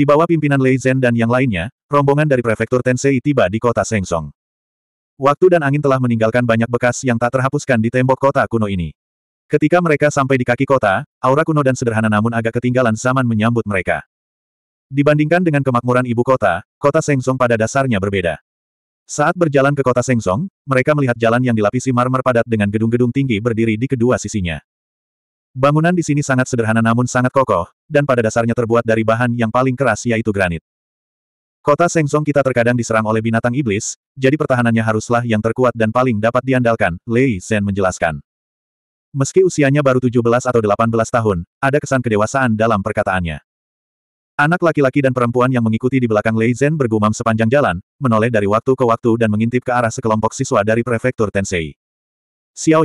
Di bawah pimpinan Lei Zhen dan yang lainnya, rombongan dari prefektur Tensei tiba di kota Sengsong. Waktu dan angin telah meninggalkan banyak bekas yang tak terhapuskan di tembok kota kuno ini. Ketika mereka sampai di kaki kota, aura kuno dan sederhana namun agak ketinggalan zaman menyambut mereka. Dibandingkan dengan kemakmuran ibu kota, kota Sengsong pada dasarnya berbeda. Saat berjalan ke kota Sengsong, mereka melihat jalan yang dilapisi marmer padat dengan gedung-gedung tinggi berdiri di kedua sisinya. Bangunan di sini sangat sederhana namun sangat kokoh, dan pada dasarnya terbuat dari bahan yang paling keras yaitu granit. Kota Shengsong kita terkadang diserang oleh binatang iblis, jadi pertahanannya haruslah yang terkuat dan paling dapat diandalkan, Lei Zhen menjelaskan. Meski usianya baru 17 atau 18 tahun, ada kesan kedewasaan dalam perkataannya. Anak laki-laki dan perempuan yang mengikuti di belakang Lei Zhen bergumam sepanjang jalan, menoleh dari waktu ke waktu dan mengintip ke arah sekelompok siswa dari prefektur Tensei.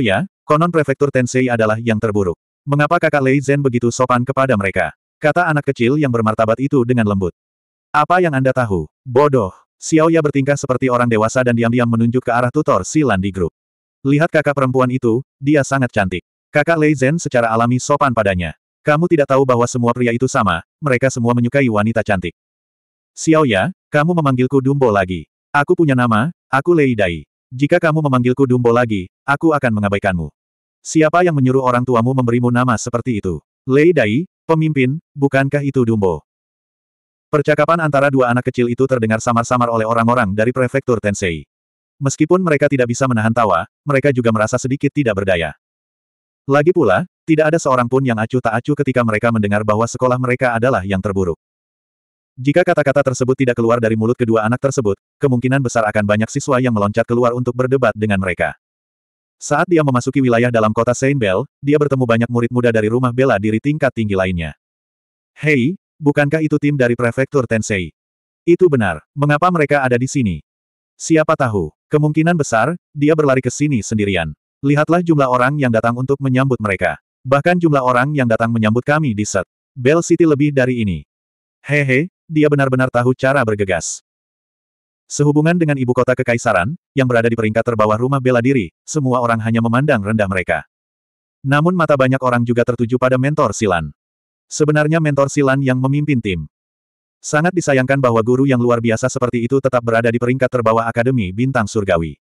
Ya, konon prefektur Tensei adalah yang terburuk. Mengapa kakak Lei Zhen begitu sopan kepada mereka? Kata anak kecil yang bermartabat itu dengan lembut. Apa yang Anda tahu? Bodoh. Xiao Ya bertingkah seperti orang dewasa dan diam-diam menunjuk ke arah tutor Silan di grup. Lihat kakak perempuan itu, dia sangat cantik. Kakak Lei Zhen secara alami sopan padanya. Kamu tidak tahu bahwa semua pria itu sama, mereka semua menyukai wanita cantik. Xiao Ya, kamu memanggilku Dumbo lagi. Aku punya nama, aku Lei Dai. Jika kamu memanggilku Dumbo lagi, aku akan mengabaikanmu. Siapa yang menyuruh orang tuamu memberimu nama seperti itu? Lei Dai, pemimpin, bukankah itu Dumbo? Percakapan antara dua anak kecil itu terdengar samar-samar oleh orang-orang dari prefektur Tensei. Meskipun mereka tidak bisa menahan tawa, mereka juga merasa sedikit tidak berdaya. Lagi pula, tidak ada seorang pun yang acuh tak acuh ketika mereka mendengar bahwa sekolah mereka adalah yang terburuk. Jika kata-kata tersebut tidak keluar dari mulut kedua anak tersebut, kemungkinan besar akan banyak siswa yang meloncat keluar untuk berdebat dengan mereka. Saat dia memasuki wilayah dalam kota Saint Bell, dia bertemu banyak murid muda dari rumah bela diri tingkat tinggi lainnya. Hei, bukankah itu tim dari prefektur Tensei? Itu benar. Mengapa mereka ada di sini? Siapa tahu. Kemungkinan besar, dia berlari ke sini sendirian. Lihatlah jumlah orang yang datang untuk menyambut mereka. Bahkan jumlah orang yang datang menyambut kami di set. Bell City lebih dari ini. Hehe, dia benar-benar tahu cara bergegas. Sehubungan dengan ibu kota kekaisaran, yang berada di peringkat terbawah rumah bela diri, semua orang hanya memandang rendah mereka. Namun mata banyak orang juga tertuju pada mentor Silan. Sebenarnya mentor Silan yang memimpin tim. Sangat disayangkan bahwa guru yang luar biasa seperti itu tetap berada di peringkat terbawah Akademi Bintang Surgawi.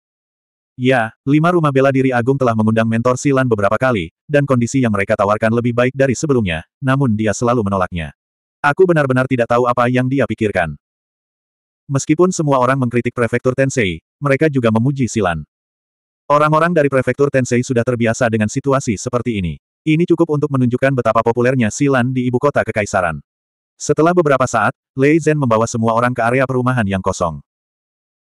Ya, lima rumah bela diri agung telah mengundang mentor Silan beberapa kali, dan kondisi yang mereka tawarkan lebih baik dari sebelumnya, namun dia selalu menolaknya. Aku benar-benar tidak tahu apa yang dia pikirkan. Meskipun semua orang mengkritik prefektur Tensei, mereka juga memuji Silan. Orang-orang dari prefektur Tensei sudah terbiasa dengan situasi seperti ini. Ini cukup untuk menunjukkan betapa populernya Silan di ibu kota kekaisaran. Setelah beberapa saat, Lei Zhen membawa semua orang ke area perumahan yang kosong.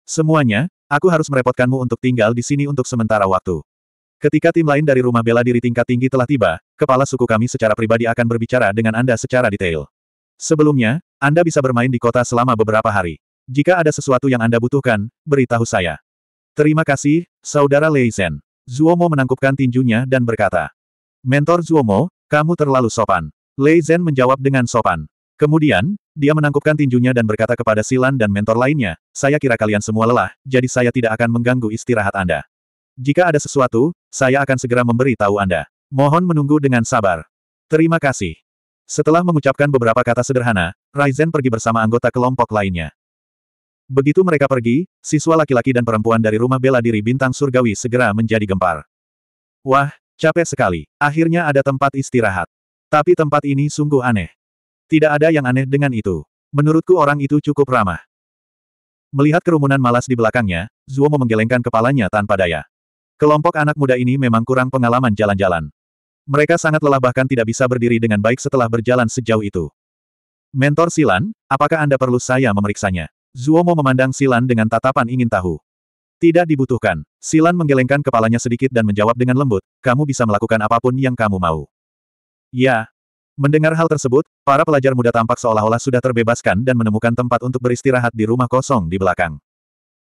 Semuanya, aku harus merepotkanmu untuk tinggal di sini untuk sementara waktu. Ketika tim lain dari rumah bela diri tingkat tinggi telah tiba, kepala suku kami secara pribadi akan berbicara dengan Anda secara detail. Sebelumnya, Anda bisa bermain di kota selama beberapa hari. Jika ada sesuatu yang Anda butuhkan, beritahu saya. Terima kasih, Saudara Lei Zhen. Zuomo menangkupkan tinjunya dan berkata. Mentor Zuomo, kamu terlalu sopan. Lei Zhen menjawab dengan sopan. Kemudian, dia menangkupkan tinjunya dan berkata kepada Silan dan mentor lainnya, saya kira kalian semua lelah, jadi saya tidak akan mengganggu istirahat Anda. Jika ada sesuatu, saya akan segera memberi tahu Anda. Mohon menunggu dengan sabar. Terima kasih. Setelah mengucapkan beberapa kata sederhana, Raizen pergi bersama anggota kelompok lainnya. Begitu mereka pergi, siswa laki-laki dan perempuan dari rumah bela diri bintang surgawi segera menjadi gempar. Wah, capek sekali. Akhirnya ada tempat istirahat. Tapi tempat ini sungguh aneh. Tidak ada yang aneh dengan itu. Menurutku orang itu cukup ramah. Melihat kerumunan malas di belakangnya, Zuomo menggelengkan kepalanya tanpa daya. Kelompok anak muda ini memang kurang pengalaman jalan-jalan. Mereka sangat lelah bahkan tidak bisa berdiri dengan baik setelah berjalan sejauh itu. Mentor Silan, apakah Anda perlu saya memeriksanya? Zuomo memandang Silan dengan tatapan ingin tahu. Tidak dibutuhkan. Silan menggelengkan kepalanya sedikit dan menjawab dengan lembut, kamu bisa melakukan apapun yang kamu mau. Ya. Mendengar hal tersebut, para pelajar muda tampak seolah-olah sudah terbebaskan dan menemukan tempat untuk beristirahat di rumah kosong di belakang.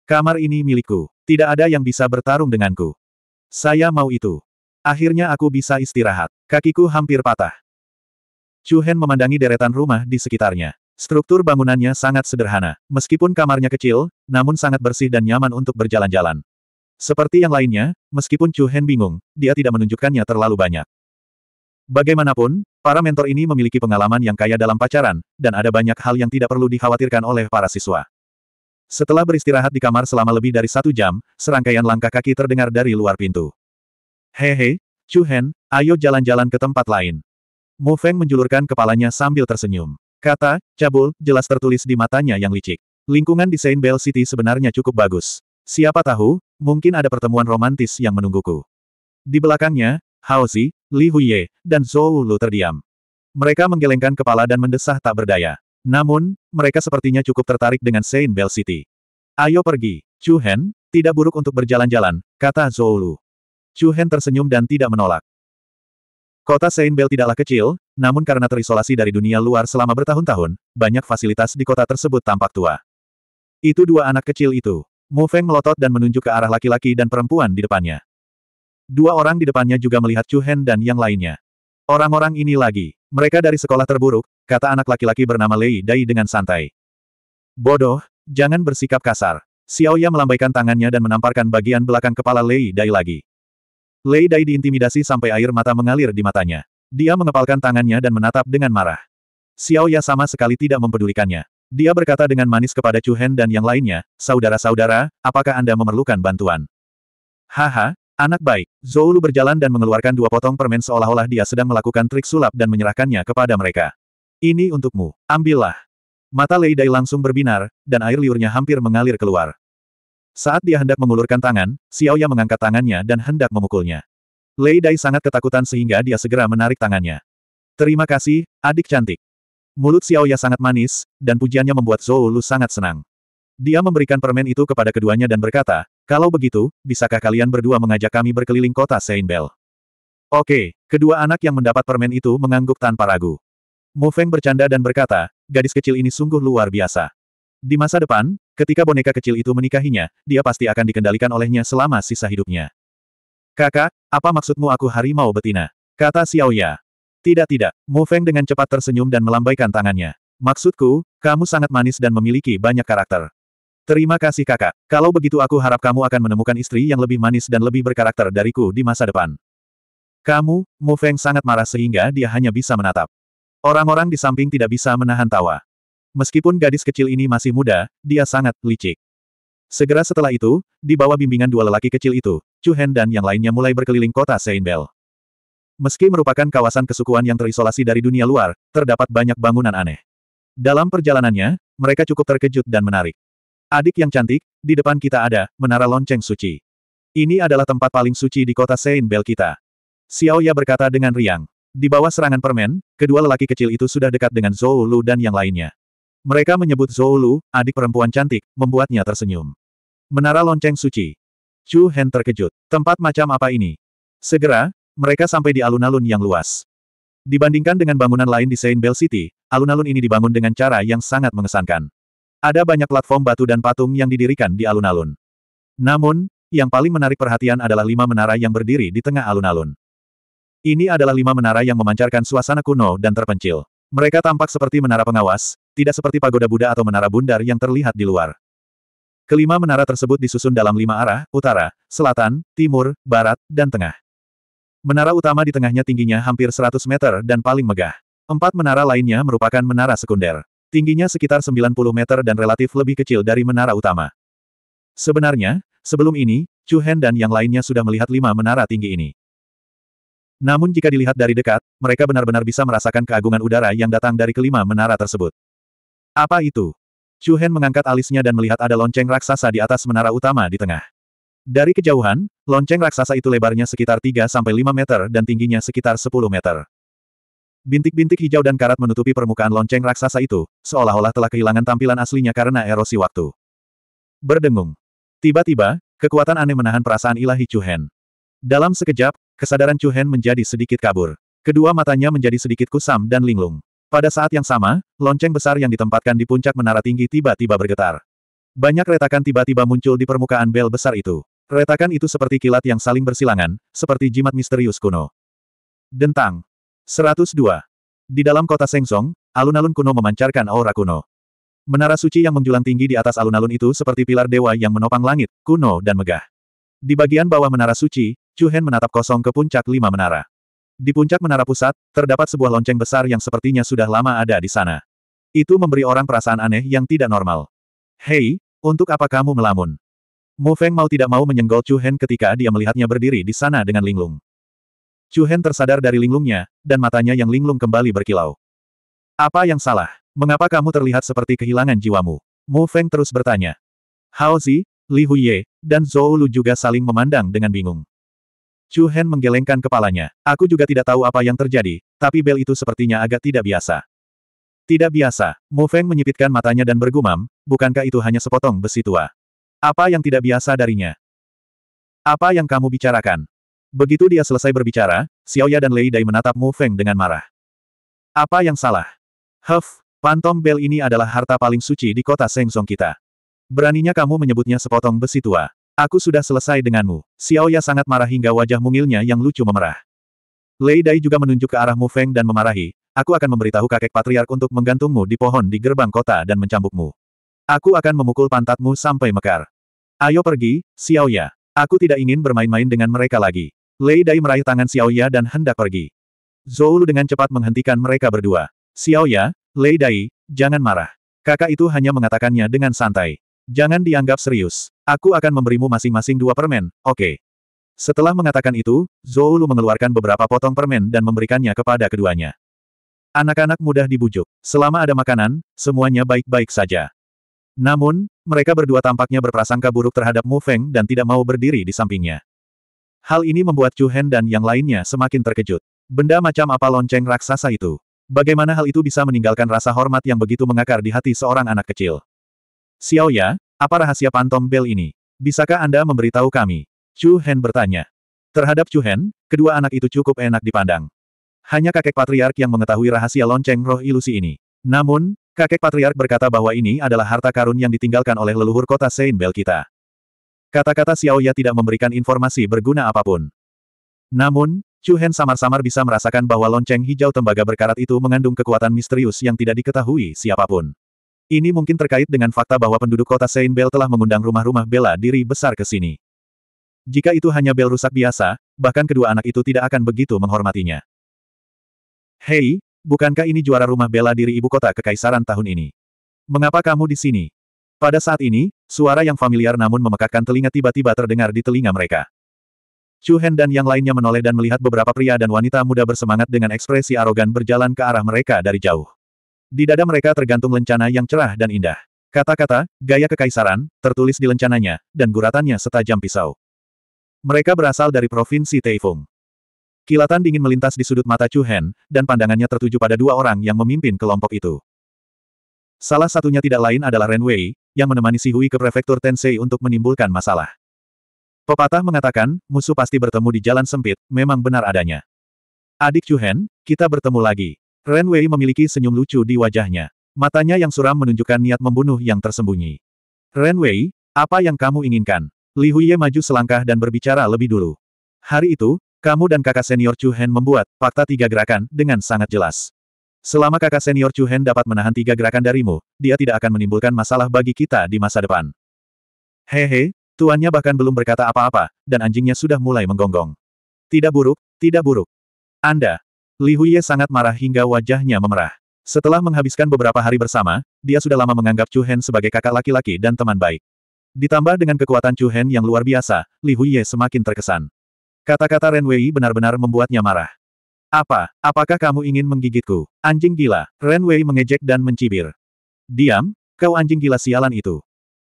Kamar ini milikku. Tidak ada yang bisa bertarung denganku. Saya mau itu. Akhirnya aku bisa istirahat. Kakiku hampir patah. Chu Hen memandangi deretan rumah di sekitarnya. Struktur bangunannya sangat sederhana. Meskipun kamarnya kecil, namun sangat bersih dan nyaman untuk berjalan-jalan. Seperti yang lainnya, meskipun Chu Hen bingung, dia tidak menunjukkannya terlalu banyak. Bagaimanapun, para mentor ini memiliki pengalaman yang kaya dalam pacaran, dan ada banyak hal yang tidak perlu dikhawatirkan oleh para siswa. Setelah beristirahat di kamar selama lebih dari satu jam, serangkaian langkah kaki terdengar dari luar pintu. Hehe, Chu Hen, ayo jalan-jalan ke tempat lain. Mu Feng menjulurkan kepalanya sambil tersenyum. Kata, cabul, jelas tertulis di matanya yang licik. Lingkungan di Saint Bell City sebenarnya cukup bagus. Siapa tahu, mungkin ada pertemuan romantis yang menungguku. Di belakangnya, Haozi, Li Huye, dan Zhou Lu terdiam. Mereka menggelengkan kepala dan mendesah tak berdaya. Namun, mereka sepertinya cukup tertarik dengan Saint Bell City. Ayo pergi. Chu Hen, tidak buruk untuk berjalan-jalan, kata Zhou Lu. Chu Hen tersenyum dan tidak menolak. Kota Saint Bell tidaklah kecil, namun karena terisolasi dari dunia luar selama bertahun-tahun, banyak fasilitas di kota tersebut tampak tua. Itu dua anak kecil itu. Mu Feng melotot dan menunjuk ke arah laki-laki dan perempuan di depannya. Dua orang di depannya juga melihat Chu Hen dan yang lainnya. Orang-orang ini lagi. Mereka dari sekolah terburuk, kata anak laki-laki bernama Lei Dai dengan santai. Bodoh, jangan bersikap kasar. Xiao Xiaoya melambaikan tangannya dan menamparkan bagian belakang kepala Lei Dai lagi. Lei Dai diintimidasi sampai air mata mengalir di matanya. Dia mengepalkan tangannya dan menatap dengan marah. Xiao Ya sama sekali tidak mempedulikannya. Dia berkata dengan manis kepada Chu Hen dan yang lainnya, Saudara-saudara, apakah Anda memerlukan bantuan? Haha, anak baik. Zhou Lu berjalan dan mengeluarkan dua potong permen seolah-olah dia sedang melakukan trik sulap dan menyerahkannya kepada mereka. Ini untukmu, ambillah. Mata Lei Dai langsung berbinar, dan air liurnya hampir mengalir keluar. Saat dia hendak mengulurkan tangan, Xiao Ya mengangkat tangannya dan hendak memukulnya. Lei Dai sangat ketakutan sehingga dia segera menarik tangannya. Terima kasih, adik cantik. Mulut Xiao Ya sangat manis, dan pujiannya membuat Zhou Lu sangat senang. Dia memberikan permen itu kepada keduanya dan berkata, kalau begitu, bisakah kalian berdua mengajak kami berkeliling kota Bell? Oke, kedua anak yang mendapat permen itu mengangguk tanpa ragu. Mo Feng bercanda dan berkata, gadis kecil ini sungguh luar biasa. Di masa depan, ketika boneka kecil itu menikahinya, dia pasti akan dikendalikan olehnya selama sisa hidupnya. Kakak, apa maksudmu aku harimau betina? Kata Xiao Ya. Tidak tidak, Mu Feng dengan cepat tersenyum dan melambaikan tangannya. Maksudku, kamu sangat manis dan memiliki banyak karakter. Terima kasih kakak, kalau begitu aku harap kamu akan menemukan istri yang lebih manis dan lebih berkarakter dariku di masa depan. Kamu, Mu Feng sangat marah sehingga dia hanya bisa menatap. Orang-orang di samping tidak bisa menahan tawa. Meskipun gadis kecil ini masih muda, dia sangat licik. Segera setelah itu, di bawah bimbingan dua lelaki kecil itu, Chu Hen dan yang lainnya mulai berkeliling kota Seinbel. Meski merupakan kawasan kesukuan yang terisolasi dari dunia luar, terdapat banyak bangunan aneh. Dalam perjalanannya, mereka cukup terkejut dan menarik. Adik yang cantik, di depan kita ada, Menara Lonceng Suci. Ini adalah tempat paling suci di kota Sein Bel kita. Xiao Ya berkata dengan riang. Di bawah serangan permen, kedua lelaki kecil itu sudah dekat dengan Zhou Lu dan yang lainnya. Mereka menyebut Zhou Lu, adik perempuan cantik, membuatnya tersenyum. Menara lonceng suci. Chu Hen terkejut. Tempat macam apa ini? Segera, mereka sampai di alun-alun yang luas. Dibandingkan dengan bangunan lain di Saint Bell City, alun-alun ini dibangun dengan cara yang sangat mengesankan. Ada banyak platform batu dan patung yang didirikan di alun-alun. Namun, yang paling menarik perhatian adalah lima menara yang berdiri di tengah alun-alun. Ini adalah lima menara yang memancarkan suasana kuno dan terpencil. Mereka tampak seperti menara pengawas, tidak seperti pagoda Buddha atau menara bundar yang terlihat di luar. Kelima menara tersebut disusun dalam lima arah, utara, selatan, timur, barat, dan tengah. Menara utama di tengahnya tingginya hampir 100 meter dan paling megah. Empat menara lainnya merupakan menara sekunder. Tingginya sekitar 90 meter dan relatif lebih kecil dari menara utama. Sebenarnya, sebelum ini, Chu Hen dan yang lainnya sudah melihat lima menara tinggi ini. Namun jika dilihat dari dekat, mereka benar-benar bisa merasakan keagungan udara yang datang dari kelima menara tersebut. Apa itu? Chu Hen mengangkat alisnya dan melihat ada lonceng raksasa di atas menara utama di tengah. Dari kejauhan, lonceng raksasa itu lebarnya sekitar 3-5 meter dan tingginya sekitar 10 meter. Bintik-bintik hijau dan karat menutupi permukaan lonceng raksasa itu, seolah-olah telah kehilangan tampilan aslinya karena erosi waktu. Berdengung. Tiba-tiba, kekuatan aneh menahan perasaan ilahi Chu Hen. Dalam sekejap, Kesadaran Chu Hen menjadi sedikit kabur. Kedua matanya menjadi sedikit kusam dan linglung. Pada saat yang sama, lonceng besar yang ditempatkan di puncak menara tinggi tiba-tiba bergetar. Banyak retakan tiba-tiba muncul di permukaan bel besar itu. Retakan itu seperti kilat yang saling bersilangan, seperti jimat misterius kuno. Dentang. 102. Di dalam kota Shengsong, alun-alun kuno memancarkan aura kuno. Menara suci yang menjulang tinggi di atas alun-alun itu seperti pilar dewa yang menopang langit, kuno dan megah. Di bagian bawah menara suci, Chu Hen menatap kosong ke puncak lima menara. Di puncak menara pusat, terdapat sebuah lonceng besar yang sepertinya sudah lama ada di sana. Itu memberi orang perasaan aneh yang tidak normal. Hei, untuk apa kamu melamun? Mu Feng mau tidak mau menyenggol Chu Hen ketika dia melihatnya berdiri di sana dengan linglung. Chu Hen tersadar dari linglungnya, dan matanya yang linglung kembali berkilau. Apa yang salah? Mengapa kamu terlihat seperti kehilangan jiwamu? Mu Feng terus bertanya. Hao Zi, Li Huye, dan Zhou Lu juga saling memandang dengan bingung. Chu Hen menggelengkan kepalanya. Aku juga tidak tahu apa yang terjadi, tapi bel itu sepertinya agak tidak biasa. Tidak biasa. Mu Feng menyipitkan matanya dan bergumam, bukankah itu hanya sepotong besi tua? Apa yang tidak biasa darinya? Apa yang kamu bicarakan? Begitu dia selesai berbicara, Xiaoya dan Lei Dai menatap Mu Feng dengan marah. Apa yang salah? Huff, pantom bel ini adalah harta paling suci di kota Sengsong kita. Beraninya kamu menyebutnya sepotong besi tua. Aku sudah selesai denganmu. Xiao Ya sangat marah hingga wajah mungilnya yang lucu memerah. Lei Dai juga menunjuk ke arah Mu Feng dan memarahi, aku akan memberitahu kakek patriark untuk menggantungmu di pohon di gerbang kota dan mencambukmu. Aku akan memukul pantatmu sampai mekar. Ayo pergi, Xiao Ya. Aku tidak ingin bermain-main dengan mereka lagi. Lei Dai meraih tangan Xiao Ya dan hendak pergi. Zhou Lu dengan cepat menghentikan mereka berdua. Xiao Ya, Lei Dai, jangan marah. Kakak itu hanya mengatakannya dengan santai. Jangan dianggap serius. Aku akan memberimu masing-masing dua permen, oke. Okay. Setelah mengatakan itu, Zhou Lu mengeluarkan beberapa potong permen dan memberikannya kepada keduanya. Anak-anak mudah dibujuk. Selama ada makanan, semuanya baik-baik saja. Namun, mereka berdua tampaknya berprasangka buruk terhadap Mu Feng dan tidak mau berdiri di sampingnya. Hal ini membuat Chu Hen dan yang lainnya semakin terkejut. Benda macam apa lonceng raksasa itu? Bagaimana hal itu bisa meninggalkan rasa hormat yang begitu mengakar di hati seorang anak kecil? Xiao Ya, apa rahasia pantom bel ini? Bisakah Anda memberitahu kami? Chu Hen bertanya. Terhadap Chu Hen, kedua anak itu cukup enak dipandang. Hanya kakek patriark yang mengetahui rahasia lonceng roh ilusi ini. Namun, kakek patriark berkata bahwa ini adalah harta karun yang ditinggalkan oleh leluhur kota Saint Bell kita. Kata-kata Xiao Ya tidak memberikan informasi berguna apapun. Namun, Chu Hen samar-samar bisa merasakan bahwa lonceng hijau tembaga berkarat itu mengandung kekuatan misterius yang tidak diketahui siapapun. Ini mungkin terkait dengan fakta bahwa penduduk kota Saint Bell telah mengundang rumah-rumah bela diri besar ke sini. Jika itu hanya bel rusak biasa, bahkan kedua anak itu tidak akan begitu menghormatinya. Hei, bukankah ini juara rumah bela diri ibu kota kekaisaran tahun ini? Mengapa kamu di sini? Pada saat ini, suara yang familiar namun memekakkan telinga tiba-tiba terdengar di telinga mereka. Chu Hen dan yang lainnya menoleh dan melihat beberapa pria dan wanita muda bersemangat dengan ekspresi arogan berjalan ke arah mereka dari jauh. Di dada mereka tergantung lencana yang cerah dan indah. Kata-kata, gaya kekaisaran, tertulis di lencananya, dan guratannya setajam pisau. Mereka berasal dari provinsi Taifung. Kilatan dingin melintas di sudut mata Chu Hen, dan pandangannya tertuju pada dua orang yang memimpin kelompok itu. Salah satunya tidak lain adalah Ren Wei, yang menemani Si Hui ke prefektur Tensei untuk menimbulkan masalah. Pepatah mengatakan, musuh pasti bertemu di jalan sempit, memang benar adanya. Adik Chu Hen, kita bertemu lagi. Ren Wei memiliki senyum lucu di wajahnya. Matanya yang suram menunjukkan niat membunuh yang tersembunyi. Ren Wei, apa yang kamu inginkan? Li Huye maju selangkah dan berbicara lebih dulu. Hari itu, kamu dan kakak senior Chu Hen membuat fakta tiga gerakan dengan sangat jelas. Selama kakak senior Chu Hen dapat menahan tiga gerakan darimu, dia tidak akan menimbulkan masalah bagi kita di masa depan. Hehe, tuannya bahkan belum berkata apa-apa, dan anjingnya sudah mulai menggonggong. Tidak buruk, tidak buruk. Anda, Li Huye sangat marah hingga wajahnya memerah. Setelah menghabiskan beberapa hari bersama, dia sudah lama menganggap Chu Hen sebagai kakak laki-laki dan teman baik. Ditambah dengan kekuatan Chu Hen yang luar biasa, Li Huye semakin terkesan. Kata-kata Ren Wei benar-benar membuatnya marah. Apa, apakah kamu ingin menggigitku? Anjing gila, Ren Wei mengejek dan mencibir. Diam, kau anjing gila sialan itu.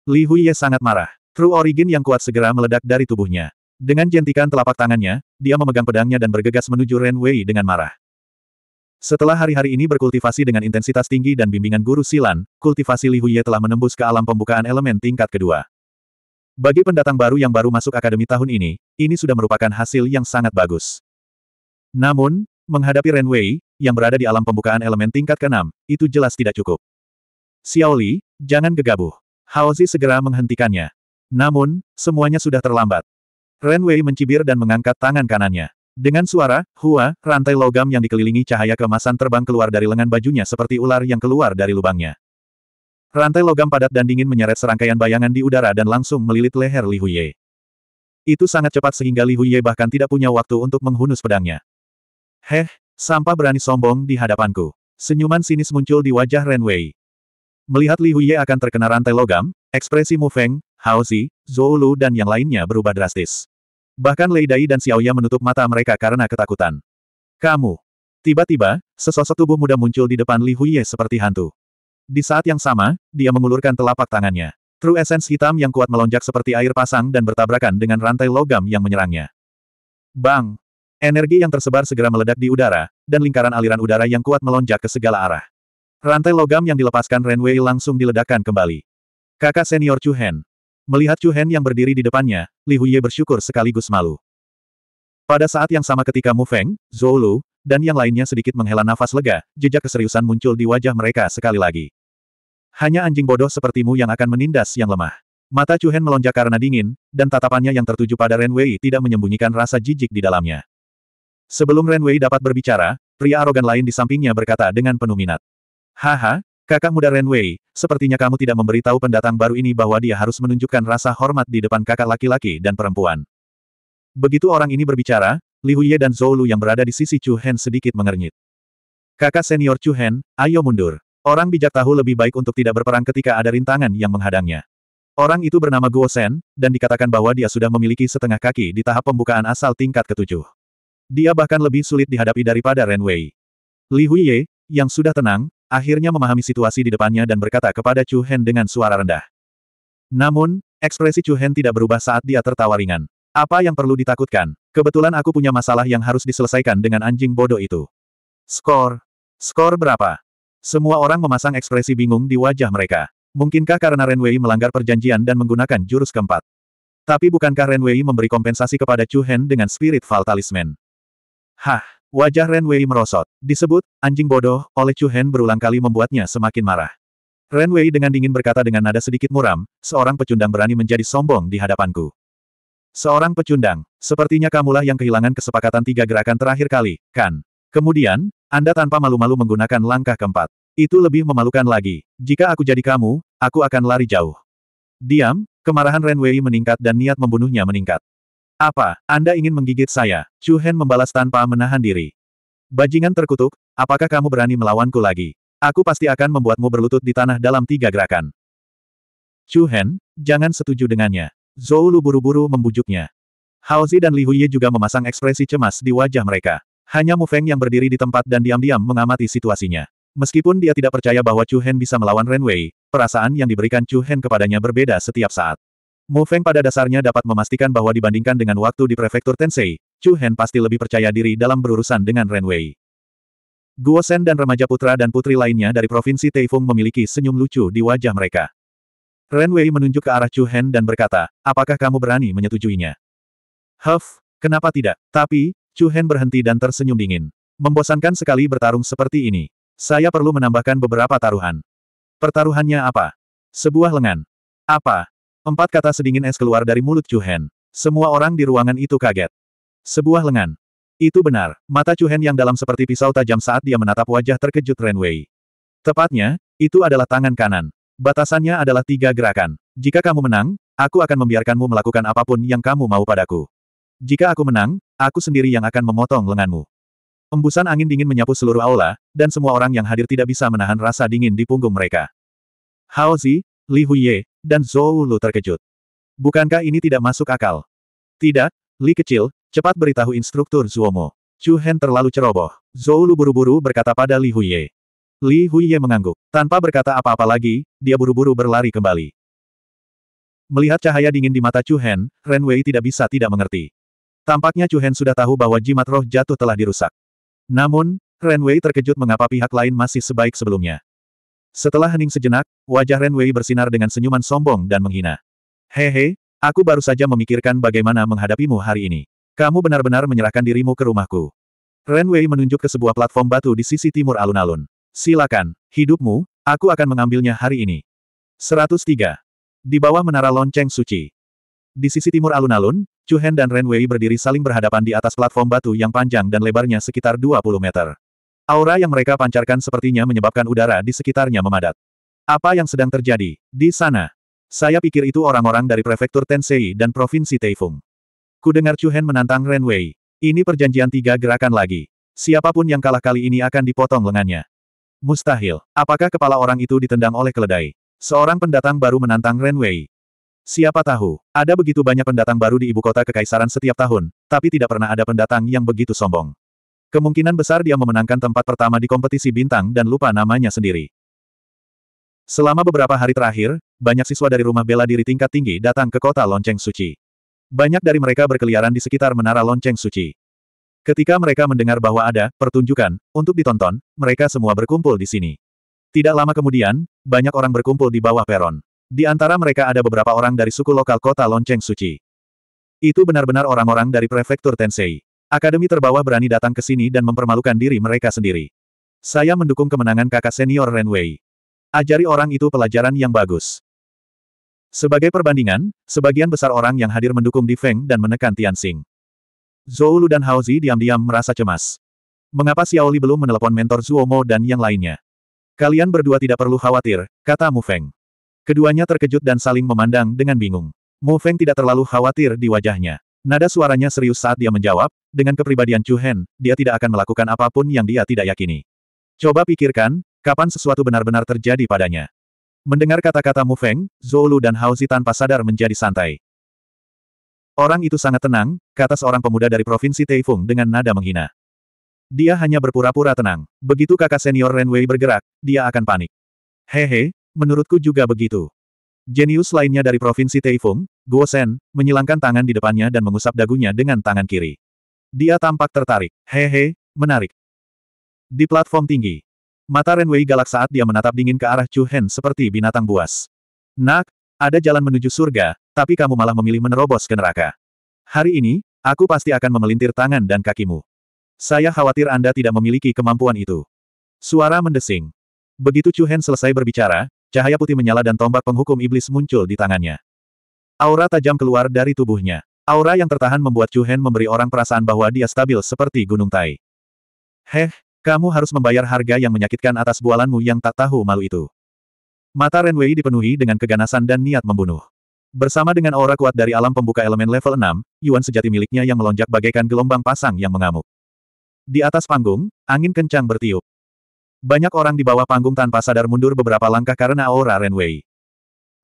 Li Huye sangat marah. True Origin yang kuat segera meledak dari tubuhnya. Dengan jentikan telapak tangannya, dia memegang pedangnya dan bergegas menuju Ren Wei dengan marah. Setelah hari-hari ini berkultivasi dengan intensitas tinggi dan bimbingan guru silan, kultivasi Li Huye telah menembus ke alam pembukaan elemen tingkat kedua. Bagi pendatang baru yang baru masuk akademi tahun ini, ini sudah merupakan hasil yang sangat bagus. Namun, menghadapi Ren Wei, yang berada di alam pembukaan elemen tingkat keenam, itu jelas tidak cukup. Xiaoli, jangan gegabah. Haozi segera menghentikannya. Namun, semuanya sudah terlambat. Ren Wei mencibir dan mengangkat tangan kanannya. Dengan suara, hua, rantai logam yang dikelilingi cahaya kemasan terbang keluar dari lengan bajunya seperti ular yang keluar dari lubangnya. Rantai logam padat dan dingin menyeret serangkaian bayangan di udara dan langsung melilit leher Li Huye. Itu sangat cepat sehingga Li Huye bahkan tidak punya waktu untuk menghunus pedangnya. Heh, sampah berani sombong di hadapanku. Senyuman sinis muncul di wajah Ren Wei. Melihat Li Huye akan terkena rantai logam, ekspresi Mu Feng, Haozi, Zoulu dan yang lainnya berubah drastis. Bahkan Lei Dai dan Xiaoya menutup mata mereka karena ketakutan. Kamu. Tiba-tiba, sesosok tubuh muda muncul di depan Li Huye seperti hantu. Di saat yang sama, dia mengulurkan telapak tangannya. True Essence hitam yang kuat melonjak seperti air pasang dan bertabrakan dengan rantai logam yang menyerangnya. Bang! Energi yang tersebar segera meledak di udara, dan lingkaran aliran udara yang kuat melonjak ke segala arah. Rantai logam yang dilepaskan Renwei langsung diledakkan kembali. Kakak senior Chu Hen, Melihat Chu Hen yang berdiri di depannya, Li Huye bersyukur sekaligus malu. Pada saat yang sama ketika Mu Feng, Zhou Lu, dan yang lainnya sedikit menghela nafas lega, jejak keseriusan muncul di wajah mereka sekali lagi. Hanya anjing bodoh sepertimu yang akan menindas yang lemah. Mata Chu Hen melonjak karena dingin, dan tatapannya yang tertuju pada Ren Wei tidak menyembunyikan rasa jijik di dalamnya. Sebelum Ren Wei dapat berbicara, pria arogan lain di sampingnya berkata dengan penuh minat. Haha, Kakak muda Ren Wei, sepertinya kamu tidak memberitahu pendatang baru ini bahwa dia harus menunjukkan rasa hormat di depan kakak laki-laki dan perempuan. Begitu orang ini berbicara, Li Huye dan Zhou Lu yang berada di sisi Chu Hen sedikit mengernyit. Kakak senior Chu Hen, ayo mundur. Orang bijak tahu lebih baik untuk tidak berperang ketika ada rintangan yang menghadangnya. Orang itu bernama Guo Sen, dan dikatakan bahwa dia sudah memiliki setengah kaki di tahap pembukaan asal tingkat ketujuh. Dia bahkan lebih sulit dihadapi daripada Ren Wei. Li Huye, yang sudah tenang, akhirnya memahami situasi di depannya dan berkata kepada Chu Hen dengan suara rendah. Namun, ekspresi Chu Hen tidak berubah saat dia tertawa ringan. Apa yang perlu ditakutkan? Kebetulan aku punya masalah yang harus diselesaikan dengan anjing bodoh itu. Skor. Skor berapa? Semua orang memasang ekspresi bingung di wajah mereka. Mungkinkah karena Ren Wei melanggar perjanjian dan menggunakan jurus keempat? Tapi bukankah Ren Wei memberi kompensasi kepada Chu Hen dengan Spirit fatalismen? Hah! Wajah Ren Wei merosot. Disebut, anjing bodoh, oleh Chu Hen berulang kali membuatnya semakin marah. Ren Wei dengan dingin berkata dengan nada sedikit muram, seorang pecundang berani menjadi sombong di hadapanku. Seorang pecundang, sepertinya kamulah yang kehilangan kesepakatan tiga gerakan terakhir kali, kan? Kemudian, Anda tanpa malu-malu menggunakan langkah keempat. Itu lebih memalukan lagi. Jika aku jadi kamu, aku akan lari jauh. Diam, kemarahan Ren Wei meningkat dan niat membunuhnya meningkat. Apa, Anda ingin menggigit saya? Chu Hen membalas tanpa menahan diri. Bajingan terkutuk, apakah kamu berani melawanku lagi? Aku pasti akan membuatmu berlutut di tanah dalam tiga gerakan. Chu Hen, jangan setuju dengannya. Zhou Lu buru-buru membujuknya. Hao Zi dan Li Huiye juga memasang ekspresi cemas di wajah mereka. Hanya Mu Feng yang berdiri di tempat dan diam-diam mengamati situasinya. Meskipun dia tidak percaya bahwa Chu Hen bisa melawan Ren Wei, perasaan yang diberikan Chu Hen kepadanya berbeda setiap saat. Mu Feng pada dasarnya dapat memastikan bahwa dibandingkan dengan waktu di prefektur Tensei, Chu Hen pasti lebih percaya diri dalam berurusan dengan Ren Wei. Guo Sen dan remaja putra dan putri lainnya dari provinsi Taifung memiliki senyum lucu di wajah mereka. Ren Wei menunjuk ke arah Chu Hen dan berkata, apakah kamu berani menyetujuinya? Huff, kenapa tidak? Tapi, Chu Hen berhenti dan tersenyum dingin. Membosankan sekali bertarung seperti ini. Saya perlu menambahkan beberapa taruhan. Pertaruhannya apa? Sebuah lengan. Apa? Empat kata sedingin es keluar dari mulut Chu Hen. Semua orang di ruangan itu kaget. Sebuah lengan. Itu benar, mata Chu Hen yang dalam seperti pisau tajam saat dia menatap wajah terkejut Ren Wei. Tepatnya, itu adalah tangan kanan. Batasannya adalah tiga gerakan. Jika kamu menang, aku akan membiarkanmu melakukan apapun yang kamu mau padaku. Jika aku menang, aku sendiri yang akan memotong lenganmu. Embusan angin dingin menyapu seluruh aula, dan semua orang yang hadir tidak bisa menahan rasa dingin di punggung mereka. Hao Zi, Li Huye, dan Zhou Lu terkejut. Bukankah ini tidak masuk akal? Tidak, Li kecil, cepat beritahu instruktur Zuomo. Chu Hen terlalu ceroboh. Zhou Lu buru-buru berkata pada Li Huiye. Li Huiye mengangguk. Tanpa berkata apa-apa lagi, dia buru-buru berlari kembali. Melihat cahaya dingin di mata Chu Hen, Ren Wei tidak bisa tidak mengerti. Tampaknya Chu Hen sudah tahu bahwa jimat roh jatuh telah dirusak. Namun, Ren Wei terkejut mengapa pihak lain masih sebaik sebelumnya. Setelah hening sejenak, wajah Ren Wei bersinar dengan senyuman sombong dan menghina. Hehe, aku baru saja memikirkan bagaimana menghadapimu hari ini. Kamu benar-benar menyerahkan dirimu ke rumahku. Ren Wei menunjuk ke sebuah platform batu di sisi timur alun-alun. Silakan, hidupmu, aku akan mengambilnya hari ini. 103. Di bawah menara lonceng suci. Di sisi timur alun-alun, Chu Hen dan Ren Wei berdiri saling berhadapan di atas platform batu yang panjang dan lebarnya sekitar 20 meter. Aura yang mereka pancarkan sepertinya menyebabkan udara di sekitarnya memadat. Apa yang sedang terjadi di sana? Saya pikir itu orang-orang dari prefektur Tensei dan provinsi Taifung. Kudengar Chu Hen menantang Ren Wei. Ini perjanjian tiga gerakan lagi. Siapapun yang kalah kali ini akan dipotong lengannya. Mustahil. Apakah kepala orang itu ditendang oleh keledai? Seorang pendatang baru menantang Ren Wei. Siapa tahu, ada begitu banyak pendatang baru di ibu kota kekaisaran setiap tahun, tapi tidak pernah ada pendatang yang begitu sombong. Kemungkinan besar dia memenangkan tempat pertama di kompetisi bintang dan lupa namanya sendiri. Selama beberapa hari terakhir, banyak siswa dari rumah bela diri tingkat tinggi datang ke kota lonceng suci. Banyak dari mereka berkeliaran di sekitar menara lonceng suci. Ketika mereka mendengar bahwa ada pertunjukan untuk ditonton, mereka semua berkumpul di sini. Tidak lama kemudian, banyak orang berkumpul di bawah peron. Di antara mereka ada beberapa orang dari suku lokal kota Lonceng Suci. Itu benar-benar orang-orang dari prefektur Tensei. Akademi terbawah berani datang ke sini dan mempermalukan diri mereka sendiri. Saya mendukung kemenangan kakak senior Renwei. Ajari orang itu pelajaran yang bagus. Sebagai perbandingan, sebagian besar orang yang hadir mendukung Di Feng dan menekan Tianxing. Zhou Lu dan Haozi diam-diam merasa cemas. Mengapa Xiaoli belum menelepon mentor Zhuo Mo dan yang lainnya? Kalian berdua tidak perlu khawatir, kata Mu Feng. Keduanya terkejut dan saling memandang dengan bingung. Mu Feng tidak terlalu khawatir di wajahnya. Nada suaranya serius saat dia menjawab, dengan kepribadian Chu Hen, dia tidak akan melakukan apapun yang dia tidak yakini. Coba pikirkan, kapan sesuatu benar-benar terjadi padanya. Mendengar kata-kata Mu Feng, Zhou dan Hao Zi tanpa sadar menjadi santai. Orang itu sangat tenang, kata seorang pemuda dari provinsi Teifung dengan nada menghina. Dia hanya berpura-pura tenang. Begitu kakak senior Ren Wei bergerak, dia akan panik. Hehe, menurutku juga begitu. Jenius lainnya dari provinsi Teifung? Guo Sen, menyilangkan tangan di depannya dan mengusap dagunya dengan tangan kiri. Dia tampak tertarik. Hehe, menarik. Di platform tinggi. Mata Ren Wei galak saat dia menatap dingin ke arah Chu Hen seperti binatang buas. Nak, ada jalan menuju surga, tapi kamu malah memilih menerobos ke neraka. Hari ini, aku pasti akan memelintir tangan dan kakimu. Saya khawatir Anda tidak memiliki kemampuan itu. Suara mendesing. Begitu Chu Hen selesai berbicara, cahaya putih menyala dan tombak penghukum iblis muncul di tangannya. Aura tajam keluar dari tubuhnya. Aura yang tertahan membuat Chu Hen memberi orang perasaan bahwa dia stabil seperti gunung tai. Heh, kamu harus membayar harga yang menyakitkan atas bualanmu yang tak tahu malu itu. Mata Ren Wei dipenuhi dengan keganasan dan niat membunuh. Bersama dengan aura kuat dari alam pembuka elemen level 6, Yuan sejati miliknya yang melonjak bagaikan gelombang pasang yang mengamuk. Di atas panggung, angin kencang bertiup. Banyak orang di bawah panggung tanpa sadar mundur beberapa langkah karena aura Ren Wei.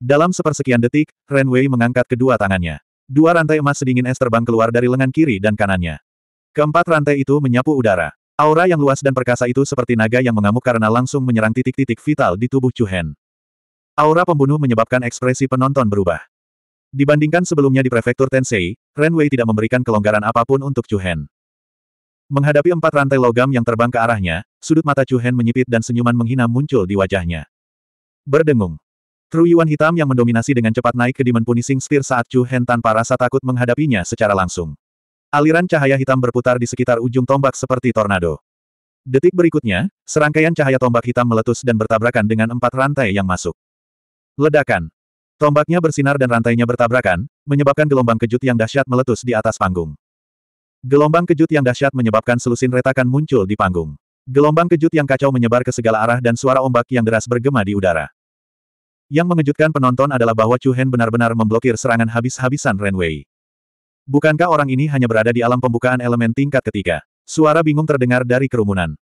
Dalam sepersekian detik, Ren Wei mengangkat kedua tangannya. Dua rantai emas sedingin es terbang keluar dari lengan kiri dan kanannya. Keempat rantai itu menyapu udara. Aura yang luas dan perkasa itu seperti naga yang mengamuk karena langsung menyerang titik-titik vital di tubuh Chu Hen. Aura pembunuh menyebabkan ekspresi penonton berubah. Dibandingkan sebelumnya di prefektur Tensei, Ren Wei tidak memberikan kelonggaran apapun untuk Chu Hen. Menghadapi empat rantai logam yang terbang ke arahnya, sudut mata Chu Hen menyipit dan senyuman menghina muncul di wajahnya. Berdengung. Truyuan hitam yang mendominasi dengan cepat naik ke Demon Punishing Spear saat Chu Hen tanpa rasa takut menghadapinya secara langsung. Aliran cahaya hitam berputar di sekitar ujung tombak seperti tornado. Detik berikutnya, serangkaian cahaya tombak hitam meletus dan bertabrakan dengan empat rantai yang masuk. Ledakan. Tombaknya bersinar dan rantainya bertabrakan, menyebabkan gelombang kejut yang dahsyat meletus di atas panggung. Gelombang kejut yang dahsyat menyebabkan selusin retakan muncul di panggung. Gelombang kejut yang kacau menyebar ke segala arah dan suara ombak yang deras bergema di udara. Yang mengejutkan penonton adalah bahwa Chu Hen benar-benar memblokir serangan habis-habisan Ren Wei. Bukankah orang ini hanya berada di alam pembukaan elemen tingkat ketiga? Suara bingung terdengar dari kerumunan.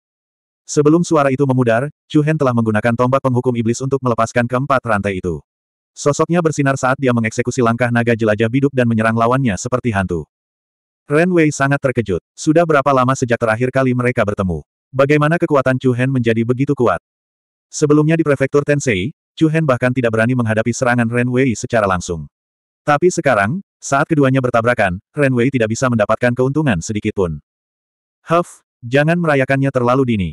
Sebelum suara itu memudar, Chu Hen telah menggunakan tombak penghukum iblis untuk melepaskan keempat rantai itu. Sosoknya bersinar saat dia mengeksekusi langkah naga jelajah biduk dan menyerang lawannya seperti hantu. Ren Wei sangat terkejut. Sudah berapa lama sejak terakhir kali mereka bertemu? Bagaimana kekuatan Chu Hen menjadi begitu kuat? Sebelumnya di prefektur Tensei, Chu Hen bahkan tidak berani menghadapi serangan Ren Wei secara langsung. Tapi sekarang, saat keduanya bertabrakan, Ren Wei tidak bisa mendapatkan keuntungan sedikit pun. Huff, jangan merayakannya terlalu dini.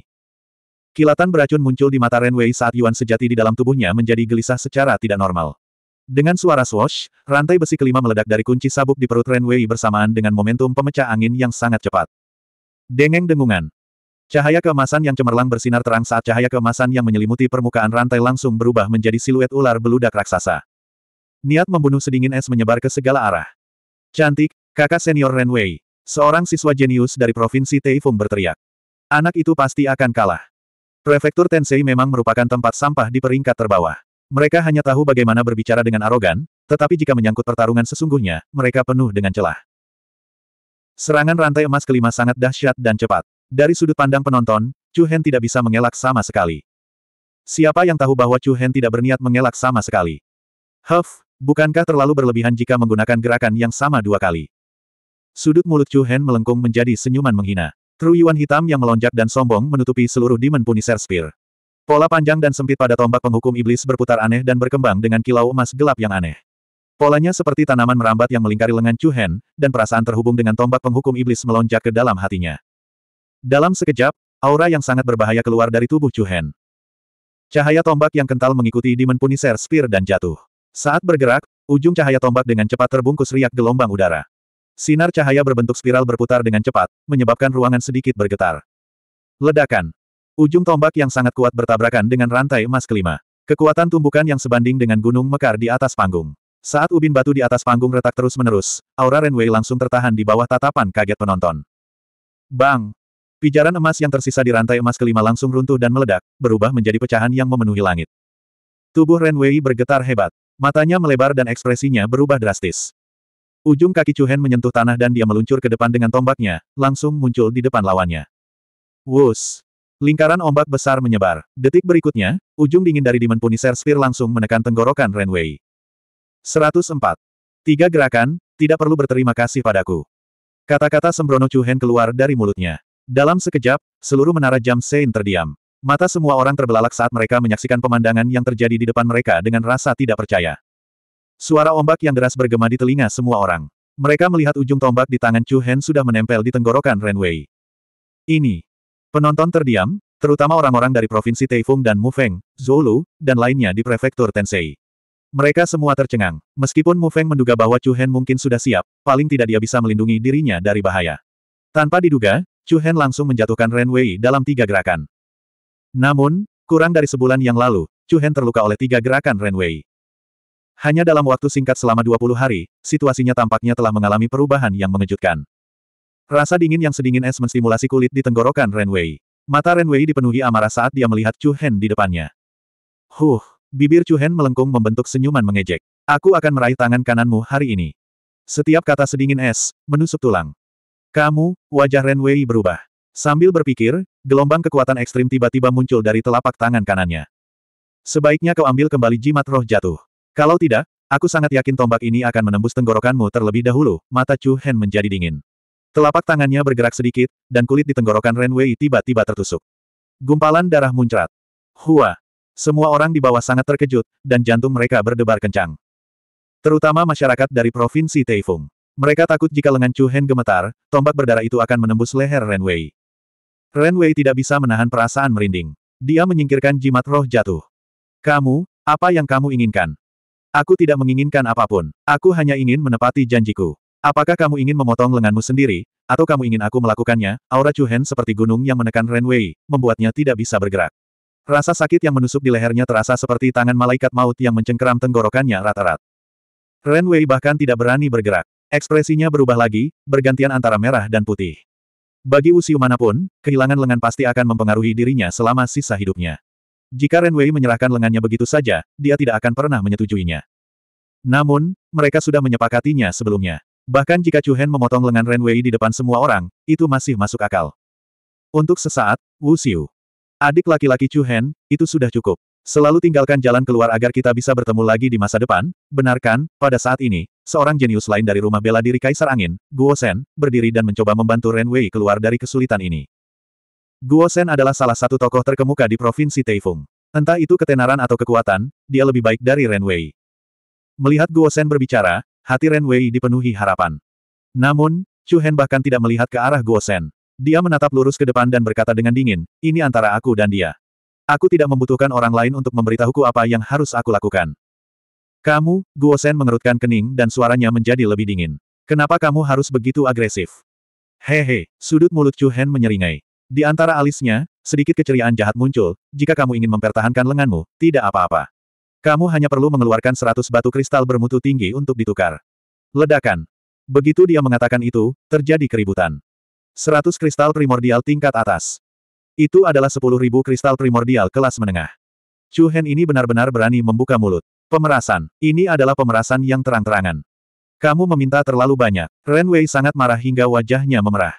Kilatan beracun muncul di mata Ren Wei saat Yuan sejati di dalam tubuhnya menjadi gelisah secara tidak normal. Dengan suara swash, rantai besi kelima meledak dari kunci sabuk di perut Ren Wei bersamaan dengan momentum pemecah angin yang sangat cepat. Dengeng dengungan. Cahaya keemasan yang cemerlang bersinar terang saat cahaya keemasan yang menyelimuti permukaan rantai langsung berubah menjadi siluet ular beludak raksasa. Niat membunuh sedingin es menyebar ke segala arah. Cantik, kakak senior Renwei. Seorang siswa jenius dari provinsi Teifung berteriak. Anak itu pasti akan kalah. Prefektur Tensei memang merupakan tempat sampah di peringkat terbawah. Mereka hanya tahu bagaimana berbicara dengan arogan, tetapi jika menyangkut pertarungan sesungguhnya, mereka penuh dengan celah. Serangan rantai emas kelima sangat dahsyat dan cepat. Dari sudut pandang penonton, Chu Hen tidak bisa mengelak sama sekali. Siapa yang tahu bahwa Chu Hen tidak berniat mengelak sama sekali? Huff, bukankah terlalu berlebihan jika menggunakan gerakan yang sama dua kali? Sudut mulut Chu Hen melengkung menjadi senyuman menghina. Truyuan hitam yang melonjak dan sombong menutupi seluruh Demon Punisher Spear. Pola panjang dan sempit pada tombak penghukum iblis berputar aneh dan berkembang dengan kilau emas gelap yang aneh. Polanya seperti tanaman merambat yang melingkari lengan Chu Hen, dan perasaan terhubung dengan tombak penghukum iblis melonjak ke dalam hatinya. Dalam sekejap, aura yang sangat berbahaya keluar dari tubuh Chu Hen. Cahaya tombak yang kental mengikuti Demon Punisher Spear dan jatuh. Saat bergerak, ujung cahaya tombak dengan cepat terbungkus riak gelombang udara. Sinar cahaya berbentuk spiral berputar dengan cepat, menyebabkan ruangan sedikit bergetar. Ledakan. Ujung tombak yang sangat kuat bertabrakan dengan rantai emas kelima. Kekuatan tumbukan yang sebanding dengan gunung mekar di atas panggung. Saat ubin batu di atas panggung retak terus-menerus, aura Renwei langsung tertahan di bawah tatapan kaget penonton. Bang! Pijaran emas yang tersisa di rantai emas kelima langsung runtuh dan meledak, berubah menjadi pecahan yang memenuhi langit. Tubuh Ren Wei bergetar hebat. Matanya melebar dan ekspresinya berubah drastis. Ujung kaki Chu Hen menyentuh tanah dan dia meluncur ke depan dengan tombaknya, langsung muncul di depan lawannya. Wus! Lingkaran ombak besar menyebar. Detik berikutnya, ujung dingin dari Demon Punisher Sphere langsung menekan tenggorokan Ren Wei. 104. Tiga gerakan, tidak perlu berterima kasih padaku. Kata-kata sembrono Chu Hen keluar dari mulutnya. Dalam sekejap, seluruh menara jam Sein terdiam. Mata semua orang terbelalak saat mereka menyaksikan pemandangan yang terjadi di depan mereka dengan rasa tidak percaya. Suara ombak yang deras bergema di telinga semua orang. Mereka melihat ujung tombak di tangan Chu Hen sudah menempel di tenggorokan Ren Wei. Ini. Penonton terdiam, terutama orang-orang dari Provinsi Taifung dan Mufeng, Zolu, dan lainnya di Prefektur Tensei. Mereka semua tercengang. Meskipun Mufeng menduga bahwa Chu Hen mungkin sudah siap, paling tidak dia bisa melindungi dirinya dari bahaya. Tanpa diduga, Chu Hen langsung menjatuhkan Ren Wei dalam tiga gerakan. Namun, kurang dari sebulan yang lalu, Chu Hen terluka oleh tiga gerakan Ren Wei. Hanya dalam waktu singkat selama 20 hari, situasinya tampaknya telah mengalami perubahan yang mengejutkan. Rasa dingin yang sedingin es menstimulasi kulit di tenggorokan Ren Wei. Mata Ren Wei dipenuhi amarah saat dia melihat Chu Hen di depannya. Huh, bibir Chu Hen melengkung membentuk senyuman mengejek. Aku akan meraih tangan kananmu hari ini. Setiap kata sedingin es, menusuk tulang. Kamu, wajah Ren Wei berubah. Sambil berpikir, gelombang kekuatan ekstrim tiba-tiba muncul dari telapak tangan kanannya. Sebaiknya kau ambil kembali jimat roh jatuh. Kalau tidak, aku sangat yakin tombak ini akan menembus tenggorokanmu terlebih dahulu, mata Chu Hen menjadi dingin. Telapak tangannya bergerak sedikit, dan kulit di tenggorokan Ren Wei tiba-tiba tertusuk. Gumpalan darah muncrat. Hua! Semua orang di bawah sangat terkejut, dan jantung mereka berdebar kencang. Terutama masyarakat dari Provinsi Taifung. Mereka takut jika lengan Chu Hen gemetar, tombak berdarah itu akan menembus leher Ren Wei. Ren Wei tidak bisa menahan perasaan merinding. Dia menyingkirkan jimat roh jatuh. Kamu, apa yang kamu inginkan? Aku tidak menginginkan apapun. Aku hanya ingin menepati janjiku. Apakah kamu ingin memotong lenganmu sendiri, atau kamu ingin aku melakukannya? Aura Chu Hen seperti gunung yang menekan Ren Wei, membuatnya tidak bisa bergerak. Rasa sakit yang menusuk di lehernya terasa seperti tangan malaikat maut yang mencengkeram tenggorokannya rata-rat. Ren Wei bahkan tidak berani bergerak. Ekspresinya berubah lagi, bergantian antara merah dan putih. Bagi usiu manapun, kehilangan lengan pasti akan mempengaruhi dirinya selama sisa hidupnya. Jika Ren Wei menyerahkan lengannya begitu saja, dia tidak akan pernah menyetujuinya. Namun, mereka sudah menyepakatinya sebelumnya. Bahkan jika Chu Hen memotong lengan Ren Wei di depan semua orang, itu masih masuk akal. Untuk sesaat, Wu Xiu. Adik laki-laki Chu Hen, itu sudah cukup. Selalu tinggalkan jalan keluar agar kita bisa bertemu lagi di masa depan, benarkan, pada saat ini, seorang jenius lain dari rumah bela diri Kaisar Angin, Guo Sen, berdiri dan mencoba membantu Ren Wei keluar dari kesulitan ini. Guo Sen adalah salah satu tokoh terkemuka di Provinsi Taifung. Entah itu ketenaran atau kekuatan, dia lebih baik dari Ren Wei. Melihat Guo Sen berbicara, hati Ren Wei dipenuhi harapan. Namun, Chu Hen bahkan tidak melihat ke arah Guo Sen. Dia menatap lurus ke depan dan berkata dengan dingin, ini antara aku dan dia. Aku tidak membutuhkan orang lain untuk memberitahuku apa yang harus aku lakukan. Kamu, Guo Guosen mengerutkan kening dan suaranya menjadi lebih dingin. Kenapa kamu harus begitu agresif? Hehe, sudut mulut Chu Hen menyeringai. Di antara alisnya, sedikit keceriaan jahat muncul, jika kamu ingin mempertahankan lenganmu, tidak apa-apa. Kamu hanya perlu mengeluarkan seratus batu kristal bermutu tinggi untuk ditukar. Ledakan. Begitu dia mengatakan itu, terjadi keributan. Seratus kristal primordial tingkat atas. Itu adalah sepuluh ribu kristal primordial kelas menengah. Chu Hen ini benar-benar berani membuka mulut. Pemerasan. Ini adalah pemerasan yang terang-terangan. Kamu meminta terlalu banyak. Ren Wei sangat marah hingga wajahnya memerah.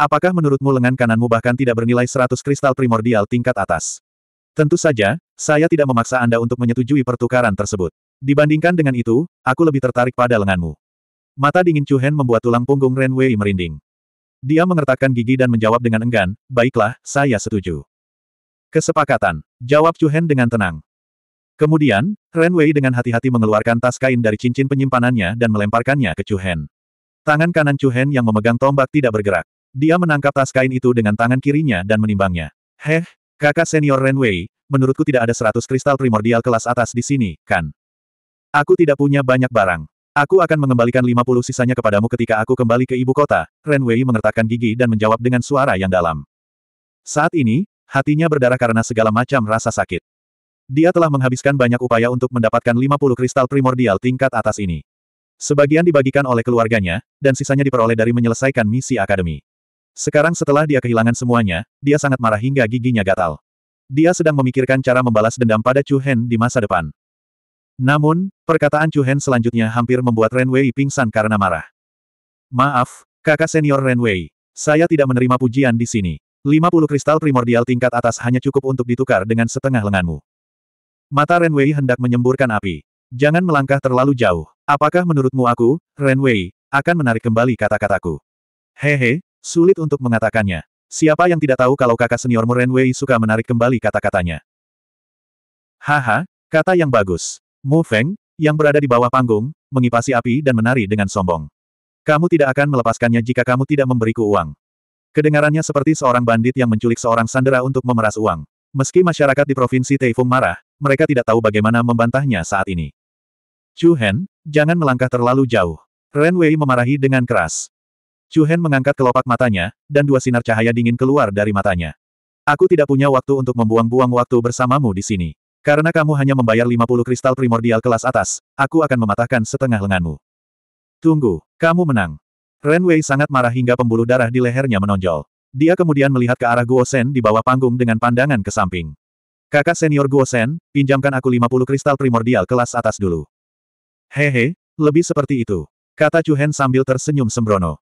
Apakah menurutmu lengan kananmu bahkan tidak bernilai seratus kristal primordial tingkat atas? Tentu saja, saya tidak memaksa Anda untuk menyetujui pertukaran tersebut. Dibandingkan dengan itu, aku lebih tertarik pada lenganmu. Mata dingin Chu Hen membuat tulang punggung Ren Wei merinding. Dia mengertakkan gigi dan menjawab dengan enggan, baiklah, saya setuju. Kesepakatan. Jawab Chu Hen dengan tenang. Kemudian, Ren Wei dengan hati-hati mengeluarkan tas kain dari cincin penyimpanannya dan melemparkannya ke Chu Hen. Tangan kanan Chu Hen yang memegang tombak tidak bergerak. Dia menangkap tas kain itu dengan tangan kirinya dan menimbangnya. Heh, kakak senior Ren Wei, menurutku tidak ada seratus kristal primordial kelas atas di sini, kan? Aku tidak punya banyak barang. Aku akan mengembalikan 50 sisanya kepadamu ketika aku kembali ke ibu kota, Ren Wei mengertakkan gigi dan menjawab dengan suara yang dalam. Saat ini, hatinya berdarah karena segala macam rasa sakit. Dia telah menghabiskan banyak upaya untuk mendapatkan 50 kristal primordial tingkat atas ini. Sebagian dibagikan oleh keluarganya, dan sisanya diperoleh dari menyelesaikan misi akademi. Sekarang setelah dia kehilangan semuanya, dia sangat marah hingga giginya gatal. Dia sedang memikirkan cara membalas dendam pada Chu Hen di masa depan. Namun, perkataan Chu Hen selanjutnya hampir membuat Ren Wei pingsan karena marah. Maaf, kakak senior Ren Wei. Saya tidak menerima pujian di sini. 50 kristal primordial tingkat atas hanya cukup untuk ditukar dengan setengah lenganmu. Mata Ren Wei hendak menyemburkan api. Jangan melangkah terlalu jauh. Apakah menurutmu aku, Ren Wei, akan menarik kembali kata-kataku? Hehe, sulit untuk mengatakannya. Siapa yang tidak tahu kalau kakak seniormu Ren Wei suka menarik kembali kata-katanya? Haha, kata yang bagus. Mu Feng, yang berada di bawah panggung, mengipasi api dan menari dengan sombong. Kamu tidak akan melepaskannya jika kamu tidak memberiku uang. Kedengarannya seperti seorang bandit yang menculik seorang sandera untuk memeras uang. Meski masyarakat di provinsi Taifung marah, mereka tidak tahu bagaimana membantahnya saat ini. Chu Hen, jangan melangkah terlalu jauh. Ren Wei memarahi dengan keras. Chu Hen mengangkat kelopak matanya, dan dua sinar cahaya dingin keluar dari matanya. Aku tidak punya waktu untuk membuang-buang waktu bersamamu di sini. Karena kamu hanya membayar 50 kristal primordial kelas atas, aku akan mematahkan setengah lenganmu. Tunggu, kamu menang. Ren Wei sangat marah hingga pembuluh darah di lehernya menonjol. Dia kemudian melihat ke arah Guo Sen di bawah panggung dengan pandangan ke samping. Kakak senior Guo Sen, pinjamkan aku 50 kristal primordial kelas atas dulu. Hehe, lebih seperti itu. Kata Chu Hen sambil tersenyum sembrono.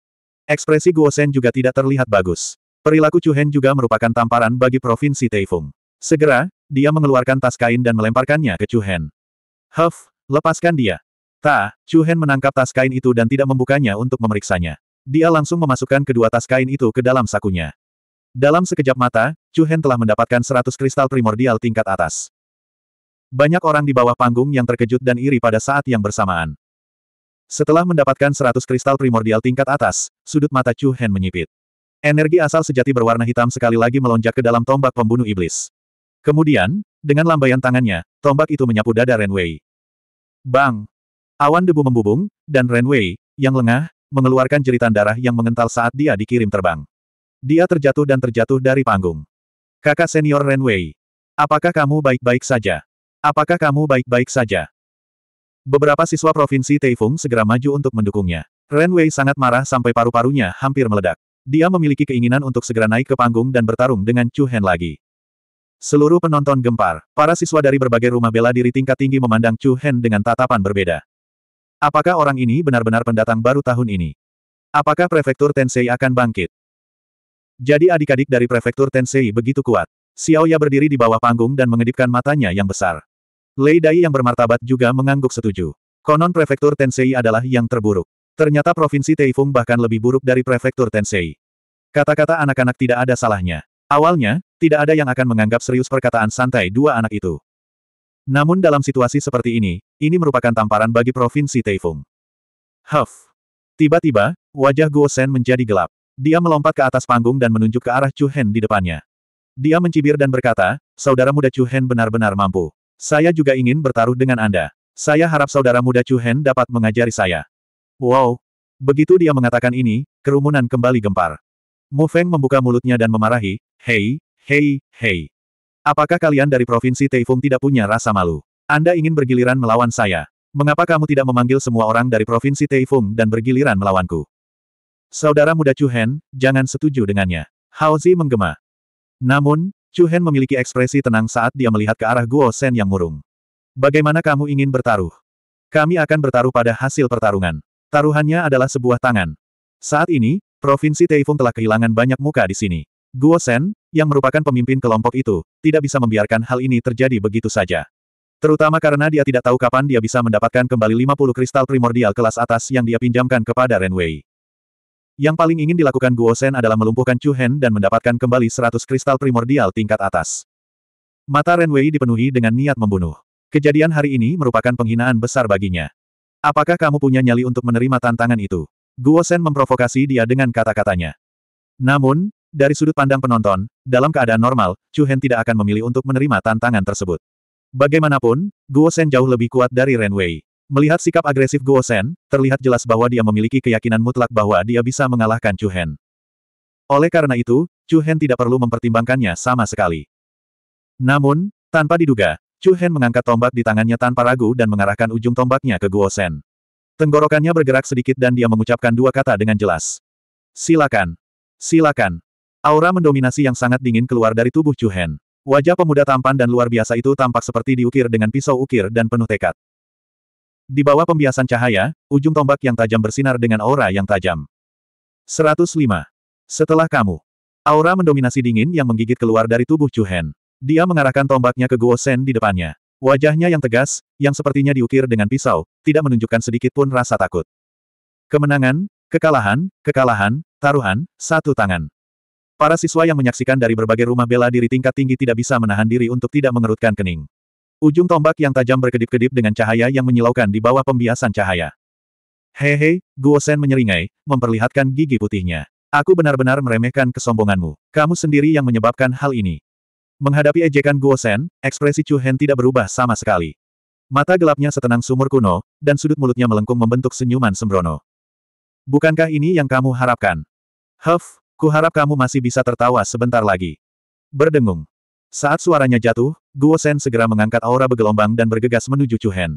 Ekspresi Guo Sen juga tidak terlihat bagus. Perilaku Chu Hen juga merupakan tamparan bagi Provinsi Taifung. Segera, dia mengeluarkan tas kain dan melemparkannya ke Chu Hen. Huff, lepaskan dia. Ta, Chu Hen menangkap tas kain itu dan tidak membukanya untuk memeriksanya. Dia langsung memasukkan kedua tas kain itu ke dalam sakunya. Dalam sekejap mata, Chu Hen telah mendapatkan seratus kristal primordial tingkat atas. Banyak orang di bawah panggung yang terkejut dan iri pada saat yang bersamaan. Setelah mendapatkan seratus kristal primordial tingkat atas, sudut mata Chu Hen menyipit. Energi asal sejati berwarna hitam sekali lagi melonjak ke dalam tombak pembunuh iblis. Kemudian, dengan lambaian tangannya, tombak itu menyapu dada Renwei. Bang! Awan debu membubung, dan Renwei, yang lengah, mengeluarkan jeritan darah yang mengental saat dia dikirim terbang. Dia terjatuh dan terjatuh dari panggung. Kakak senior Renwei, apakah kamu baik-baik saja? Apakah kamu baik-baik saja? Beberapa siswa provinsi Taifung segera maju untuk mendukungnya. Renwei sangat marah sampai paru-parunya hampir meledak. Dia memiliki keinginan untuk segera naik ke panggung dan bertarung dengan Chu Hen lagi. Seluruh penonton gempar, para siswa dari berbagai rumah bela diri tingkat tinggi memandang Chu Hen dengan tatapan berbeda. Apakah orang ini benar-benar pendatang baru tahun ini? Apakah prefektur Tensei akan bangkit? Jadi adik-adik dari prefektur Tensei begitu kuat. Xiao Ya berdiri di bawah panggung dan mengedipkan matanya yang besar. Lei Dai yang bermartabat juga mengangguk setuju. Konon prefektur Tensei adalah yang terburuk. Ternyata provinsi Teifung bahkan lebih buruk dari prefektur Tensei. Kata-kata anak-anak tidak ada salahnya. Awalnya, tidak ada yang akan menganggap serius perkataan santai dua anak itu. Namun dalam situasi seperti ini, ini merupakan tamparan bagi Provinsi Taifung. Huff. Tiba-tiba, wajah Guo Sen menjadi gelap. Dia melompat ke atas panggung dan menunjuk ke arah Chu Hen di depannya. Dia mencibir dan berkata, saudara muda Chu Hen benar-benar mampu. Saya juga ingin bertaruh dengan Anda. Saya harap saudara muda Chu Hen dapat mengajari saya. Wow. Begitu dia mengatakan ini, kerumunan kembali gempar. Mu Feng membuka mulutnya dan memarahi, Hei, hei, hei. Apakah kalian dari Provinsi Teifung tidak punya rasa malu? Anda ingin bergiliran melawan saya. Mengapa kamu tidak memanggil semua orang dari Provinsi Teifung dan bergiliran melawanku? Saudara muda Chu Hen, jangan setuju dengannya. Hao Zi menggema. Namun, Chu Hen memiliki ekspresi tenang saat dia melihat ke arah Guo Sen yang murung. Bagaimana kamu ingin bertaruh? Kami akan bertaruh pada hasil pertarungan. Taruhannya adalah sebuah tangan. Saat ini, Provinsi Teifung telah kehilangan banyak muka di sini. Guo Shen, yang merupakan pemimpin kelompok itu, tidak bisa membiarkan hal ini terjadi begitu saja. Terutama karena dia tidak tahu kapan dia bisa mendapatkan kembali 50 kristal primordial kelas atas yang dia pinjamkan kepada Ren Wei. Yang paling ingin dilakukan Guo Shen adalah melumpuhkan Chu Hen dan mendapatkan kembali 100 kristal primordial tingkat atas. Mata Ren Wei dipenuhi dengan niat membunuh. Kejadian hari ini merupakan penghinaan besar baginya. Apakah kamu punya nyali untuk menerima tantangan itu? Guo Shen memprovokasi dia dengan kata-katanya. Namun, dari sudut pandang penonton, dalam keadaan normal, Chu Hen tidak akan memilih untuk menerima tantangan tersebut. Bagaimanapun, Guo Shen jauh lebih kuat dari Ren Wei. Melihat sikap agresif Guo Shen, terlihat jelas bahwa dia memiliki keyakinan mutlak bahwa dia bisa mengalahkan Chu Hen. Oleh karena itu, Chu Hen tidak perlu mempertimbangkannya sama sekali. Namun, tanpa diduga, Chu Hen mengangkat tombak di tangannya tanpa ragu dan mengarahkan ujung tombaknya ke Guo Shen. Tenggorokannya bergerak sedikit dan dia mengucapkan dua kata dengan jelas. Silakan. Silakan. Aura mendominasi yang sangat dingin keluar dari tubuh Chu Hen. Wajah pemuda tampan dan luar biasa itu tampak seperti diukir dengan pisau ukir dan penuh tekad. Di bawah pembiasan cahaya, ujung tombak yang tajam bersinar dengan aura yang tajam. 105. Setelah kamu. Aura mendominasi dingin yang menggigit keluar dari tubuh Chu Hen. Dia mengarahkan tombaknya ke Guo Sen di depannya. Wajahnya yang tegas, yang sepertinya diukir dengan pisau, tidak menunjukkan sedikit pun rasa takut. Kemenangan, kekalahan, kekalahan, taruhan, satu tangan. Para siswa yang menyaksikan dari berbagai rumah bela diri tingkat tinggi tidak bisa menahan diri untuk tidak mengerutkan kening. Ujung tombak yang tajam berkedip-kedip dengan cahaya yang menyilaukan di bawah pembiasan cahaya. Hehe, Guo Sen menyeringai, memperlihatkan gigi putihnya. Aku benar-benar meremehkan kesombonganmu. Kamu sendiri yang menyebabkan hal ini. Menghadapi ejekan Guo Sen, ekspresi Chu Hen tidak berubah sama sekali. Mata gelapnya setenang sumur kuno, dan sudut mulutnya melengkung membentuk senyuman sembrono. Bukankah ini yang kamu harapkan? Huff, Kuharap kamu masih bisa tertawa sebentar lagi. Berdengung. Saat suaranya jatuh, Guo Sen segera mengangkat aura bergelombang dan bergegas menuju Chu Hen.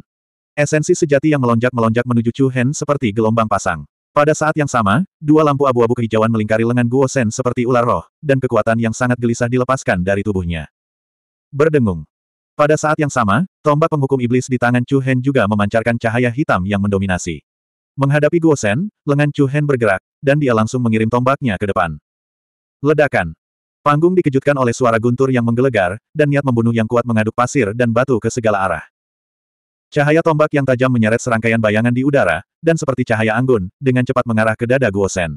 Esensi sejati yang melonjak-melonjak menuju Chu Hen seperti gelombang pasang. Pada saat yang sama, dua lampu abu-abu kehijauan melingkari lengan Guo Sen seperti ular roh, dan kekuatan yang sangat gelisah dilepaskan dari tubuhnya. Berdengung. Pada saat yang sama, tombak penghukum iblis di tangan Chu Hen juga memancarkan cahaya hitam yang mendominasi. Menghadapi Guosen, lengan Chu Hen bergerak, dan dia langsung mengirim tombaknya ke depan. Ledakan. Panggung dikejutkan oleh suara guntur yang menggelegar, dan niat membunuh yang kuat mengaduk pasir dan batu ke segala arah. Cahaya tombak yang tajam menyeret serangkaian bayangan di udara, dan seperti cahaya anggun, dengan cepat mengarah ke dada Guosen.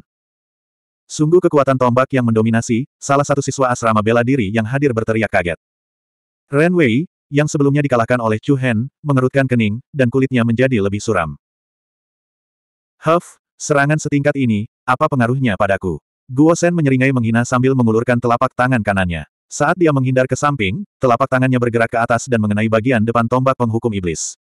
Sungguh kekuatan tombak yang mendominasi, salah satu siswa asrama bela diri yang hadir berteriak kaget. Ren Wei, yang sebelumnya dikalahkan oleh Chu Hen, mengerutkan kening, dan kulitnya menjadi lebih suram. Huff, serangan setingkat ini, apa pengaruhnya padaku? Guo Sen menyeringai menghina sambil mengulurkan telapak tangan kanannya. Saat dia menghindar ke samping, telapak tangannya bergerak ke atas dan mengenai bagian depan tombak penghukum iblis.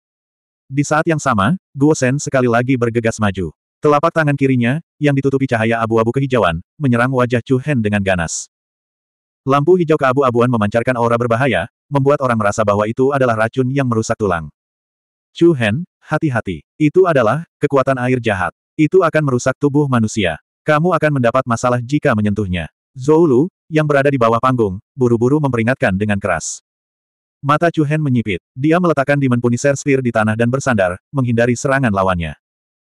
Di saat yang sama, Guo Sen sekali lagi bergegas maju. Telapak tangan kirinya, yang ditutupi cahaya abu-abu kehijauan, menyerang wajah Chu Hen dengan ganas. Lampu hijau keabu-abuan memancarkan aura berbahaya, membuat orang merasa bahwa itu adalah racun yang merusak tulang. Chu Hen, Hati-hati. Itu adalah kekuatan air jahat. Itu akan merusak tubuh manusia. Kamu akan mendapat masalah jika menyentuhnya. Zoulu, yang berada di bawah panggung, buru-buru memperingatkan dengan keras. Mata Chuhen menyipit. Dia meletakkan Demon Punisher Spear di tanah dan bersandar, menghindari serangan lawannya.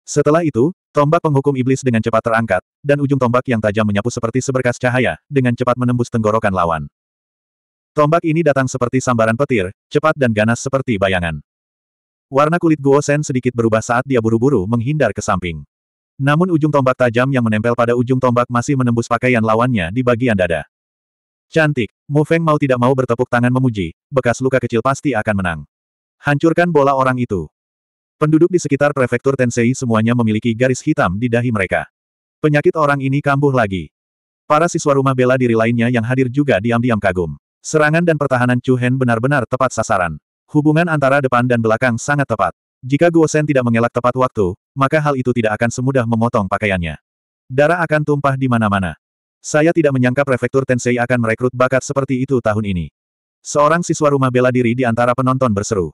Setelah itu, tombak penghukum iblis dengan cepat terangkat, dan ujung tombak yang tajam menyapu seperti seberkas cahaya, dengan cepat menembus tenggorokan lawan. Tombak ini datang seperti sambaran petir, cepat dan ganas seperti bayangan. Warna kulit Guo Sen sedikit berubah saat dia buru-buru menghindar ke samping. Namun ujung tombak tajam yang menempel pada ujung tombak masih menembus pakaian lawannya di bagian dada. Cantik, Mu Feng mau tidak mau bertepuk tangan memuji, bekas luka kecil pasti akan menang. Hancurkan bola orang itu. Penduduk di sekitar prefektur Tensei semuanya memiliki garis hitam di dahi mereka. Penyakit orang ini kambuh lagi. Para siswa rumah bela diri lainnya yang hadir juga diam-diam kagum. Serangan dan pertahanan Chu Hen benar-benar tepat sasaran. Hubungan antara depan dan belakang sangat tepat. Jika Guosen tidak mengelak tepat waktu, maka hal itu tidak akan semudah memotong pakaiannya. Darah akan tumpah di mana-mana. Saya tidak menyangka prefektur Tensei akan merekrut bakat seperti itu tahun ini. Seorang siswa rumah bela diri di antara penonton berseru.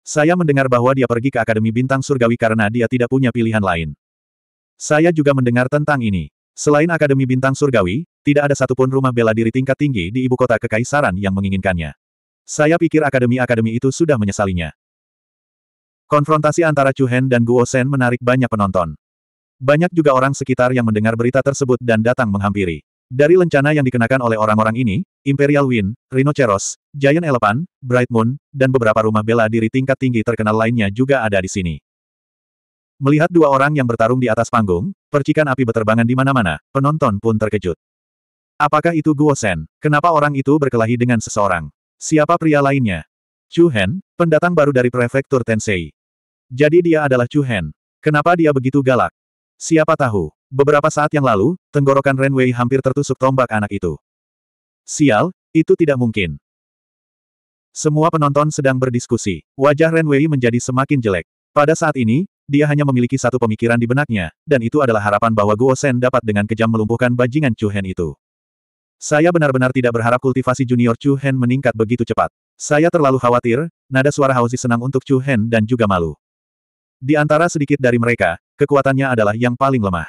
Saya mendengar bahwa dia pergi ke Akademi Bintang Surgawi karena dia tidak punya pilihan lain. Saya juga mendengar tentang ini. Selain Akademi Bintang Surgawi, tidak ada satupun rumah bela diri tingkat tinggi di ibu kota kekaisaran yang menginginkannya. Saya pikir akademi-akademi itu sudah menyesalinya. Konfrontasi antara Chu Hen dan Guo Shen menarik banyak penonton. Banyak juga orang sekitar yang mendengar berita tersebut dan datang menghampiri. Dari lencana yang dikenakan oleh orang-orang ini, Imperial Wind, Rhinoceros, Giant Elephant, Bright Moon, dan beberapa rumah bela diri tingkat tinggi terkenal lainnya juga ada di sini. Melihat dua orang yang bertarung di atas panggung, percikan api beterbangan di mana-mana, penonton pun terkejut. Apakah itu Guo Shen? Kenapa orang itu berkelahi dengan seseorang? Siapa pria lainnya? Chu Hen, pendatang baru dari prefektur Tensei. Jadi dia adalah Chu Hen. Kenapa dia begitu galak? Siapa tahu, beberapa saat yang lalu, tenggorokan Ren Wei hampir tertusuk tombak anak itu. Sial, itu tidak mungkin. Semua penonton sedang berdiskusi. Wajah Ren Wei menjadi semakin jelek. Pada saat ini, dia hanya memiliki satu pemikiran di benaknya, dan itu adalah harapan bahwa Guo Sen dapat dengan kejam melumpuhkan bajingan Chu Hen itu. Saya benar-benar tidak berharap kultivasi junior Chu Hen meningkat begitu cepat. Saya terlalu khawatir, nada suara Hauzi senang untuk Chu Hen dan juga malu. Di antara sedikit dari mereka, kekuatannya adalah yang paling lemah.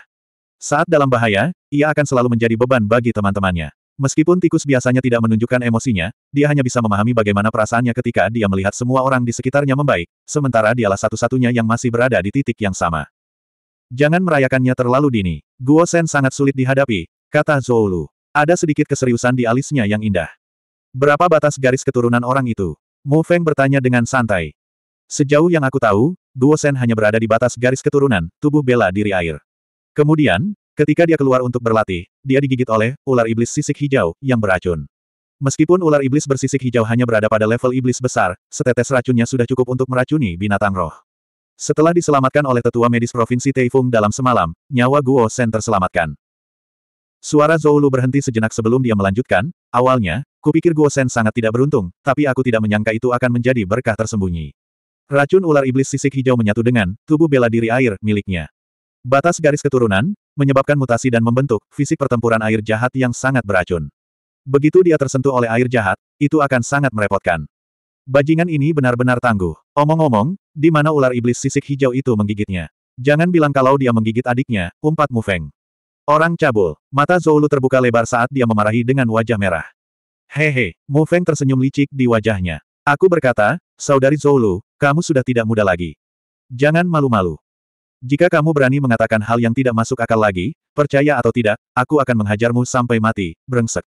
Saat dalam bahaya, ia akan selalu menjadi beban bagi teman-temannya. Meskipun tikus biasanya tidak menunjukkan emosinya, dia hanya bisa memahami bagaimana perasaannya ketika dia melihat semua orang di sekitarnya membaik, sementara dialah satu-satunya yang masih berada di titik yang sama. Jangan merayakannya terlalu dini. Guo Sen sangat sulit dihadapi, kata Zhou Lu. Ada sedikit keseriusan di alisnya yang indah. Berapa batas garis keturunan orang itu? Mo Feng bertanya dengan santai. Sejauh yang aku tahu, Duo Sen hanya berada di batas garis keturunan, tubuh bela diri air. Kemudian, ketika dia keluar untuk berlatih, dia digigit oleh ular iblis sisik hijau yang beracun. Meskipun ular iblis bersisik hijau hanya berada pada level iblis besar, setetes racunnya sudah cukup untuk meracuni binatang roh. Setelah diselamatkan oleh tetua medis provinsi Taifung dalam semalam, nyawa Guo Sen terselamatkan. Suara Zoulu berhenti sejenak sebelum dia melanjutkan, awalnya, kupikir Guosen sangat tidak beruntung, tapi aku tidak menyangka itu akan menjadi berkah tersembunyi. Racun ular iblis sisik hijau menyatu dengan tubuh bela diri air miliknya. Batas garis keturunan, menyebabkan mutasi dan membentuk fisik pertempuran air jahat yang sangat beracun. Begitu dia tersentuh oleh air jahat, itu akan sangat merepotkan. Bajingan ini benar-benar tangguh. Omong-omong, di mana ular iblis sisik hijau itu menggigitnya? Jangan bilang kalau dia menggigit adiknya, umpat Mufeng. Orang cabul. Mata Zoulu terbuka lebar saat dia memarahi dengan wajah merah. Hehe, Mu Feng tersenyum licik di wajahnya. Aku berkata, Saudari Zoulu, kamu sudah tidak muda lagi. Jangan malu-malu. Jika kamu berani mengatakan hal yang tidak masuk akal lagi, percaya atau tidak, aku akan menghajarmu sampai mati, brengsek.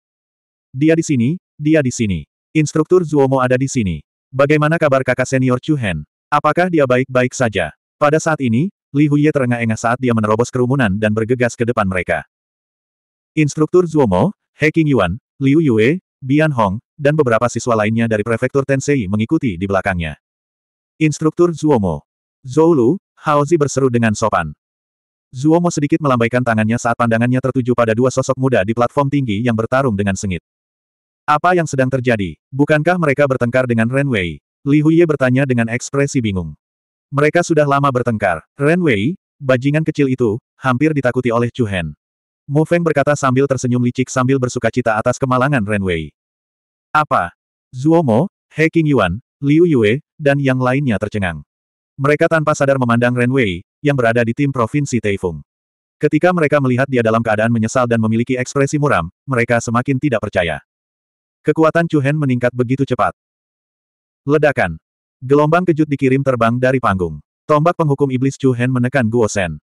Dia di sini, dia di sini. Instruktur Zuomo ada di sini. Bagaimana kabar kakak senior Chu Hen? Apakah dia baik-baik saja? Pada saat ini, Li Huye terengah-engah saat dia menerobos kerumunan dan bergegas ke depan mereka. Instruktur Zuomo, He Yuan, Liu Yue, Bian Hong, dan beberapa siswa lainnya dari prefektur Tensei mengikuti di belakangnya. Instruktur Zuomo, Zhou Lu, Hao Zi berseru dengan sopan. Zuomo sedikit melambaikan tangannya saat pandangannya tertuju pada dua sosok muda di platform tinggi yang bertarung dengan sengit. Apa yang sedang terjadi? Bukankah mereka bertengkar dengan Ren Wei? Li Huye bertanya dengan ekspresi bingung. Mereka sudah lama bertengkar. Ren Wei, bajingan kecil itu, hampir ditakuti oleh Chu Hen. Mo Feng berkata sambil tersenyum licik sambil bersuka cita atas kemalangan Ren Wei. Apa? Zhuo Mo, He King Yuan, Liu Yue, dan yang lainnya tercengang. Mereka tanpa sadar memandang Ren Wei, yang berada di tim Provinsi Taifung. Ketika mereka melihat dia dalam keadaan menyesal dan memiliki ekspresi muram, mereka semakin tidak percaya. Kekuatan Chu Hen meningkat begitu cepat. Ledakan. Gelombang kejut dikirim terbang dari panggung. Tombak penghukum iblis Chu Hen menekan Guo Sen.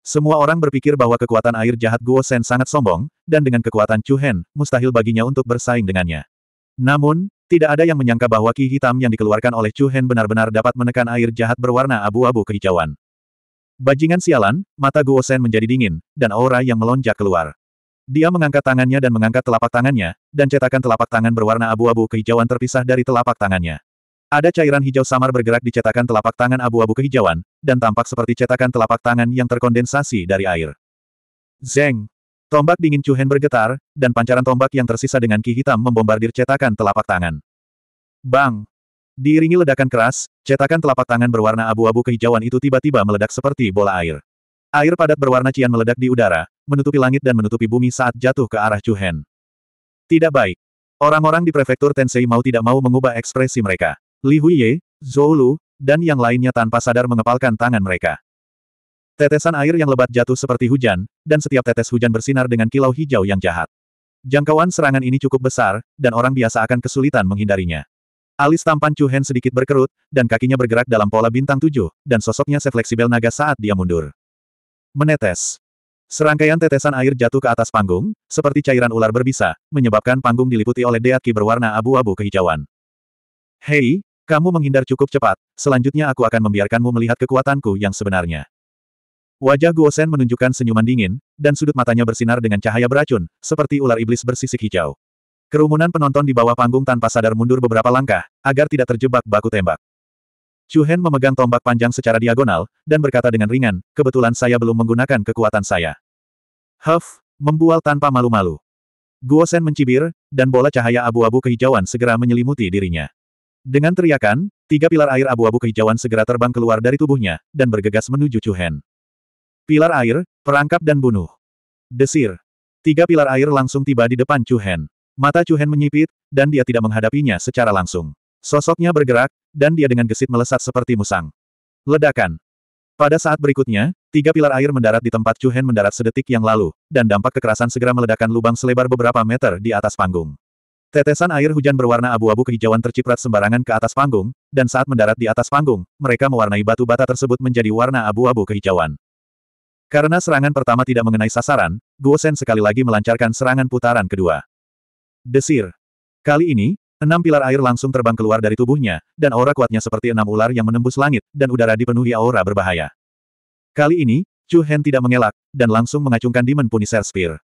Semua orang berpikir bahwa kekuatan air jahat Guo Sen sangat sombong, dan dengan kekuatan Chu Hen, mustahil baginya untuk bersaing dengannya. Namun, tidak ada yang menyangka bahwa ki hitam yang dikeluarkan oleh Chu Hen benar-benar dapat menekan air jahat berwarna abu-abu kehijauan. Bajingan sialan, mata Guo Sen menjadi dingin, dan aura yang melonjak keluar. Dia mengangkat tangannya dan mengangkat telapak tangannya, dan cetakan telapak tangan berwarna abu-abu kehijauan terpisah dari telapak tangannya. Ada cairan hijau samar bergerak di cetakan telapak tangan abu-abu kehijauan, dan tampak seperti cetakan telapak tangan yang terkondensasi dari air. Zeng! Tombak dingin Chuhen bergetar, dan pancaran tombak yang tersisa dengan ki hitam membombardir cetakan telapak tangan. Bang! Diiringi ledakan keras, cetakan telapak tangan berwarna abu-abu kehijauan itu tiba-tiba meledak seperti bola air. Air padat berwarna cian meledak di udara, menutupi langit dan menutupi bumi saat jatuh ke arah Chuhen. Tidak baik. Orang-orang di prefektur Tensei mau tidak mau mengubah ekspresi mereka. Li Huiye, Zhou Lu, dan yang lainnya tanpa sadar mengepalkan tangan mereka. Tetesan air yang lebat jatuh seperti hujan, dan setiap tetes hujan bersinar dengan kilau hijau yang jahat. Jangkauan serangan ini cukup besar, dan orang biasa akan kesulitan menghindarinya. Alis tampan Chu Hen sedikit berkerut, dan kakinya bergerak dalam pola bintang tujuh, dan sosoknya sefleksibel naga saat dia mundur. Menetes. Serangkaian tetesan air jatuh ke atas panggung, seperti cairan ular berbisa, menyebabkan panggung diliputi oleh deat berwarna abu-abu kehijauan. Hei, kamu menghindar cukup cepat, selanjutnya aku akan membiarkanmu melihat kekuatanku yang sebenarnya. Wajah Guo Guosen menunjukkan senyuman dingin, dan sudut matanya bersinar dengan cahaya beracun, seperti ular iblis bersisik hijau. Kerumunan penonton di bawah panggung tanpa sadar mundur beberapa langkah, agar tidak terjebak baku tembak. Chu Hen memegang tombak panjang secara diagonal, dan berkata dengan ringan, kebetulan saya belum menggunakan kekuatan saya. Huff, membual tanpa malu-malu. Guo Guosen mencibir, dan bola cahaya abu-abu kehijauan segera menyelimuti dirinya. Dengan teriakan, tiga pilar air abu-abu kehijauan segera terbang keluar dari tubuhnya, dan bergegas menuju Chu Pilar air, perangkap dan bunuh. Desir. Tiga pilar air langsung tiba di depan Chu Mata Chu menyipit, dan dia tidak menghadapinya secara langsung. Sosoknya bergerak, dan dia dengan gesit melesat seperti musang. Ledakan. Pada saat berikutnya, tiga pilar air mendarat di tempat Chu mendarat sedetik yang lalu, dan dampak kekerasan segera meledakkan lubang selebar beberapa meter di atas panggung. Tetesan air hujan berwarna abu-abu kehijauan terciprat sembarangan ke atas panggung, dan saat mendarat di atas panggung, mereka mewarnai batu bata tersebut menjadi warna abu-abu kehijauan. Karena serangan pertama tidak mengenai sasaran, Guosen sekali lagi melancarkan serangan putaran kedua. Desir. Kali ini, enam pilar air langsung terbang keluar dari tubuhnya, dan aura kuatnya seperti enam ular yang menembus langit, dan udara dipenuhi aura berbahaya. Kali ini, Chu Hen tidak mengelak, dan langsung mengacungkan Demon Punisher Spear.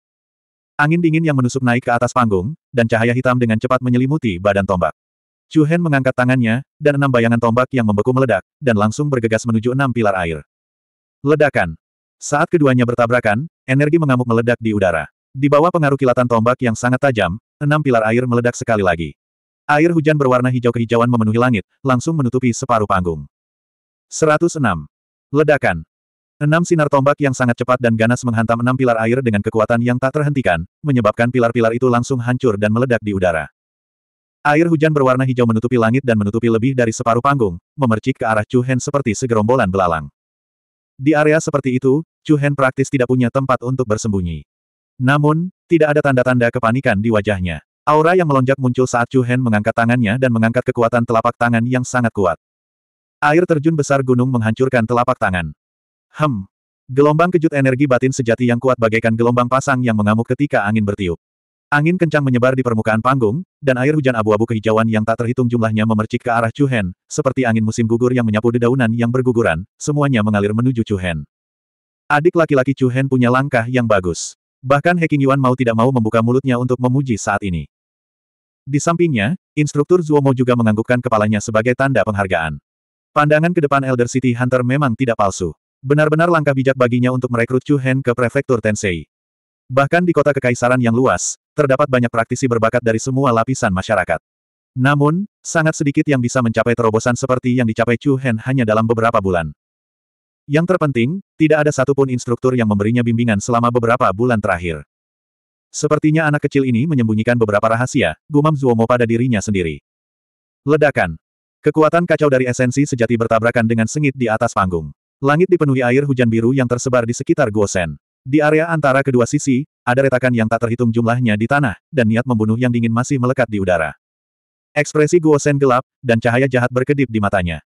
Angin dingin yang menusuk naik ke atas panggung, dan cahaya hitam dengan cepat menyelimuti badan tombak. Chu Hen mengangkat tangannya, dan enam bayangan tombak yang membeku meledak, dan langsung bergegas menuju enam pilar air. Ledakan. Saat keduanya bertabrakan, energi mengamuk meledak di udara. Di bawah pengaruh kilatan tombak yang sangat tajam, enam pilar air meledak sekali lagi. Air hujan berwarna hijau kehijauan memenuhi langit, langsung menutupi separuh panggung. 106. Ledakan. Enam sinar tombak yang sangat cepat dan ganas menghantam enam pilar air dengan kekuatan yang tak terhentikan, menyebabkan pilar-pilar itu langsung hancur dan meledak di udara. Air hujan berwarna hijau menutupi langit dan menutupi lebih dari separuh panggung, memercik ke arah Chu Hen seperti segerombolan belalang. Di area seperti itu, Chu Hen praktis tidak punya tempat untuk bersembunyi. Namun, tidak ada tanda-tanda kepanikan di wajahnya. Aura yang melonjak muncul saat Chu Hen mengangkat tangannya dan mengangkat kekuatan telapak tangan yang sangat kuat. Air terjun besar gunung menghancurkan telapak tangan. Hem. Gelombang kejut energi batin sejati yang kuat bagaikan gelombang pasang yang mengamuk ketika angin bertiup. Angin kencang menyebar di permukaan panggung, dan air hujan abu-abu kehijauan yang tak terhitung jumlahnya memercik ke arah Chuhen, seperti angin musim gugur yang menyapu dedaunan yang berguguran, semuanya mengalir menuju Chuhen. Adik laki-laki Chuhen punya langkah yang bagus. Bahkan Heking Yuan mau tidak mau membuka mulutnya untuk memuji saat ini. Di sampingnya, instruktur Zuomo juga menganggukkan kepalanya sebagai tanda penghargaan. Pandangan ke depan Elder City Hunter memang tidak palsu. Benar-benar langkah bijak baginya untuk merekrut Chu Hen ke prefektur Tensei. Bahkan di kota kekaisaran yang luas, terdapat banyak praktisi berbakat dari semua lapisan masyarakat. Namun, sangat sedikit yang bisa mencapai terobosan seperti yang dicapai Chu Hen hanya dalam beberapa bulan. Yang terpenting, tidak ada satupun instruktur yang memberinya bimbingan selama beberapa bulan terakhir. Sepertinya anak kecil ini menyembunyikan beberapa rahasia, gumam Zuomo pada dirinya sendiri. Ledakan. Kekuatan kacau dari esensi sejati bertabrakan dengan sengit di atas panggung. Langit dipenuhi air hujan biru yang tersebar di sekitar Guosen. Di area antara kedua sisi, ada retakan yang tak terhitung jumlahnya di tanah, dan niat membunuh yang dingin masih melekat di udara. Ekspresi Guosen gelap, dan cahaya jahat berkedip di matanya.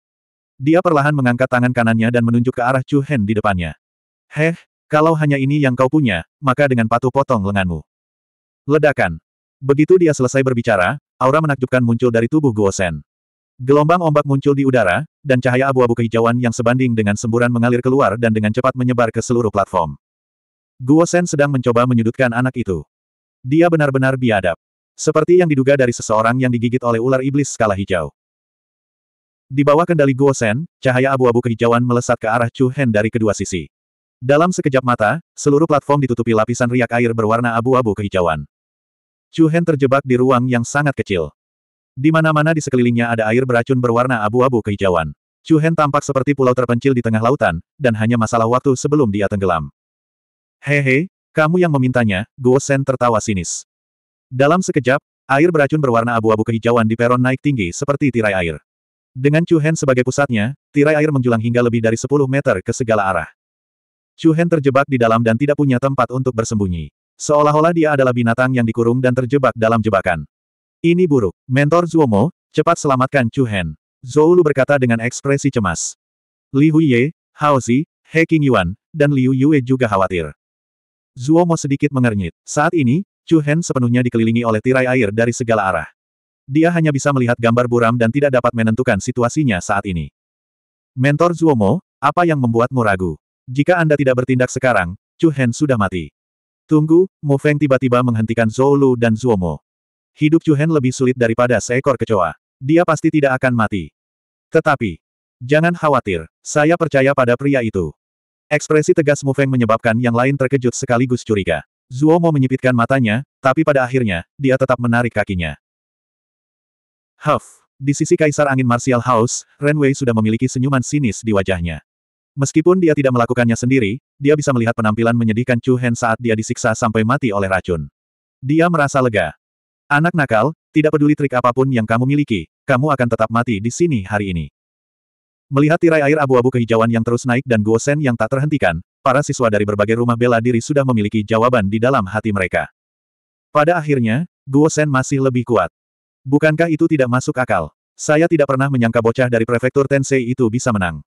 Dia perlahan mengangkat tangan kanannya dan menunjuk ke arah Chu Hen di depannya. Heh, kalau hanya ini yang kau punya, maka dengan patuh potong lenganmu. Ledakan. Begitu dia selesai berbicara, aura menakjubkan muncul dari tubuh Guosen. Gelombang ombak muncul di udara, dan cahaya abu-abu kehijauan yang sebanding dengan semburan mengalir keluar dan dengan cepat menyebar ke seluruh platform. Guo Sen sedang mencoba menyudutkan anak itu. Dia benar-benar biadab. Seperti yang diduga dari seseorang yang digigit oleh ular iblis skala hijau. Di bawah kendali Guo Sen, cahaya abu-abu kehijauan melesat ke arah Chu Hen dari kedua sisi. Dalam sekejap mata, seluruh platform ditutupi lapisan riak air berwarna abu-abu kehijauan. Chu Hen terjebak di ruang yang sangat kecil. Di mana-mana di sekelilingnya ada air beracun berwarna abu-abu kehijauan. Chu Hen tampak seperti pulau terpencil di tengah lautan, dan hanya masalah waktu sebelum dia tenggelam. Hehe, kamu yang memintanya, Guo Sen tertawa sinis. Dalam sekejap, air beracun berwarna abu-abu kehijauan di peron naik tinggi seperti tirai air. Dengan Chu Hen sebagai pusatnya, tirai air menjulang hingga lebih dari 10 meter ke segala arah. Chu Hen terjebak di dalam dan tidak punya tempat untuk bersembunyi. Seolah-olah dia adalah binatang yang dikurung dan terjebak dalam jebakan. Ini buruk. Mentor Zuomo, cepat selamatkan Chu Hen. Zhou berkata dengan ekspresi cemas. Li Huiye, Haozi, He Yuan, dan Liu Yue juga khawatir. Zuomo sedikit mengernyit. Saat ini, Chu Hen sepenuhnya dikelilingi oleh tirai air dari segala arah. Dia hanya bisa melihat gambar buram dan tidak dapat menentukan situasinya saat ini. Mentor Zuomo, apa yang membuatmu ragu? Jika Anda tidak bertindak sekarang, Chu Hen sudah mati. Tunggu, Mu Feng tiba-tiba menghentikan Zoulu Lu dan Zuomo. Hidup Chu Hen lebih sulit daripada seekor kecoa. Dia pasti tidak akan mati. Tetapi, jangan khawatir, saya percaya pada pria itu. Ekspresi tegas Mu Feng menyebabkan yang lain terkejut sekaligus curiga. Zuo Mo menyipitkan matanya, tapi pada akhirnya, dia tetap menarik kakinya. Huff! Di sisi Kaisar Angin Martial House, Ren Wei sudah memiliki senyuman sinis di wajahnya. Meskipun dia tidak melakukannya sendiri, dia bisa melihat penampilan menyedihkan Chu Hen saat dia disiksa sampai mati oleh racun. Dia merasa lega. Anak nakal, tidak peduli trik apapun yang kamu miliki, kamu akan tetap mati di sini hari ini. Melihat tirai air abu-abu kehijauan yang terus naik dan Guosen yang tak terhentikan, para siswa dari berbagai rumah bela diri sudah memiliki jawaban di dalam hati mereka. Pada akhirnya, Guosen masih lebih kuat. Bukankah itu tidak masuk akal? Saya tidak pernah menyangka bocah dari prefektur Tensei itu bisa menang.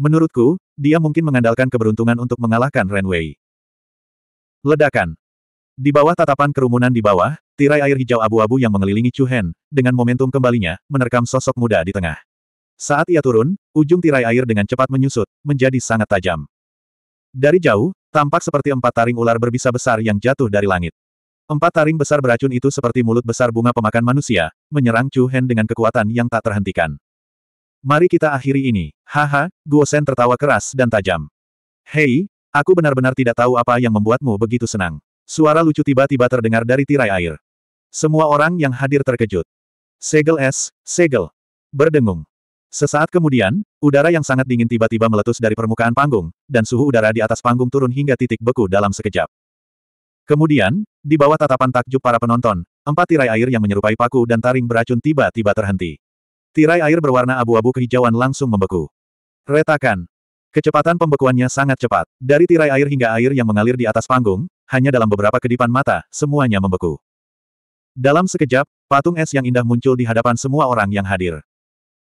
Menurutku, dia mungkin mengandalkan keberuntungan untuk mengalahkan Renwei. Ledakan. Di bawah tatapan kerumunan di bawah, tirai air hijau abu-abu yang mengelilingi Chu Hen, dengan momentum kembalinya, menerkam sosok muda di tengah. Saat ia turun, ujung tirai air dengan cepat menyusut, menjadi sangat tajam. Dari jauh, tampak seperti empat taring ular berbisa besar yang jatuh dari langit. Empat taring besar beracun itu seperti mulut besar bunga pemakan manusia, menyerang Chu Hen dengan kekuatan yang tak terhentikan. Mari kita akhiri ini. Haha, Guo Sen tertawa keras dan tajam. Hei, aku benar-benar tidak tahu apa yang membuatmu begitu senang. Suara lucu tiba-tiba terdengar dari tirai air. Semua orang yang hadir terkejut. Segel es, segel. Berdengung. Sesaat kemudian, udara yang sangat dingin tiba-tiba meletus dari permukaan panggung, dan suhu udara di atas panggung turun hingga titik beku dalam sekejap. Kemudian, di bawah tatapan takjub para penonton, empat tirai air yang menyerupai paku dan taring beracun tiba-tiba terhenti. Tirai air berwarna abu-abu kehijauan langsung membeku. Retakan. Kecepatan pembekuannya sangat cepat. Dari tirai air hingga air yang mengalir di atas panggung, hanya dalam beberapa kedipan mata, semuanya membeku. Dalam sekejap, patung es yang indah muncul di hadapan semua orang yang hadir.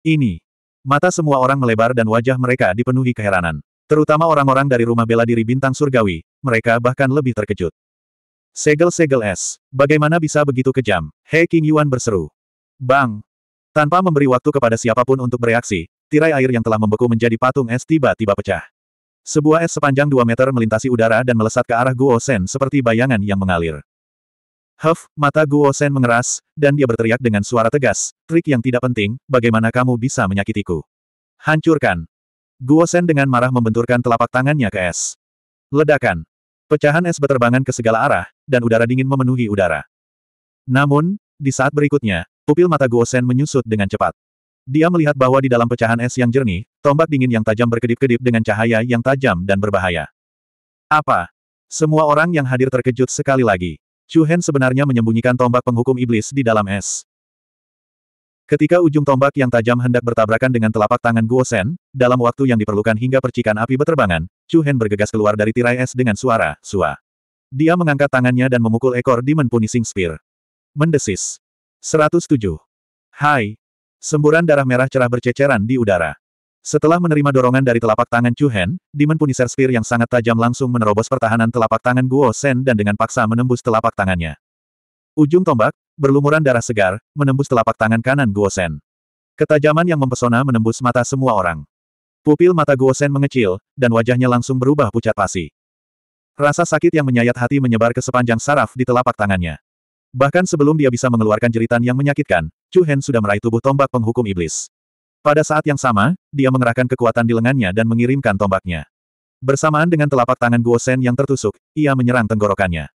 Ini. Mata semua orang melebar dan wajah mereka dipenuhi keheranan. Terutama orang-orang dari rumah bela diri bintang surgawi, mereka bahkan lebih terkejut. Segel-segel es, bagaimana bisa begitu kejam? Hei King Yuan berseru. Bang! Tanpa memberi waktu kepada siapapun untuk bereaksi, tirai air yang telah membeku menjadi patung es tiba-tiba pecah. Sebuah es sepanjang 2 meter melintasi udara dan melesat ke arah Guo Sen seperti bayangan yang mengalir. Huff, mata Guo Sen mengeras, dan dia berteriak dengan suara tegas, trik yang tidak penting, bagaimana kamu bisa menyakitiku? Hancurkan! Guo Sen dengan marah membenturkan telapak tangannya ke es. Ledakan! Pecahan es berterbangan ke segala arah, dan udara dingin memenuhi udara. Namun, di saat berikutnya, pupil mata Guo Sen menyusut dengan cepat. Dia melihat bahwa di dalam pecahan es yang jernih, tombak dingin yang tajam berkedip-kedip dengan cahaya yang tajam dan berbahaya. Apa? Semua orang yang hadir terkejut sekali lagi. Chu Hen sebenarnya menyembunyikan tombak penghukum iblis di dalam es. Ketika ujung tombak yang tajam hendak bertabrakan dengan telapak tangan Guo Sen, dalam waktu yang diperlukan hingga percikan api berterbangan, Chu Hen bergegas keluar dari tirai es dengan suara, sua. Dia mengangkat tangannya dan memukul ekor Demon Punishing Spear. Mendesis. 107. Hai, Semburan darah merah cerah berceceran di udara. Setelah menerima dorongan dari telapak tangan Chu Hen, Demon Punisher Spear yang sangat tajam langsung menerobos pertahanan telapak tangan Guo Sen dan dengan paksa menembus telapak tangannya. Ujung tombak, berlumuran darah segar, menembus telapak tangan kanan Guo Sen. Ketajaman yang mempesona menembus mata semua orang. Pupil mata Guo Sen mengecil, dan wajahnya langsung berubah pucat pasi. Rasa sakit yang menyayat hati menyebar ke sepanjang saraf di telapak tangannya. Bahkan sebelum dia bisa mengeluarkan jeritan yang menyakitkan, Chu Hen sudah meraih tubuh tombak penghukum iblis. Pada saat yang sama, dia mengerahkan kekuatan di lengannya dan mengirimkan tombaknya. Bersamaan dengan telapak tangan Guo Shen yang tertusuk, ia menyerang tenggorokannya.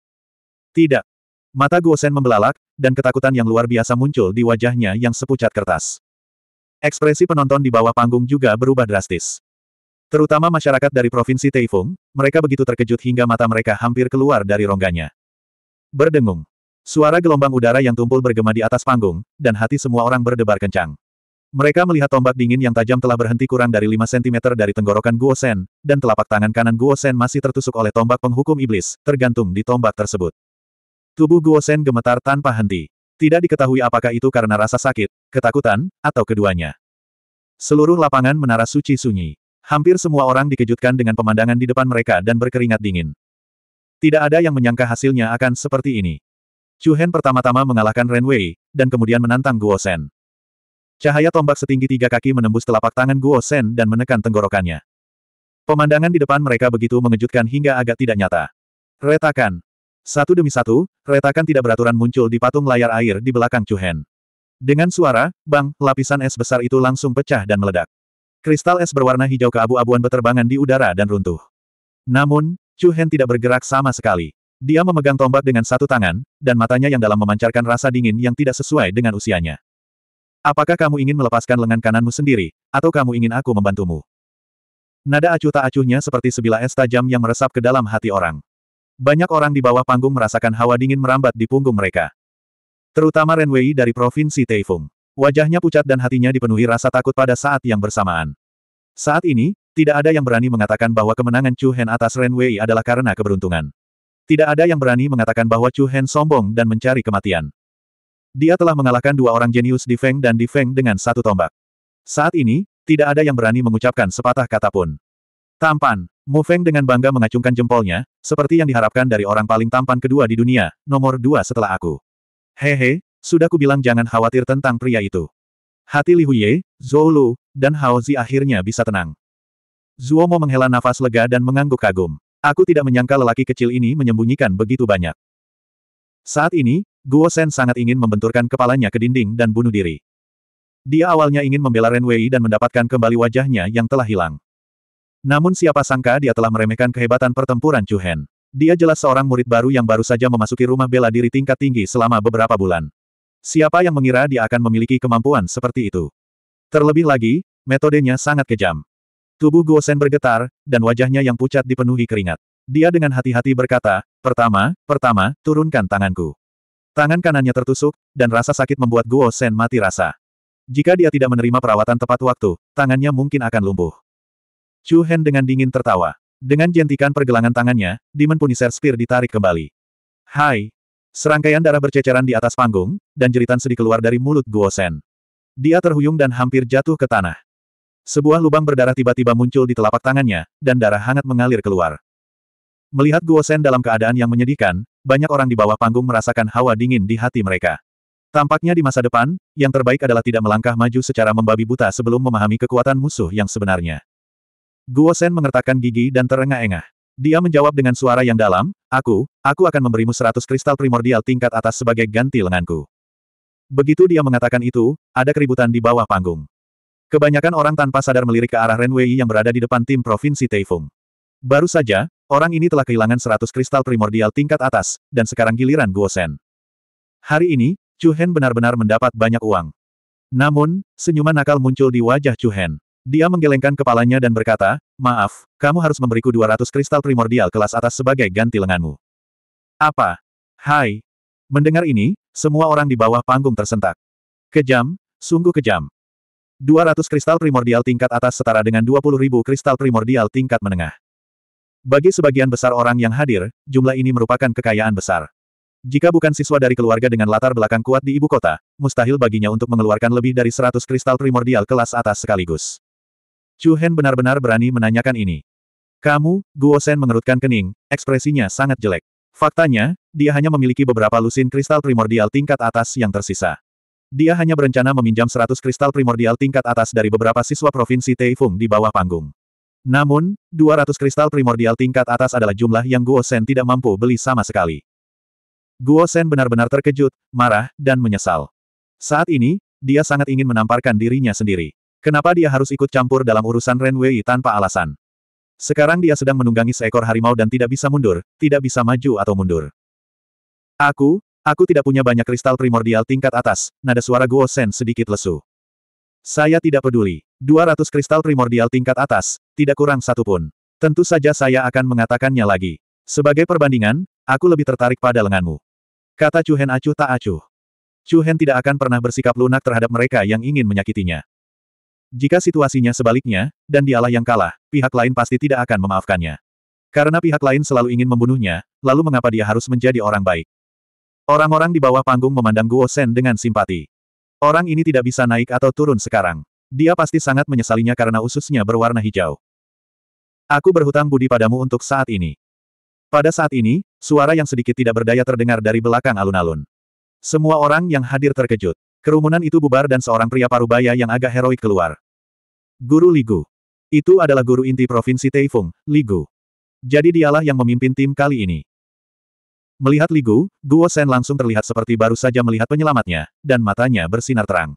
Tidak. Mata Guo Shen membelalak, dan ketakutan yang luar biasa muncul di wajahnya yang sepucat kertas. Ekspresi penonton di bawah panggung juga berubah drastis. Terutama masyarakat dari Provinsi Taifung, mereka begitu terkejut hingga mata mereka hampir keluar dari rongganya. Berdengung. Suara gelombang udara yang tumpul bergema di atas panggung, dan hati semua orang berdebar kencang. Mereka melihat tombak dingin yang tajam telah berhenti kurang dari 5 cm dari tenggorokan Guo Sen, dan telapak tangan kanan Guo Sen masih tertusuk oleh tombak penghukum iblis, tergantung di tombak tersebut. Tubuh Guo Sen gemetar tanpa henti. Tidak diketahui apakah itu karena rasa sakit, ketakutan, atau keduanya. Seluruh lapangan menara suci sunyi. Hampir semua orang dikejutkan dengan pemandangan di depan mereka dan berkeringat dingin. Tidak ada yang menyangka hasilnya akan seperti ini. Chu Hen pertama-tama mengalahkan Ren Wei, dan kemudian menantang Guo Shen. Cahaya tombak setinggi tiga kaki menembus telapak tangan Guo Shen dan menekan tenggorokannya. Pemandangan di depan mereka begitu mengejutkan hingga agak tidak nyata. Retakan. Satu demi satu, retakan tidak beraturan muncul di patung layar air di belakang Chu Hen. Dengan suara, bang, lapisan es besar itu langsung pecah dan meledak. Kristal es berwarna hijau keabu-abuan beterbangan di udara dan runtuh. Namun, Chu Hen tidak bergerak sama sekali. Dia memegang tombak dengan satu tangan, dan matanya yang dalam memancarkan rasa dingin yang tidak sesuai dengan usianya. Apakah kamu ingin melepaskan lengan kananmu sendiri, atau kamu ingin aku membantumu? Nada acuh tak acuhnya seperti sebilah es tajam yang meresap ke dalam hati orang. Banyak orang di bawah panggung merasakan hawa dingin merambat di punggung mereka. Terutama Ren Wei dari Provinsi Taifung. Wajahnya pucat dan hatinya dipenuhi rasa takut pada saat yang bersamaan. Saat ini, tidak ada yang berani mengatakan bahwa kemenangan Chu Hen atas Ren Wei adalah karena keberuntungan. Tidak ada yang berani mengatakan bahwa Chu Hen sombong dan mencari kematian. Dia telah mengalahkan dua orang jenius di Feng dan di Feng dengan satu tombak. Saat ini, tidak ada yang berani mengucapkan sepatah kata pun. Tampan, Mu Feng dengan bangga mengacungkan jempolnya, seperti yang diharapkan dari orang paling tampan kedua di dunia, nomor dua setelah aku. Hehe, sudah kubilang jangan khawatir tentang pria itu. Hati Li Huye, Zhou Lu, dan Hao Zi akhirnya bisa tenang. Zuo Mo menghela nafas lega dan mengangguk kagum. Aku tidak menyangka lelaki kecil ini menyembunyikan begitu banyak. Saat ini, Guo Sen sangat ingin membenturkan kepalanya ke dinding dan bunuh diri. Dia awalnya ingin membela Ren Wei dan mendapatkan kembali wajahnya yang telah hilang. Namun siapa sangka dia telah meremehkan kehebatan pertempuran Chu Hen. Dia jelas seorang murid baru yang baru saja memasuki rumah bela diri tingkat tinggi selama beberapa bulan. Siapa yang mengira dia akan memiliki kemampuan seperti itu? Terlebih lagi, metodenya sangat kejam. Tubuh Guosen bergetar, dan wajahnya yang pucat dipenuhi keringat. Dia dengan hati-hati berkata, pertama, pertama, turunkan tanganku. Tangan kanannya tertusuk, dan rasa sakit membuat Guosen mati rasa. Jika dia tidak menerima perawatan tepat waktu, tangannya mungkin akan lumpuh. Chu Hen dengan dingin tertawa. Dengan jentikan pergelangan tangannya, Demon Punisher Spear ditarik kembali. Hai! Serangkaian darah berceceran di atas panggung, dan jeritan sedih keluar dari mulut Guosen. Dia terhuyung dan hampir jatuh ke tanah. Sebuah lubang berdarah tiba-tiba muncul di telapak tangannya, dan darah hangat mengalir keluar. Melihat Guo Guosen dalam keadaan yang menyedihkan, banyak orang di bawah panggung merasakan hawa dingin di hati mereka. Tampaknya di masa depan, yang terbaik adalah tidak melangkah maju secara membabi buta sebelum memahami kekuatan musuh yang sebenarnya. Guo Shen mengertakkan gigi dan terengah-engah. Dia menjawab dengan suara yang dalam, Aku, aku akan memberimu seratus kristal primordial tingkat atas sebagai ganti lenganku. Begitu dia mengatakan itu, ada keributan di bawah panggung. Kebanyakan orang tanpa sadar melirik ke arah Ren Wei yang berada di depan tim Provinsi Taifung. Baru saja, orang ini telah kehilangan 100 kristal primordial tingkat atas, dan sekarang giliran Guo Guosen. Hari ini, Chu Hen benar-benar mendapat banyak uang. Namun, senyuman nakal muncul di wajah Chu Hen. Dia menggelengkan kepalanya dan berkata, Maaf, kamu harus memberiku 200 kristal primordial kelas atas sebagai ganti lenganmu. Apa? Hai. Mendengar ini, semua orang di bawah panggung tersentak. Kejam, sungguh kejam. 200 kristal primordial tingkat atas setara dengan 20.000 kristal primordial tingkat menengah. Bagi sebagian besar orang yang hadir, jumlah ini merupakan kekayaan besar. Jika bukan siswa dari keluarga dengan latar belakang kuat di ibu kota, mustahil baginya untuk mengeluarkan lebih dari 100 kristal primordial kelas atas sekaligus. Chu Hen benar-benar berani menanyakan ini. Kamu, Guo Sen mengerutkan kening, ekspresinya sangat jelek. Faktanya, dia hanya memiliki beberapa lusin kristal primordial tingkat atas yang tersisa. Dia hanya berencana meminjam 100 kristal primordial tingkat atas dari beberapa siswa provinsi Teifung di bawah panggung. Namun, 200 kristal primordial tingkat atas adalah jumlah yang Guo Sen tidak mampu beli sama sekali. Guo Sen benar-benar terkejut, marah, dan menyesal. Saat ini, dia sangat ingin menamparkan dirinya sendiri. Kenapa dia harus ikut campur dalam urusan Ren Wei tanpa alasan? Sekarang dia sedang menunggangi seekor harimau dan tidak bisa mundur, tidak bisa maju atau mundur. Aku, Aku tidak punya banyak kristal primordial tingkat atas, nada suara Guo Sen sedikit lesu. Saya tidak peduli. 200 kristal primordial tingkat atas, tidak kurang satu pun. Tentu saja saya akan mengatakannya lagi. Sebagai perbandingan, aku lebih tertarik pada lenganmu. Kata Chu Hen acuh tak acuh. Chu Hen tidak akan pernah bersikap lunak terhadap mereka yang ingin menyakitinya. Jika situasinya sebaliknya, dan dialah yang kalah, pihak lain pasti tidak akan memaafkannya. Karena pihak lain selalu ingin membunuhnya, lalu mengapa dia harus menjadi orang baik? Orang-orang di bawah panggung memandang Guo Shen dengan simpati. Orang ini tidak bisa naik atau turun sekarang. Dia pasti sangat menyesalinya karena ususnya berwarna hijau. Aku berhutang budi padamu untuk saat ini. Pada saat ini, suara yang sedikit tidak berdaya terdengar dari belakang alun-alun. Semua orang yang hadir terkejut. Kerumunan itu bubar dan seorang pria parubaya yang agak heroik keluar. Guru Ligu. Itu adalah guru inti provinsi Taifung, Ligu. Jadi dialah yang memimpin tim kali ini. Melihat Ligu, Guo Sen langsung terlihat seperti baru saja melihat penyelamatnya, dan matanya bersinar terang.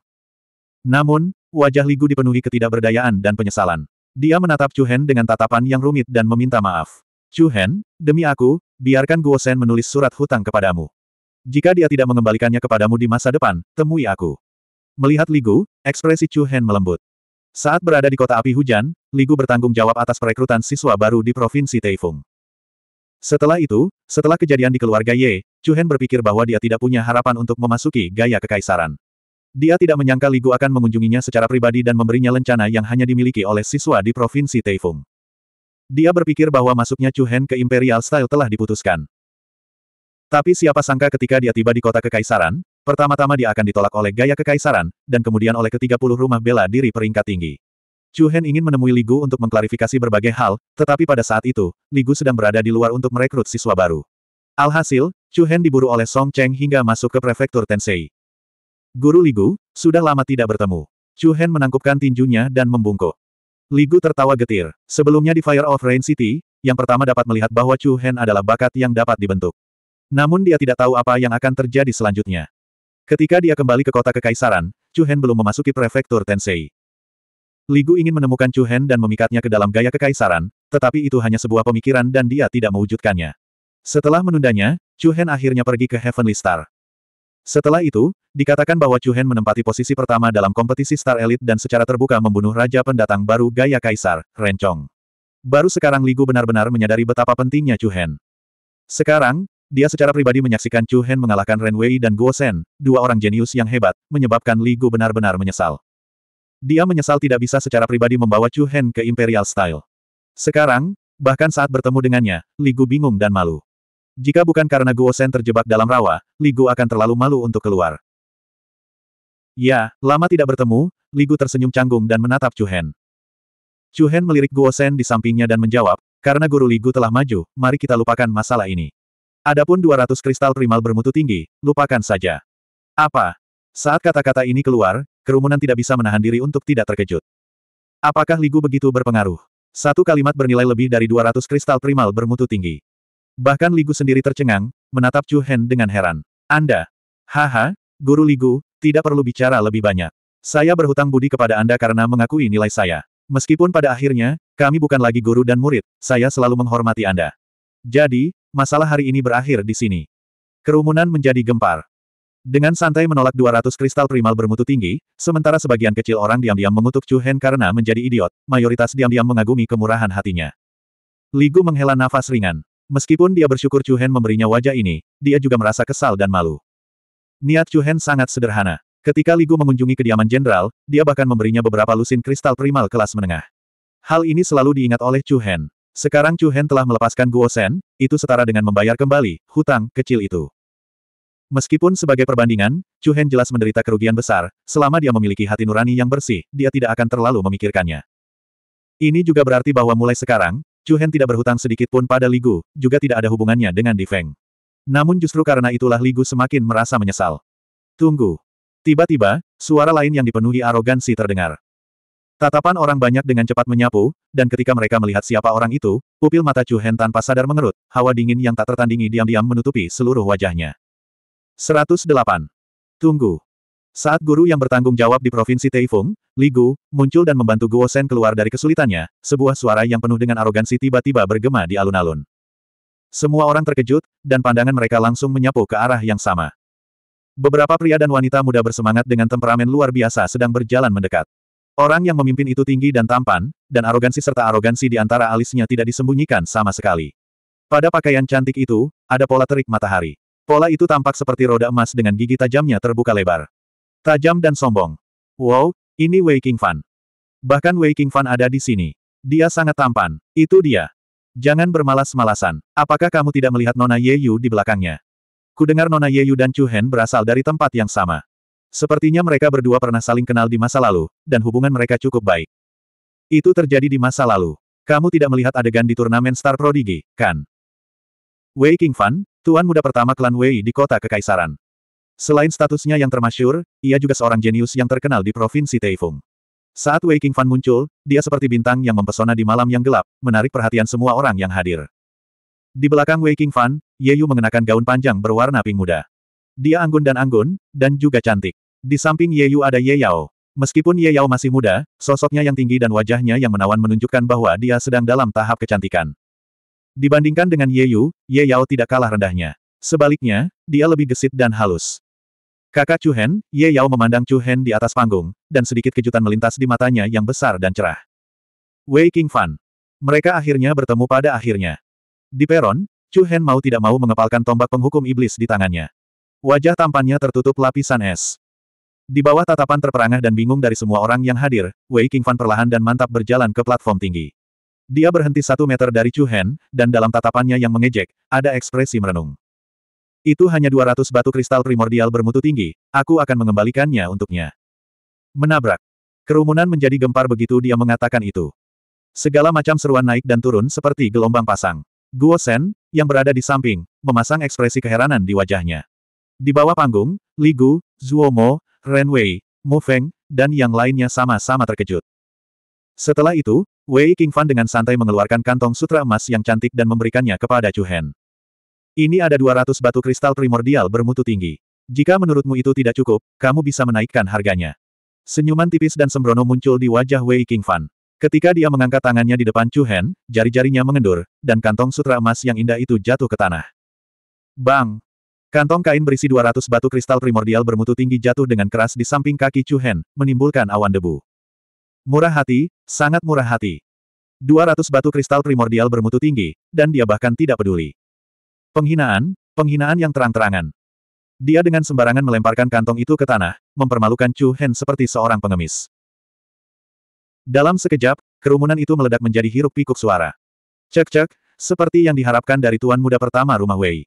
Namun, wajah Ligu dipenuhi ketidakberdayaan dan penyesalan. Dia menatap Chu Hen dengan tatapan yang rumit dan meminta maaf. Chu Hen, demi aku, biarkan Guo Sen menulis surat hutang kepadamu. Jika dia tidak mengembalikannya kepadamu di masa depan, temui aku. Melihat Ligu, ekspresi Chu Hen melembut. Saat berada di kota api hujan, Ligu bertanggung jawab atas perekrutan siswa baru di Provinsi Taifung. Setelah itu, setelah kejadian di keluarga Ye, Chu Hen berpikir bahwa dia tidak punya harapan untuk memasuki gaya kekaisaran. Dia tidak menyangka Ligu akan mengunjunginya secara pribadi dan memberinya lencana yang hanya dimiliki oleh siswa di Provinsi Taifung. Dia berpikir bahwa masuknya Chu Hen ke Imperial Style telah diputuskan. Tapi siapa sangka ketika dia tiba di kota kekaisaran, pertama-tama dia akan ditolak oleh gaya kekaisaran, dan kemudian oleh ke-30 rumah bela diri peringkat tinggi. Chu Hen ingin menemui Ligu untuk mengklarifikasi berbagai hal, tetapi pada saat itu, Ligu sedang berada di luar untuk merekrut siswa baru. Alhasil, Chu Hen diburu oleh Song Cheng hingga masuk ke prefektur Tensei. Guru Ligu, sudah lama tidak bertemu. Chu Hen menangkupkan tinjunya dan membungkuk. Ligu tertawa getir. Sebelumnya di Fire of Rain City, yang pertama dapat melihat bahwa Chu Hen adalah bakat yang dapat dibentuk. Namun dia tidak tahu apa yang akan terjadi selanjutnya. Ketika dia kembali ke kota kekaisaran, Chu Hen belum memasuki prefektur Tensei. Ligu ingin menemukan Chu Hen dan memikatnya ke dalam gaya kekaisaran, tetapi itu hanya sebuah pemikiran dan dia tidak mewujudkannya. Setelah menundanya, Chu Hen akhirnya pergi ke Heavenly Star. Setelah itu, dikatakan bahwa Chu Hen menempati posisi pertama dalam kompetisi Star Elite dan secara terbuka membunuh Raja Pendatang baru gaya kaisar, Rencong. Baru sekarang Ligu benar-benar menyadari betapa pentingnya Chu Hen. Sekarang, dia secara pribadi menyaksikan Chu Hen mengalahkan Ren Wei dan Guo Shen, dua orang jenius yang hebat, menyebabkan Ligu benar-benar menyesal. Dia menyesal tidak bisa secara pribadi membawa Chu Hen ke Imperial Style. Sekarang, bahkan saat bertemu dengannya, Li Gu bingung dan malu. Jika bukan karena Guo Shen terjebak dalam rawa, Li Gu akan terlalu malu untuk keluar. Ya, lama tidak bertemu, Li Gu tersenyum canggung dan menatap Chu Hen. Chu Hen melirik Guo Shen di sampingnya dan menjawab, karena guru Li Gu telah maju, mari kita lupakan masalah ini. Adapun 200 kristal primal bermutu tinggi, lupakan saja. Apa, saat kata-kata ini keluar, kerumunan tidak bisa menahan diri untuk tidak terkejut. Apakah ligu begitu berpengaruh? Satu kalimat bernilai lebih dari 200 kristal primal bermutu tinggi. Bahkan ligu sendiri tercengang, menatap Chu Hen dengan heran. Anda? Haha, guru ligu, tidak perlu bicara lebih banyak. Saya berhutang budi kepada Anda karena mengakui nilai saya. Meskipun pada akhirnya, kami bukan lagi guru dan murid, saya selalu menghormati Anda. Jadi, masalah hari ini berakhir di sini. Kerumunan menjadi gempar. Dengan santai menolak 200 kristal primal bermutu tinggi, sementara sebagian kecil orang diam-diam mengutuk Chu Hen karena menjadi idiot, mayoritas diam-diam mengagumi kemurahan hatinya. Ligu menghela nafas ringan. Meskipun dia bersyukur Chu Hen memberinya wajah ini, dia juga merasa kesal dan malu. Niat Chu Hen sangat sederhana. Ketika Ligu mengunjungi kediaman jenderal, dia bahkan memberinya beberapa lusin kristal primal kelas menengah. Hal ini selalu diingat oleh Chu Hen. Sekarang Chu Hen telah melepaskan Guo Sen, itu setara dengan membayar kembali hutang kecil itu. Meskipun sebagai perbandingan, Chu Hen jelas menderita kerugian besar, selama dia memiliki hati nurani yang bersih, dia tidak akan terlalu memikirkannya. Ini juga berarti bahwa mulai sekarang, Chu Hen tidak berhutang sedikit pun pada Ligu, juga tidak ada hubungannya dengan Di Feng. Namun justru karena itulah Ligu semakin merasa menyesal. Tunggu. Tiba-tiba, suara lain yang dipenuhi arogansi terdengar. Tatapan orang banyak dengan cepat menyapu, dan ketika mereka melihat siapa orang itu, pupil mata Chu Hen tanpa sadar mengerut, hawa dingin yang tak tertandingi diam-diam menutupi seluruh wajahnya. 108. Tunggu. Saat guru yang bertanggung jawab di provinsi Taifung, Gu, muncul dan membantu Guo Sen keluar dari kesulitannya, sebuah suara yang penuh dengan arogansi tiba-tiba bergema di alun-alun. Semua orang terkejut, dan pandangan mereka langsung menyapu ke arah yang sama. Beberapa pria dan wanita muda bersemangat dengan temperamen luar biasa sedang berjalan mendekat. Orang yang memimpin itu tinggi dan tampan, dan arogansi serta arogansi di antara alisnya tidak disembunyikan sama sekali. Pada pakaian cantik itu, ada pola terik matahari. Pola itu tampak seperti roda emas dengan gigi tajamnya terbuka lebar. Tajam dan sombong. Wow, ini Wei King Fan. Bahkan Wei King Fan ada di sini. Dia sangat tampan. Itu dia. Jangan bermalas-malasan. Apakah kamu tidak melihat Nona Ye Yu di belakangnya? Kudengar Nona Ye Yu dan Chu Hen berasal dari tempat yang sama. Sepertinya mereka berdua pernah saling kenal di masa lalu, dan hubungan mereka cukup baik. Itu terjadi di masa lalu. Kamu tidak melihat adegan di turnamen Star Prodigy, kan? Wei Qingfan, tuan muda pertama klan Wei di kota Kekaisaran. Selain statusnya yang termasyur, ia juga seorang jenius yang terkenal di Provinsi Taifung. Saat Wei Qingfan muncul, dia seperti bintang yang mempesona di malam yang gelap, menarik perhatian semua orang yang hadir. Di belakang Wei Qingfan, Ye Yu mengenakan gaun panjang berwarna pink muda. Dia anggun dan anggun, dan juga cantik. Di samping Ye Yu ada Ye Yao. Meskipun Ye Yao masih muda, sosoknya yang tinggi dan wajahnya yang menawan menunjukkan bahwa dia sedang dalam tahap kecantikan. Dibandingkan dengan Ye Yu, Ye Yao tidak kalah rendahnya. Sebaliknya, dia lebih gesit dan halus. Kakak Chu Hen, Ye Yao memandang Chu Hen di atas panggung, dan sedikit kejutan melintas di matanya yang besar dan cerah. Wei King Fan. Mereka akhirnya bertemu pada akhirnya. Di peron, Chu Hen mau tidak mau mengepalkan tombak penghukum iblis di tangannya. Wajah tampannya tertutup lapisan es. Di bawah tatapan terperangah dan bingung dari semua orang yang hadir, Wei King Fan perlahan dan mantap berjalan ke platform tinggi. Dia berhenti satu meter dari Chu Hen, dan dalam tatapannya yang mengejek, ada ekspresi merenung. Itu hanya 200 batu kristal primordial bermutu tinggi, aku akan mengembalikannya untuknya. Menabrak. Kerumunan menjadi gempar begitu dia mengatakan itu. Segala macam seruan naik dan turun seperti gelombang pasang. Guo Sen, yang berada di samping, memasang ekspresi keheranan di wajahnya. Di bawah panggung, Li Gu, Zhuo Mo, Ren Wei, Mo Feng, dan yang lainnya sama-sama terkejut. Setelah itu, Wei King Fan dengan santai mengeluarkan kantong sutra emas yang cantik dan memberikannya kepada Chu Hen. Ini ada 200 batu kristal primordial bermutu tinggi. Jika menurutmu itu tidak cukup, kamu bisa menaikkan harganya. Senyuman tipis dan sembrono muncul di wajah Wei King Fan. Ketika dia mengangkat tangannya di depan Chu Hen, jari-jarinya mengendur, dan kantong sutra emas yang indah itu jatuh ke tanah. Bang! Kantong kain berisi 200 batu kristal primordial bermutu tinggi jatuh dengan keras di samping kaki Chu Hen, menimbulkan awan debu. Murah hati, sangat murah hati. 200 batu kristal primordial bermutu tinggi, dan dia bahkan tidak peduli. Penghinaan, penghinaan yang terang-terangan. Dia dengan sembarangan melemparkan kantong itu ke tanah, mempermalukan Chu Hen seperti seorang pengemis. Dalam sekejap, kerumunan itu meledak menjadi hiruk pikuk suara. Cek-cek, seperti yang diharapkan dari tuan muda pertama rumah Wei.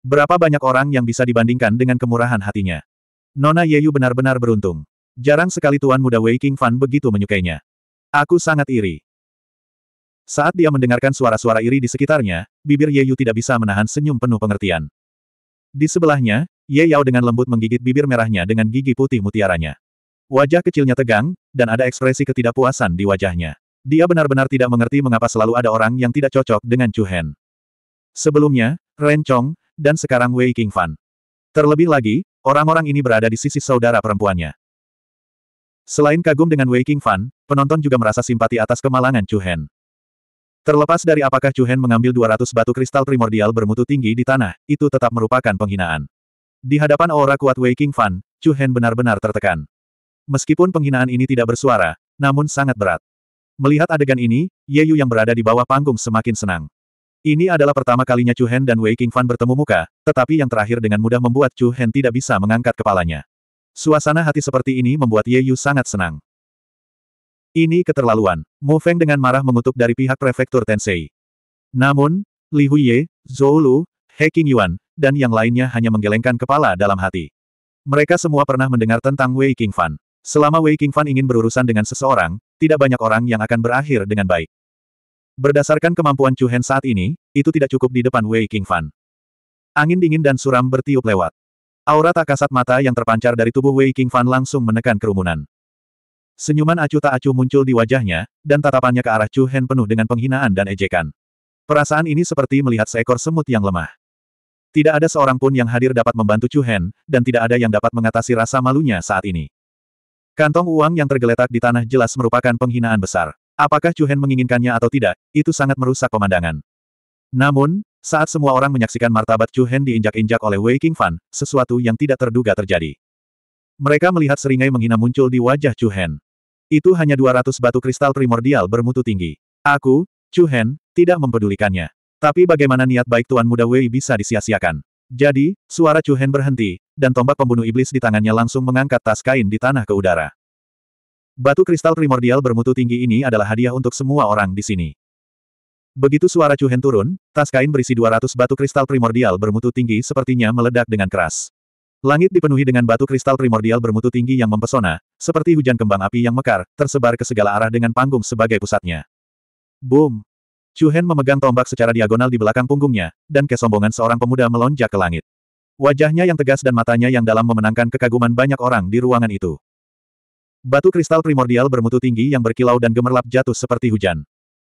Berapa banyak orang yang bisa dibandingkan dengan kemurahan hatinya? Nona Yeyu benar-benar beruntung. Jarang sekali tuan muda Wei King Fan begitu menyukainya. Aku sangat iri. Saat dia mendengarkan suara-suara iri di sekitarnya, bibir Ye Yu tidak bisa menahan senyum penuh pengertian. Di sebelahnya, Ye Yao dengan lembut menggigit bibir merahnya dengan gigi putih mutiaranya. Wajah kecilnya tegang, dan ada ekspresi ketidakpuasan di wajahnya. Dia benar-benar tidak mengerti mengapa selalu ada orang yang tidak cocok dengan Chu Hen. Sebelumnya, Ren Chong, dan sekarang Wei King Fan. Terlebih lagi, orang-orang ini berada di sisi saudara perempuannya. Selain kagum dengan Waking Fan, penonton juga merasa simpati atas kemalangan Chu Hen. Terlepas dari apakah Chu Hen mengambil 200 batu kristal primordial bermutu tinggi di tanah, itu tetap merupakan penghinaan. Di hadapan aura kuat Waking Fan, Chu Hen benar-benar tertekan. Meskipun penghinaan ini tidak bersuara, namun sangat berat. Melihat adegan ini, Ye Yu yang berada di bawah panggung semakin senang. Ini adalah pertama kalinya Chu Hen dan Waking Fan bertemu muka, tetapi yang terakhir dengan mudah membuat Chu Hen tidak bisa mengangkat kepalanya. Suasana hati seperti ini membuat Ye Yu sangat senang. Ini keterlaluan, Mo Feng dengan marah mengutuk dari pihak prefektur Tensei. Namun, Li Huiye, Zhou Lu, He King Yuan, dan yang lainnya hanya menggelengkan kepala dalam hati. Mereka semua pernah mendengar tentang Wei King Fan. Selama Wei King Fan ingin berurusan dengan seseorang, tidak banyak orang yang akan berakhir dengan baik. Berdasarkan kemampuan Chu Hen saat ini, itu tidak cukup di depan Wei King Fan. Angin dingin dan suram bertiup lewat. Aura tak kasat mata yang terpancar dari tubuh Wei King Fan langsung menekan kerumunan. Senyuman acuh tak acuh muncul di wajahnya, dan tatapannya ke arah Chu Hen penuh dengan penghinaan dan ejekan. Perasaan ini seperti melihat seekor semut yang lemah. Tidak ada seorang pun yang hadir dapat membantu Chu Hen, dan tidak ada yang dapat mengatasi rasa malunya saat ini. Kantong uang yang tergeletak di tanah jelas merupakan penghinaan besar. Apakah Chu Hen menginginkannya atau tidak, itu sangat merusak pemandangan. Namun, saat semua orang menyaksikan martabat Chu Hen diinjak-injak oleh Wei King Fan, sesuatu yang tidak terduga terjadi. Mereka melihat seringai menghina muncul di wajah Chu Hen. Itu hanya 200 batu kristal primordial bermutu tinggi. Aku, Chu Hen, tidak mempedulikannya. Tapi bagaimana niat baik Tuan Muda Wei bisa disia-siakan? Jadi, suara Chu Hen berhenti, dan tombak pembunuh iblis di tangannya langsung mengangkat tas kain di tanah ke udara. Batu kristal primordial bermutu tinggi ini adalah hadiah untuk semua orang di sini. Begitu suara Chu Hen turun, tas kain berisi 200 batu kristal primordial bermutu tinggi sepertinya meledak dengan keras. Langit dipenuhi dengan batu kristal primordial bermutu tinggi yang mempesona, seperti hujan kembang api yang mekar, tersebar ke segala arah dengan panggung sebagai pusatnya. Boom! Chu Hen memegang tombak secara diagonal di belakang punggungnya, dan kesombongan seorang pemuda melonjak ke langit. Wajahnya yang tegas dan matanya yang dalam memenangkan kekaguman banyak orang di ruangan itu. Batu kristal primordial bermutu tinggi yang berkilau dan gemerlap jatuh seperti hujan.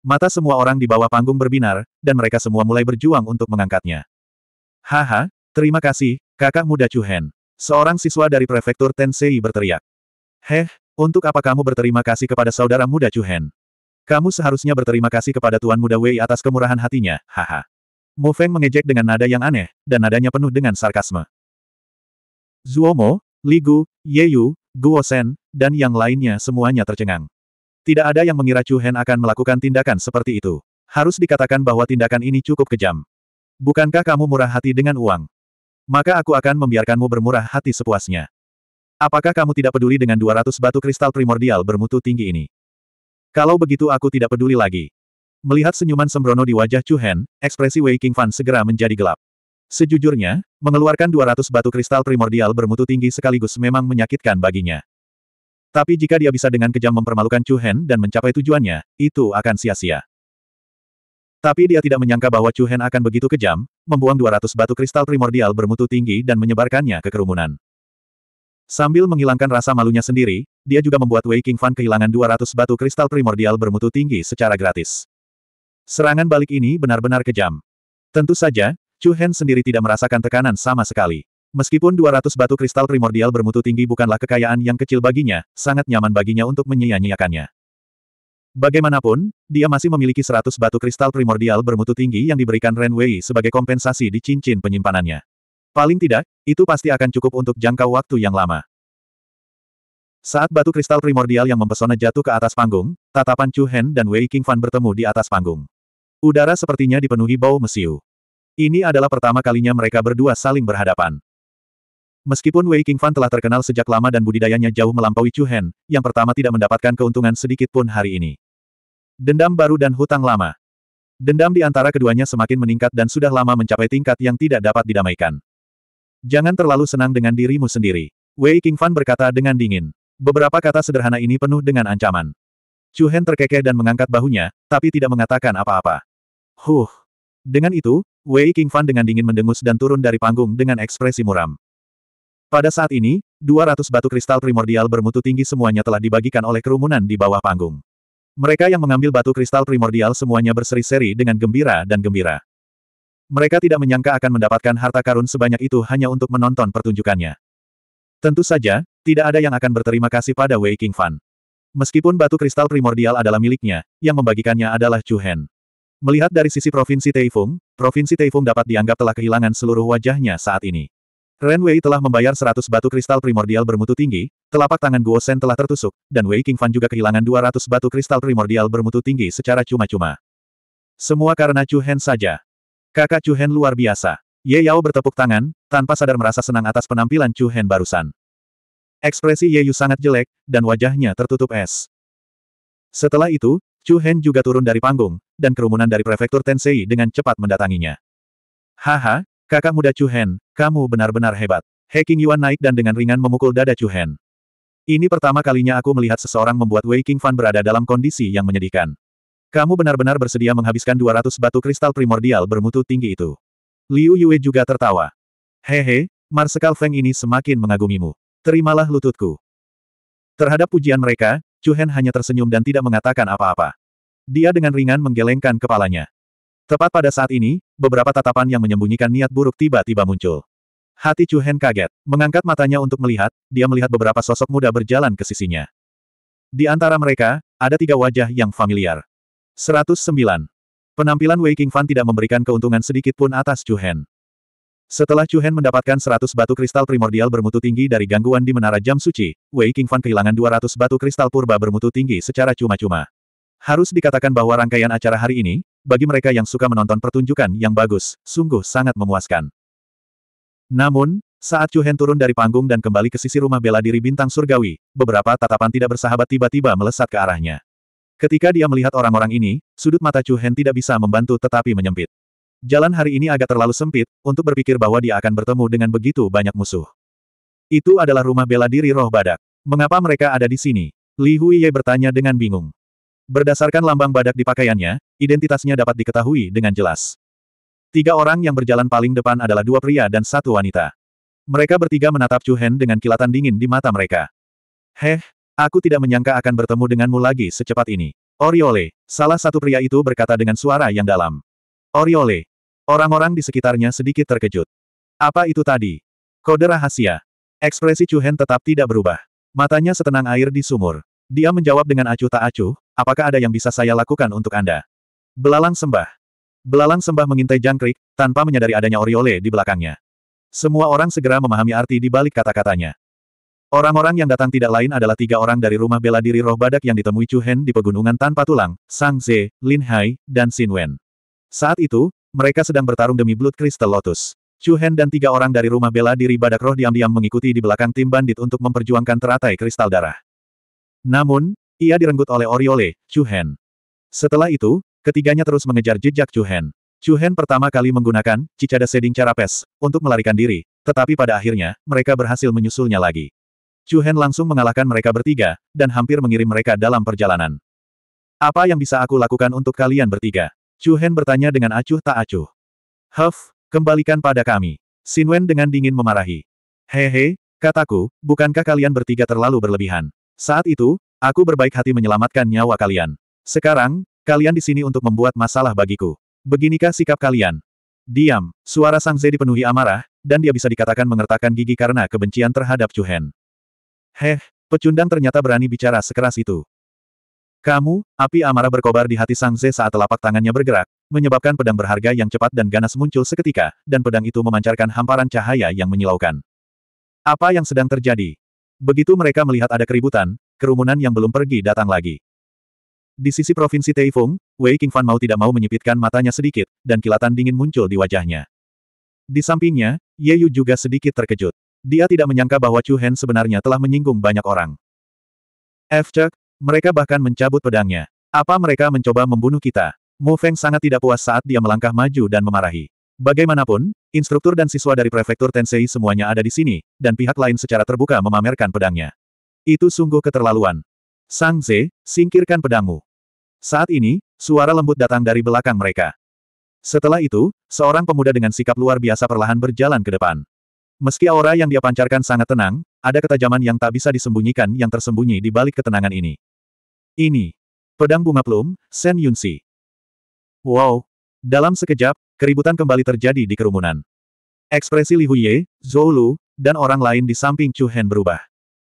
Mata semua orang di bawah panggung berbinar, dan mereka semua mulai berjuang untuk mengangkatnya. Haha, terima kasih, kakak muda Chuhen. Seorang siswa dari prefektur Tensei berteriak. Heh, untuk apa kamu berterima kasih kepada saudara muda Chuhen? Kamu seharusnya berterima kasih kepada Tuan Muda Wei atas kemurahan hatinya, haha. Mo Feng mengejek dengan nada yang aneh, dan nadanya penuh dengan sarkasme. Zuomo, Yu, Guo Guosen, dan yang lainnya semuanya tercengang. Tidak ada yang mengira Chu Hen akan melakukan tindakan seperti itu. Harus dikatakan bahwa tindakan ini cukup kejam. Bukankah kamu murah hati dengan uang? Maka aku akan membiarkanmu bermurah hati sepuasnya. Apakah kamu tidak peduli dengan 200 batu kristal primordial bermutu tinggi ini? Kalau begitu aku tidak peduli lagi. Melihat senyuman sembrono di wajah Chu Hen, ekspresi Wei King Fan segera menjadi gelap. Sejujurnya, mengeluarkan 200 batu kristal primordial bermutu tinggi sekaligus memang menyakitkan baginya. Tapi jika dia bisa dengan kejam mempermalukan Chu Hen dan mencapai tujuannya, itu akan sia-sia. Tapi dia tidak menyangka bahwa Chu Hen akan begitu kejam, membuang 200 batu kristal primordial bermutu tinggi dan menyebarkannya ke kerumunan. Sambil menghilangkan rasa malunya sendiri, dia juga membuat Wei King Fan kehilangan 200 batu kristal primordial bermutu tinggi secara gratis. Serangan balik ini benar-benar kejam. Tentu saja, Chu Hen sendiri tidak merasakan tekanan sama sekali. Meskipun 200 batu kristal primordial bermutu tinggi bukanlah kekayaan yang kecil baginya, sangat nyaman baginya untuk menyia-nyiakannya. Bagaimanapun, dia masih memiliki 100 batu kristal primordial bermutu tinggi yang diberikan Ren Wei sebagai kompensasi di cincin penyimpanannya. Paling tidak, itu pasti akan cukup untuk jangka waktu yang lama. Saat batu kristal primordial yang mempesona jatuh ke atas panggung, tatapan Chu Hen dan Wei King Fan bertemu di atas panggung. Udara sepertinya dipenuhi bau mesiu. Ini adalah pertama kalinya mereka berdua saling berhadapan. Meskipun Wei Qingfan telah terkenal sejak lama dan budidayanya jauh melampaui Chu Hen, yang pertama tidak mendapatkan keuntungan sedikit pun hari ini. Dendam baru dan hutang lama. Dendam di antara keduanya semakin meningkat dan sudah lama mencapai tingkat yang tidak dapat didamaikan. Jangan terlalu senang dengan dirimu sendiri. Wei Qingfan berkata dengan dingin. Beberapa kata sederhana ini penuh dengan ancaman. Chu Hen terkekeh dan mengangkat bahunya, tapi tidak mengatakan apa-apa. Huh. Dengan itu, Wei Qingfan dengan dingin mendengus dan turun dari panggung dengan ekspresi muram. Pada saat ini, 200 batu kristal primordial bermutu tinggi semuanya telah dibagikan oleh kerumunan di bawah panggung. Mereka yang mengambil batu kristal primordial semuanya berseri-seri dengan gembira dan gembira. Mereka tidak menyangka akan mendapatkan harta karun sebanyak itu hanya untuk menonton pertunjukannya. Tentu saja, tidak ada yang akan berterima kasih pada Wei King Fan. Meskipun batu kristal primordial adalah miliknya, yang membagikannya adalah Chu Hen. Melihat dari sisi Provinsi Taifung, Provinsi Taifung dapat dianggap telah kehilangan seluruh wajahnya saat ini. Ren Wei telah membayar 100 batu kristal primordial bermutu tinggi, telapak tangan Guo Shen telah tertusuk, dan Wei King Fan juga kehilangan 200 batu kristal primordial bermutu tinggi secara cuma-cuma. Semua karena Chu Hen saja. Kakak Chu Hen luar biasa. Ye Yao bertepuk tangan, tanpa sadar merasa senang atas penampilan Chu Hen barusan. Ekspresi Ye Yu sangat jelek, dan wajahnya tertutup es. Setelah itu, Chu Hen juga turun dari panggung, dan kerumunan dari prefektur Tensei dengan cepat mendatanginya. Haha, Kakak muda Chu Hen, kamu benar-benar hebat. He King Yuan naik dan dengan ringan memukul dada Chu Hen. Ini pertama kalinya aku melihat seseorang membuat Wei King Fan berada dalam kondisi yang menyedihkan. Kamu benar-benar bersedia menghabiskan 200 batu kristal primordial bermutu tinggi itu. Liu Yue juga tertawa. Hehe, Marsekal Feng ini semakin mengagumimu. Terimalah lututku. Terhadap pujian mereka, Chu Hen hanya tersenyum dan tidak mengatakan apa-apa. Dia dengan ringan menggelengkan kepalanya. Tepat pada saat ini, beberapa tatapan yang menyembunyikan niat buruk tiba-tiba muncul. Hati Chu Hen kaget. Mengangkat matanya untuk melihat, dia melihat beberapa sosok muda berjalan ke sisinya. Di antara mereka, ada tiga wajah yang familiar. 109. Penampilan Wei King Fan tidak memberikan keuntungan sedikit pun atas Chu Hen. Setelah Chu Hen mendapatkan 100 batu kristal primordial bermutu tinggi dari gangguan di Menara Jam Suci, Wei King Fan kehilangan 200 batu kristal purba bermutu tinggi secara cuma-cuma. Harus dikatakan bahwa rangkaian acara hari ini, bagi mereka yang suka menonton pertunjukan yang bagus, sungguh sangat memuaskan. Namun, saat Chu Hen turun dari panggung dan kembali ke sisi rumah bela diri bintang surgawi, beberapa tatapan tidak bersahabat tiba-tiba melesat ke arahnya. Ketika dia melihat orang-orang ini, sudut mata Chu Hen tidak bisa membantu tetapi menyempit. Jalan hari ini agak terlalu sempit, untuk berpikir bahwa dia akan bertemu dengan begitu banyak musuh. Itu adalah rumah bela diri roh badak. Mengapa mereka ada di sini? Li Huiye bertanya dengan bingung. Berdasarkan lambang badak di pakaiannya, identitasnya dapat diketahui dengan jelas. Tiga orang yang berjalan paling depan adalah dua pria dan satu wanita. Mereka bertiga menatap Chu Hen dengan kilatan dingin di mata mereka. Heh, aku tidak menyangka akan bertemu denganmu lagi secepat ini. Oriole, salah satu pria itu berkata dengan suara yang dalam. Oriole. Orang-orang di sekitarnya sedikit terkejut. Apa itu tadi? Kode rahasia. Ekspresi Chu Hen tetap tidak berubah. Matanya setenang air di sumur. Dia menjawab dengan acuh tak acuh, apakah ada yang bisa saya lakukan untuk Anda? Belalang sembah. Belalang sembah mengintai jangkrik, tanpa menyadari adanya Oriole di belakangnya. Semua orang segera memahami arti di balik kata-katanya. Orang-orang yang datang tidak lain adalah tiga orang dari rumah bela diri roh badak yang ditemui Chu Hen di pegunungan tanpa tulang, Sang Ze, Lin Hai, dan Xin Wen. Saat itu, mereka sedang bertarung demi Blood Crystal Lotus. Chu Hen dan tiga orang dari rumah bela diri badak roh diam-diam mengikuti di belakang tim bandit untuk memperjuangkan teratai kristal darah. Namun, ia direnggut oleh Oriole, Chu Hen. Setelah itu, ketiganya terus mengejar jejak Chu Hen. Chu Hen pertama kali menggunakan Cicada Seding Carapes untuk melarikan diri, tetapi pada akhirnya, mereka berhasil menyusulnya lagi. Chu Hen langsung mengalahkan mereka bertiga, dan hampir mengirim mereka dalam perjalanan. Apa yang bisa aku lakukan untuk kalian bertiga? Chu Hen bertanya dengan acuh tak acuh. Huff, kembalikan pada kami. Sinwen dengan dingin memarahi. Hehe, kataku, bukankah kalian bertiga terlalu berlebihan? Saat itu, aku berbaik hati menyelamatkan nyawa kalian. Sekarang, kalian di sini untuk membuat masalah bagiku. Beginikah sikap kalian? Diam, suara Sang Ze dipenuhi amarah, dan dia bisa dikatakan mengertakkan gigi karena kebencian terhadap Hen. Heh, pecundang ternyata berani bicara sekeras itu. Kamu, api amarah berkobar di hati Sang Ze saat telapak tangannya bergerak, menyebabkan pedang berharga yang cepat dan ganas muncul seketika, dan pedang itu memancarkan hamparan cahaya yang menyilaukan. Apa yang sedang terjadi? Begitu mereka melihat ada keributan, kerumunan yang belum pergi datang lagi. Di sisi provinsi Taifung, Wei Qingfan mau tidak mau menyipitkan matanya sedikit, dan kilatan dingin muncul di wajahnya. Di sampingnya, Ye Yu juga sedikit terkejut. Dia tidak menyangka bahwa Chu Hen sebenarnya telah menyinggung banyak orang. F. Cek, mereka bahkan mencabut pedangnya. Apa mereka mencoba membunuh kita? Mu Feng sangat tidak puas saat dia melangkah maju dan memarahi. Bagaimanapun, instruktur dan siswa dari prefektur Tensei semuanya ada di sini, dan pihak lain secara terbuka memamerkan pedangnya. Itu sungguh keterlaluan. Sang Ze, singkirkan pedangmu. Saat ini, suara lembut datang dari belakang mereka. Setelah itu, seorang pemuda dengan sikap luar biasa perlahan berjalan ke depan. Meski aura yang dia pancarkan sangat tenang, ada ketajaman yang tak bisa disembunyikan yang tersembunyi di balik ketenangan ini. Ini. Pedang bunga plum, Sen Yunsi. Wow. Dalam sekejap, Keributan kembali terjadi di kerumunan. Ekspresi Li Huye, Zhou Lu, dan orang lain di samping Chu Hen berubah.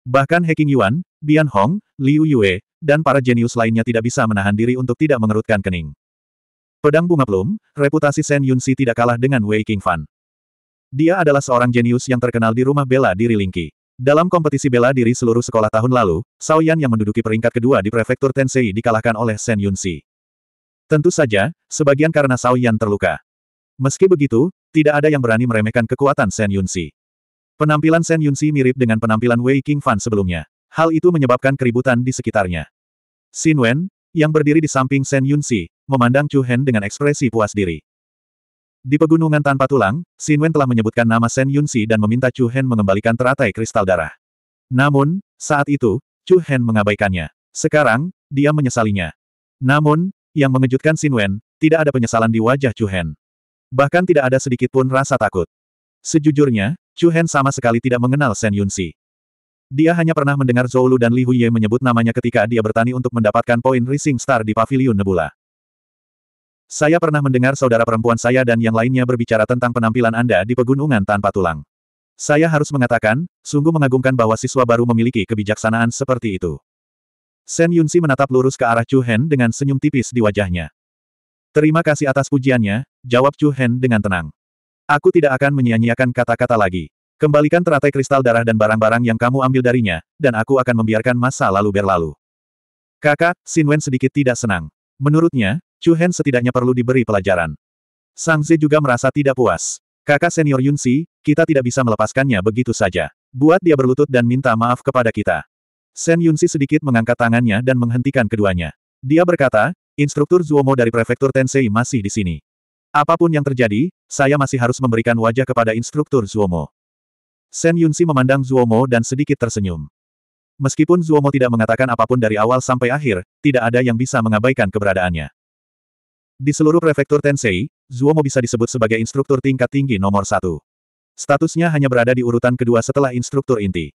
Bahkan He Yuan, Bian Hong, Liu Yue, dan para jenius lainnya tidak bisa menahan diri untuk tidak mengerutkan kening. Pedang bunga Plum, reputasi Shen Yunxi tidak kalah dengan Wei Qingfan. Dia adalah seorang jenius yang terkenal di rumah bela diri Lingqi. Dalam kompetisi bela diri seluruh sekolah tahun lalu, Sao Yan yang menduduki peringkat kedua di prefektur Tensei dikalahkan oleh Shen Yunxi. Tentu saja, sebagian karena Sao Yan terluka. Meski begitu, tidak ada yang berani meremehkan kekuatan Shen Yunxi. Penampilan Shen Yunxi mirip dengan penampilan Wei King Fan sebelumnya. Hal itu menyebabkan keributan di sekitarnya. Xin Wen, yang berdiri di samping Shen Yunxi, memandang Chu Hen dengan ekspresi puas diri. Di pegunungan tanpa tulang, Xin Wen telah menyebutkan nama Shen Yunxi dan meminta Chu Hen mengembalikan teratai kristal darah. Namun, saat itu, Chu Hen mengabaikannya. Sekarang, dia menyesalinya. Namun, yang mengejutkan Xin Wen, tidak ada penyesalan di wajah Chu Hen. Bahkan tidak ada sedikit pun rasa takut. Sejujurnya, Chu Hen sama sekali tidak mengenal Shen Yunxi. Dia hanya pernah mendengar Zhou Lu dan Li Huye menyebut namanya ketika dia bertani untuk mendapatkan poin Rising Star di Pavilion Nebula. Saya pernah mendengar saudara perempuan saya dan yang lainnya berbicara tentang penampilan Anda di pegunungan tanpa tulang. Saya harus mengatakan, sungguh mengagumkan bahwa siswa baru memiliki kebijaksanaan seperti itu. Shen Yunsi menatap lurus ke arah Chu Hen dengan senyum tipis di wajahnya. Terima kasih atas pujiannya, jawab Chu Hen dengan tenang. Aku tidak akan menyia-nyiakan kata-kata lagi. Kembalikan teratai kristal darah dan barang-barang yang kamu ambil darinya, dan aku akan membiarkan masa lalu berlalu. Kakak, Sin Wen sedikit tidak senang. Menurutnya, Chu Hen setidaknya perlu diberi pelajaran. Sang Zi juga merasa tidak puas. Kakak senior Yunsi, kita tidak bisa melepaskannya begitu saja. Buat dia berlutut dan minta maaf kepada kita. Sen Yunsi sedikit mengangkat tangannya dan menghentikan keduanya. Dia berkata, Instruktur Zuomo dari Prefektur Tensei masih di sini. Apapun yang terjadi, saya masih harus memberikan wajah kepada instruktur Zuomo. Sen Yunsi memandang Zuomo dan sedikit tersenyum. Meskipun Zuomo tidak mengatakan apapun dari awal sampai akhir, tidak ada yang bisa mengabaikan keberadaannya. Di seluruh prefektur Tensei, Zuomo bisa disebut sebagai instruktur tingkat tinggi nomor satu. Statusnya hanya berada di urutan kedua setelah instruktur inti.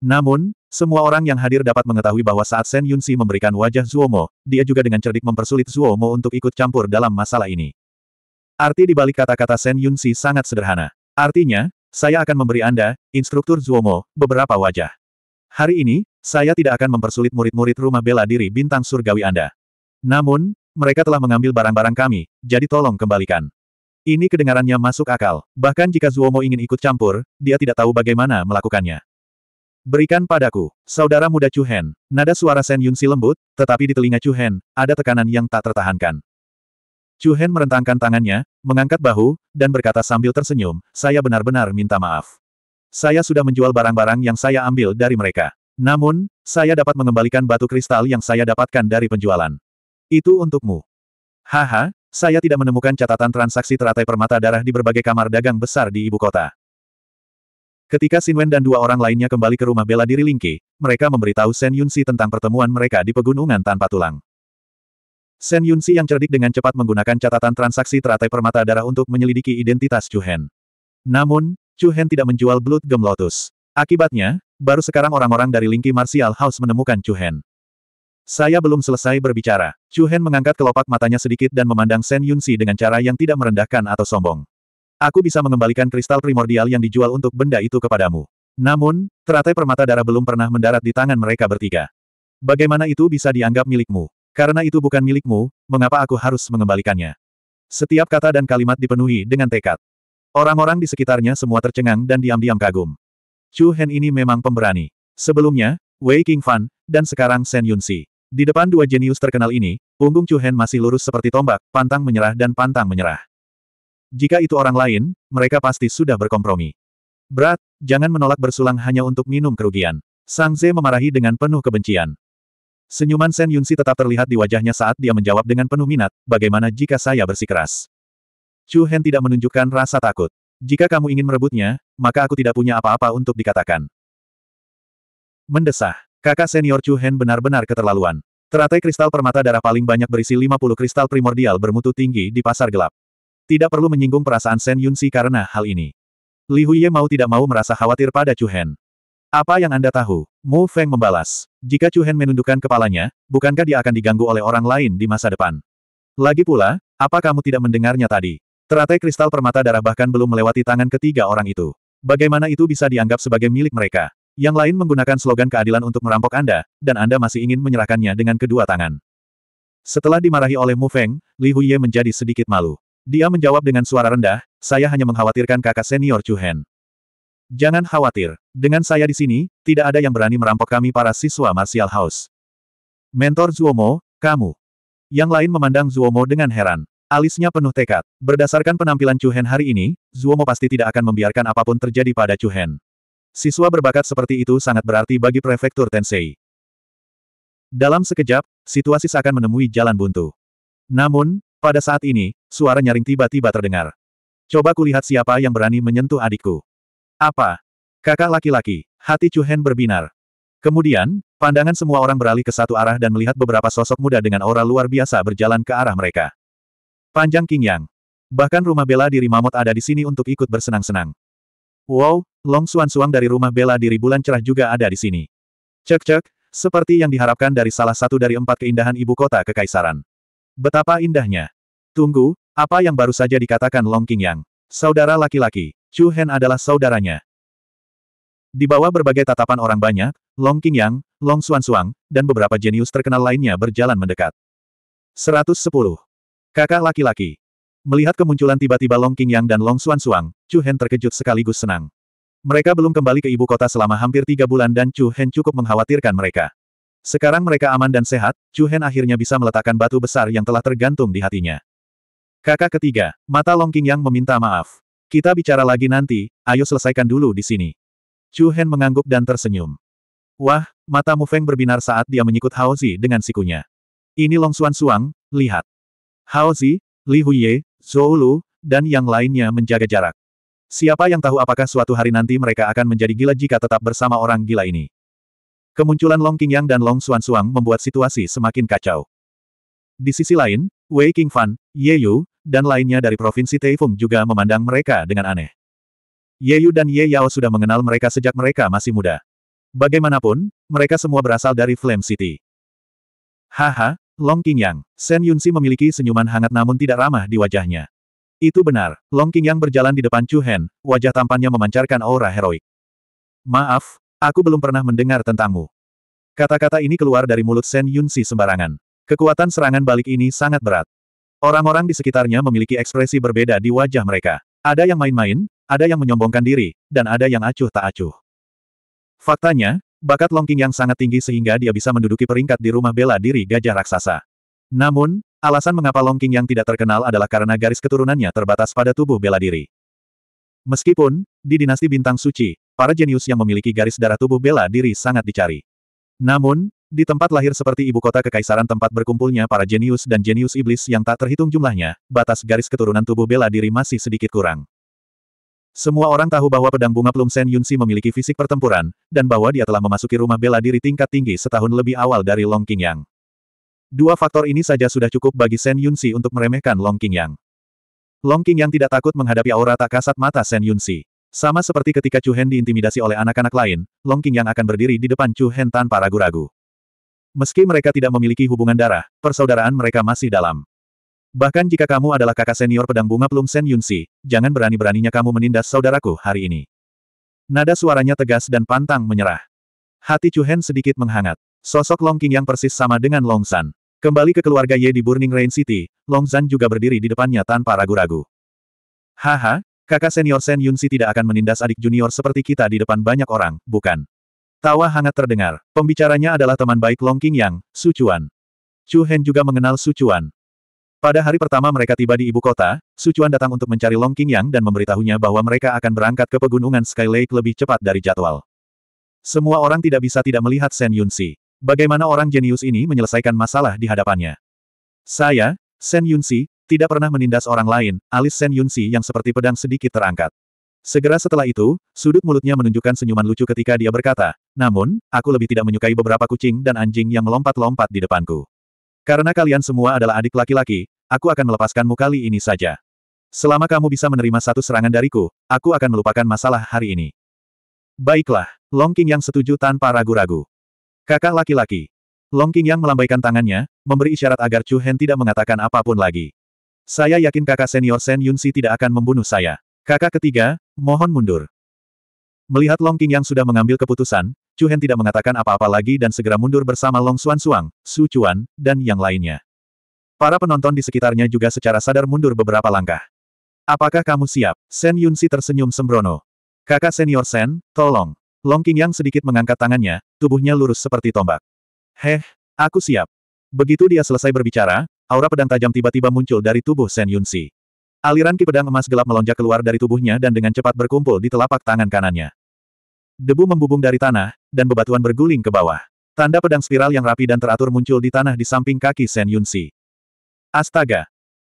Namun, semua orang yang hadir dapat mengetahui bahwa saat Shen Yunxi memberikan wajah Zuomo, dia juga dengan cerdik mempersulit Zuomo untuk ikut campur dalam masalah ini. Arti dibalik kata-kata Shen Yunxi sangat sederhana. Artinya, saya akan memberi Anda, instruktur Zuomo, beberapa wajah. Hari ini, saya tidak akan mempersulit murid-murid rumah bela diri bintang surgawi Anda. Namun, mereka telah mengambil barang-barang kami, jadi tolong kembalikan. Ini kedengarannya masuk akal, bahkan jika Zuomo ingin ikut campur, dia tidak tahu bagaimana melakukannya. Berikan padaku, saudara muda Chu Hen. Nada suara Sen Yunsi lembut, tetapi di telinga Chu Hen, ada tekanan yang tak tertahankan. Chu Hen merentangkan tangannya, mengangkat bahu, dan berkata sambil tersenyum, saya benar-benar minta maaf. Saya sudah menjual barang-barang yang saya ambil dari mereka. Namun, saya dapat mengembalikan batu kristal yang saya dapatkan dari penjualan. Itu untukmu. Haha, saya tidak menemukan catatan transaksi teratai permata darah di berbagai kamar dagang besar di ibu kota. Ketika Sinwen dan dua orang lainnya kembali ke rumah bela diri Lingqi, mereka memberitahu Shen Yunxi tentang pertemuan mereka di pegunungan tanpa tulang. Shen Yunxi yang cerdik dengan cepat menggunakan catatan transaksi teratai permata darah untuk menyelidiki identitas Chu Hen. Namun, Chu Hen tidak menjual Blood Gem Lotus. Akibatnya, baru sekarang orang-orang dari Lingqi Martial House menemukan Chu Hen. Saya belum selesai berbicara. Chu Hen mengangkat kelopak matanya sedikit dan memandang Shen Yunxi dengan cara yang tidak merendahkan atau sombong. Aku bisa mengembalikan kristal primordial yang dijual untuk benda itu kepadamu. Namun, teratai permata darah belum pernah mendarat di tangan mereka bertiga. Bagaimana itu bisa dianggap milikmu? Karena itu bukan milikmu, mengapa aku harus mengembalikannya? Setiap kata dan kalimat dipenuhi dengan tekad. Orang-orang di sekitarnya semua tercengang dan diam-diam kagum. Chu Hen ini memang pemberani. Sebelumnya, Wei King Fan, dan sekarang Shen Yun Si. Di depan dua jenius terkenal ini, punggung Chu Hen masih lurus seperti tombak, pantang menyerah dan pantang menyerah. Jika itu orang lain, mereka pasti sudah berkompromi. Berat, jangan menolak bersulang hanya untuk minum kerugian. Sang Ze memarahi dengan penuh kebencian. Senyuman Sen Yunsi tetap terlihat di wajahnya saat dia menjawab dengan penuh minat, bagaimana jika saya bersikeras? Chu Hen tidak menunjukkan rasa takut. Jika kamu ingin merebutnya, maka aku tidak punya apa-apa untuk dikatakan. Mendesah. Kakak senior Chu Hen benar-benar keterlaluan. Teratai kristal permata darah paling banyak berisi 50 kristal primordial bermutu tinggi di pasar gelap. Tidak perlu menyinggung perasaan Shen Yunxi karena hal ini. Li Huiye mau tidak mau merasa khawatir pada Chu Hen. Apa yang Anda tahu? Mu Feng membalas. Jika Chu Hen menundukkan kepalanya, bukankah dia akan diganggu oleh orang lain di masa depan? Lagi pula, apa kamu tidak mendengarnya tadi? Teratai kristal permata darah bahkan belum melewati tangan ketiga orang itu. Bagaimana itu bisa dianggap sebagai milik mereka? Yang lain menggunakan slogan keadilan untuk merampok Anda, dan Anda masih ingin menyerahkannya dengan kedua tangan. Setelah dimarahi oleh Mu Feng, Li Huiye menjadi sedikit malu. Dia menjawab dengan suara rendah, saya hanya mengkhawatirkan kakak senior Chu Hen. Jangan khawatir, dengan saya di sini, tidak ada yang berani merampok kami para siswa Martial House. Mentor Zuomo, kamu. Yang lain memandang Zuomo dengan heran. Alisnya penuh tekad. Berdasarkan penampilan Chu Hen hari ini, Zuomo pasti tidak akan membiarkan apapun terjadi pada Chu Hen. Siswa berbakat seperti itu sangat berarti bagi prefektur Tensei. Dalam sekejap, situasi seakan menemui jalan buntu. Namun, pada saat ini, suara nyaring tiba-tiba terdengar. Coba kulihat siapa yang berani menyentuh adikku. Apa? Kakak laki-laki, hati Hen berbinar. Kemudian, pandangan semua orang beralih ke satu arah dan melihat beberapa sosok muda dengan aura luar biasa berjalan ke arah mereka. Panjang King Yang. Bahkan rumah bela diri Mamot ada di sini untuk ikut bersenang-senang. Wow, Long Suan-Suang dari rumah bela diri Bulan Cerah juga ada di sini. Cek-cek, seperti yang diharapkan dari salah satu dari empat keindahan ibu kota kekaisaran. Betapa indahnya. Tunggu, apa yang baru saja dikatakan Long King Yang? Saudara laki-laki, Chu Hen adalah saudaranya. Di bawah berbagai tatapan orang banyak, Long King Yang, Long Xuan Xuan, dan beberapa jenius terkenal lainnya berjalan mendekat. 110. Kakak laki-laki. Melihat kemunculan tiba-tiba Long King Yang dan Long Xuan Xuan, Chu Hen terkejut sekaligus senang. Mereka belum kembali ke ibu kota selama hampir tiga bulan dan Chu Hen cukup mengkhawatirkan mereka. Sekarang mereka aman dan sehat, Chu Hen akhirnya bisa meletakkan batu besar yang telah tergantung di hatinya. Kakak ketiga, mata Long Yang meminta maaf. Kita bicara lagi nanti, ayo selesaikan dulu di sini. Chu Hen mengangguk dan tersenyum. Wah, mata Mu Feng berbinar saat dia menyikut Hao Zi dengan sikunya. Ini Long Suan Suang, lihat. Hao Zi, Li Huye, Zhou Lu, dan yang lainnya menjaga jarak. Siapa yang tahu apakah suatu hari nanti mereka akan menjadi gila jika tetap bersama orang gila ini. Kemunculan Long Qingyang dan Long Xuan Suang membuat situasi semakin kacau. Di sisi lain, Wei Qingfan, Ye Yu, dan lainnya dari Provinsi Taifeng juga memandang mereka dengan aneh. Ye Yu dan Ye Yao sudah mengenal mereka sejak mereka masih muda. Bagaimanapun, mereka semua berasal dari Flame City. Haha, Long Qingyang, Shen Yunxi memiliki senyuman hangat namun tidak ramah di wajahnya. Itu benar, Long Qingyang berjalan di depan Chu Hen, wajah tampannya memancarkan aura heroik. Maaf, Aku belum pernah mendengar tentangmu. Kata-kata ini keluar dari mulut Shen Yunsi sembarangan. Kekuatan serangan balik ini sangat berat. Orang-orang di sekitarnya memiliki ekspresi berbeda di wajah mereka. Ada yang main-main, ada yang menyombongkan diri, dan ada yang acuh tak acuh. Faktanya, bakat Longking yang sangat tinggi sehingga dia bisa menduduki peringkat di rumah bela diri gajah raksasa. Namun, alasan mengapa Longking yang tidak terkenal adalah karena garis keturunannya terbatas pada tubuh bela diri. Meskipun, di dinasti bintang suci, para jenius yang memiliki garis darah tubuh bela diri sangat dicari. Namun, di tempat lahir seperti ibu kota kekaisaran tempat berkumpulnya para jenius dan jenius iblis yang tak terhitung jumlahnya, batas garis keturunan tubuh bela diri masih sedikit kurang. Semua orang tahu bahwa pedang bunga Plum Sen Yunsi memiliki fisik pertempuran, dan bahwa dia telah memasuki rumah bela diri tingkat tinggi setahun lebih awal dari Long King Yang. Dua faktor ini saja sudah cukup bagi Sen Yunsi untuk meremehkan Long King Yang. Long King Yang tidak takut menghadapi aura tak kasat mata Sen Yunsi. Sama seperti ketika Chu Hen diintimidasi oleh anak-anak lain, Long King yang akan berdiri di depan Chu Hen tanpa ragu-ragu. Meski mereka tidak memiliki hubungan darah, persaudaraan mereka masih dalam. Bahkan jika kamu adalah kakak senior pedang bunga Plum Sen Yunsi, jangan berani-beraninya kamu menindas saudaraku hari ini. Nada suaranya tegas dan pantang menyerah. Hati Chu Hen sedikit menghangat. Sosok Long King yang persis sama dengan Long San. Kembali ke keluarga Ye di Burning Rain City, Long San juga berdiri di depannya tanpa ragu-ragu. Haha, Kakak senior Sen Yunsi tidak akan menindas adik junior seperti kita di depan banyak orang, bukan? Tawa hangat terdengar. Pembicaranya adalah teman baik Long King Yang, Su Chuan. Chu Hen juga mengenal Su Chuan. Pada hari pertama mereka tiba di ibu kota, Su Chuan datang untuk mencari Long King Yang dan memberitahunya bahwa mereka akan berangkat ke pegunungan Sky Lake lebih cepat dari jadwal. Semua orang tidak bisa tidak melihat Sen Yunsi. Bagaimana orang jenius ini menyelesaikan masalah di hadapannya? Saya, Sen Yunsi, tidak pernah menindas orang lain, alis Shen Yunxi yang seperti pedang sedikit terangkat. Segera setelah itu, sudut mulutnya menunjukkan senyuman lucu ketika dia berkata, namun, aku lebih tidak menyukai beberapa kucing dan anjing yang melompat-lompat di depanku. Karena kalian semua adalah adik laki-laki, aku akan melepaskanmu kali ini saja. Selama kamu bisa menerima satu serangan dariku, aku akan melupakan masalah hari ini. Baiklah, Long King yang setuju tanpa ragu-ragu. Kakak laki-laki. Long King yang melambaikan tangannya, memberi isyarat agar Chu Hen tidak mengatakan apapun lagi. Saya yakin kakak senior Sen Yunsi tidak akan membunuh saya. Kakak ketiga, mohon mundur. Melihat Long King yang sudah mengambil keputusan, Chu Hen tidak mengatakan apa-apa lagi dan segera mundur bersama Long Xuan Suang, Su Chuan, dan yang lainnya. Para penonton di sekitarnya juga secara sadar mundur beberapa langkah. Apakah kamu siap? Sen Yunsi tersenyum sembrono. Kakak senior Sen, tolong. Long King yang sedikit mengangkat tangannya, tubuhnya lurus seperti tombak. Heh, aku siap. Begitu dia selesai berbicara, Aura pedang tajam tiba-tiba muncul dari tubuh Shen Yunxi. Aliran ki pedang emas gelap melonjak keluar dari tubuhnya dan dengan cepat berkumpul di telapak tangan kanannya. Debu membubung dari tanah, dan bebatuan berguling ke bawah. Tanda pedang spiral yang rapi dan teratur muncul di tanah di samping kaki Shen Yunxi. Astaga!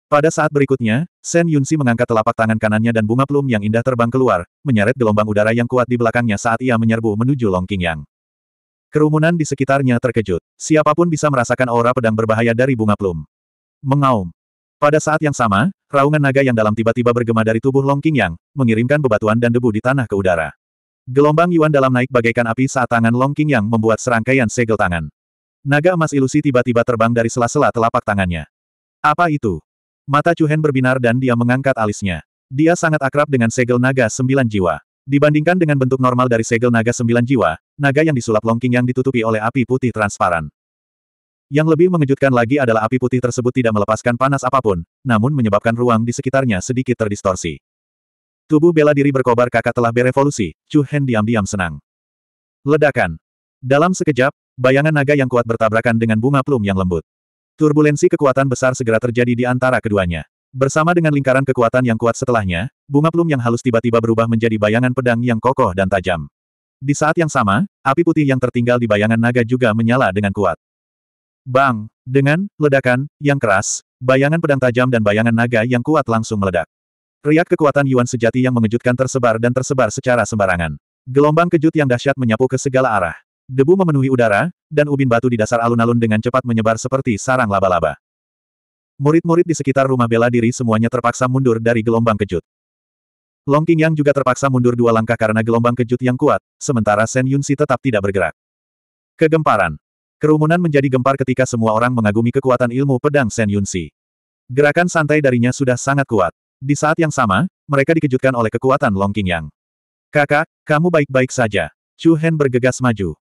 Pada saat berikutnya, Shen Yunxi mengangkat telapak tangan kanannya dan bunga plum yang indah terbang keluar, menyeret gelombang udara yang kuat di belakangnya saat ia menyerbu menuju Long Qingyang. Kerumunan di sekitarnya terkejut. Siapapun bisa merasakan aura pedang berbahaya dari bunga plum. Mengaum. Pada saat yang sama, raungan naga yang dalam tiba-tiba bergema dari tubuh Long King Yang, mengirimkan bebatuan dan debu di tanah ke udara. Gelombang Yuan dalam naik bagaikan api saat tangan Long King Yang membuat serangkaian segel tangan. Naga emas ilusi tiba-tiba terbang dari sela-sela telapak tangannya. Apa itu? Mata Chu berbinar dan dia mengangkat alisnya. Dia sangat akrab dengan segel naga sembilan jiwa. Dibandingkan dengan bentuk normal dari segel naga sembilan jiwa, naga yang disulap Long yang ditutupi oleh api putih transparan. Yang lebih mengejutkan lagi adalah api putih tersebut tidak melepaskan panas apapun, namun menyebabkan ruang di sekitarnya sedikit terdistorsi. Tubuh bela diri berkobar kakak telah berevolusi, Chu Hen diam-diam senang. Ledakan. Dalam sekejap, bayangan naga yang kuat bertabrakan dengan bunga plum yang lembut. Turbulensi kekuatan besar segera terjadi di antara keduanya. Bersama dengan lingkaran kekuatan yang kuat setelahnya, bunga plum yang halus tiba-tiba berubah menjadi bayangan pedang yang kokoh dan tajam. Di saat yang sama, api putih yang tertinggal di bayangan naga juga menyala dengan kuat. Bang! Dengan ledakan yang keras, bayangan pedang tajam dan bayangan naga yang kuat langsung meledak. Riak kekuatan Yuan sejati yang mengejutkan tersebar dan tersebar secara sembarangan. Gelombang kejut yang dahsyat menyapu ke segala arah. Debu memenuhi udara, dan ubin batu di dasar alun-alun dengan cepat menyebar seperti sarang laba-laba. Murid-murid di sekitar rumah bela diri semuanya terpaksa mundur dari gelombang kejut. Long King Yang juga terpaksa mundur dua langkah karena gelombang kejut yang kuat, sementara Shen Yunxi tetap tidak bergerak. Kegemparan. Kerumunan menjadi gempar ketika semua orang mengagumi kekuatan ilmu pedang Shen Yunsi. Gerakan santai darinya sudah sangat kuat. Di saat yang sama, mereka dikejutkan oleh kekuatan Long Qingyang. Yang. Kakak, kamu baik-baik saja. Chu Hen bergegas maju.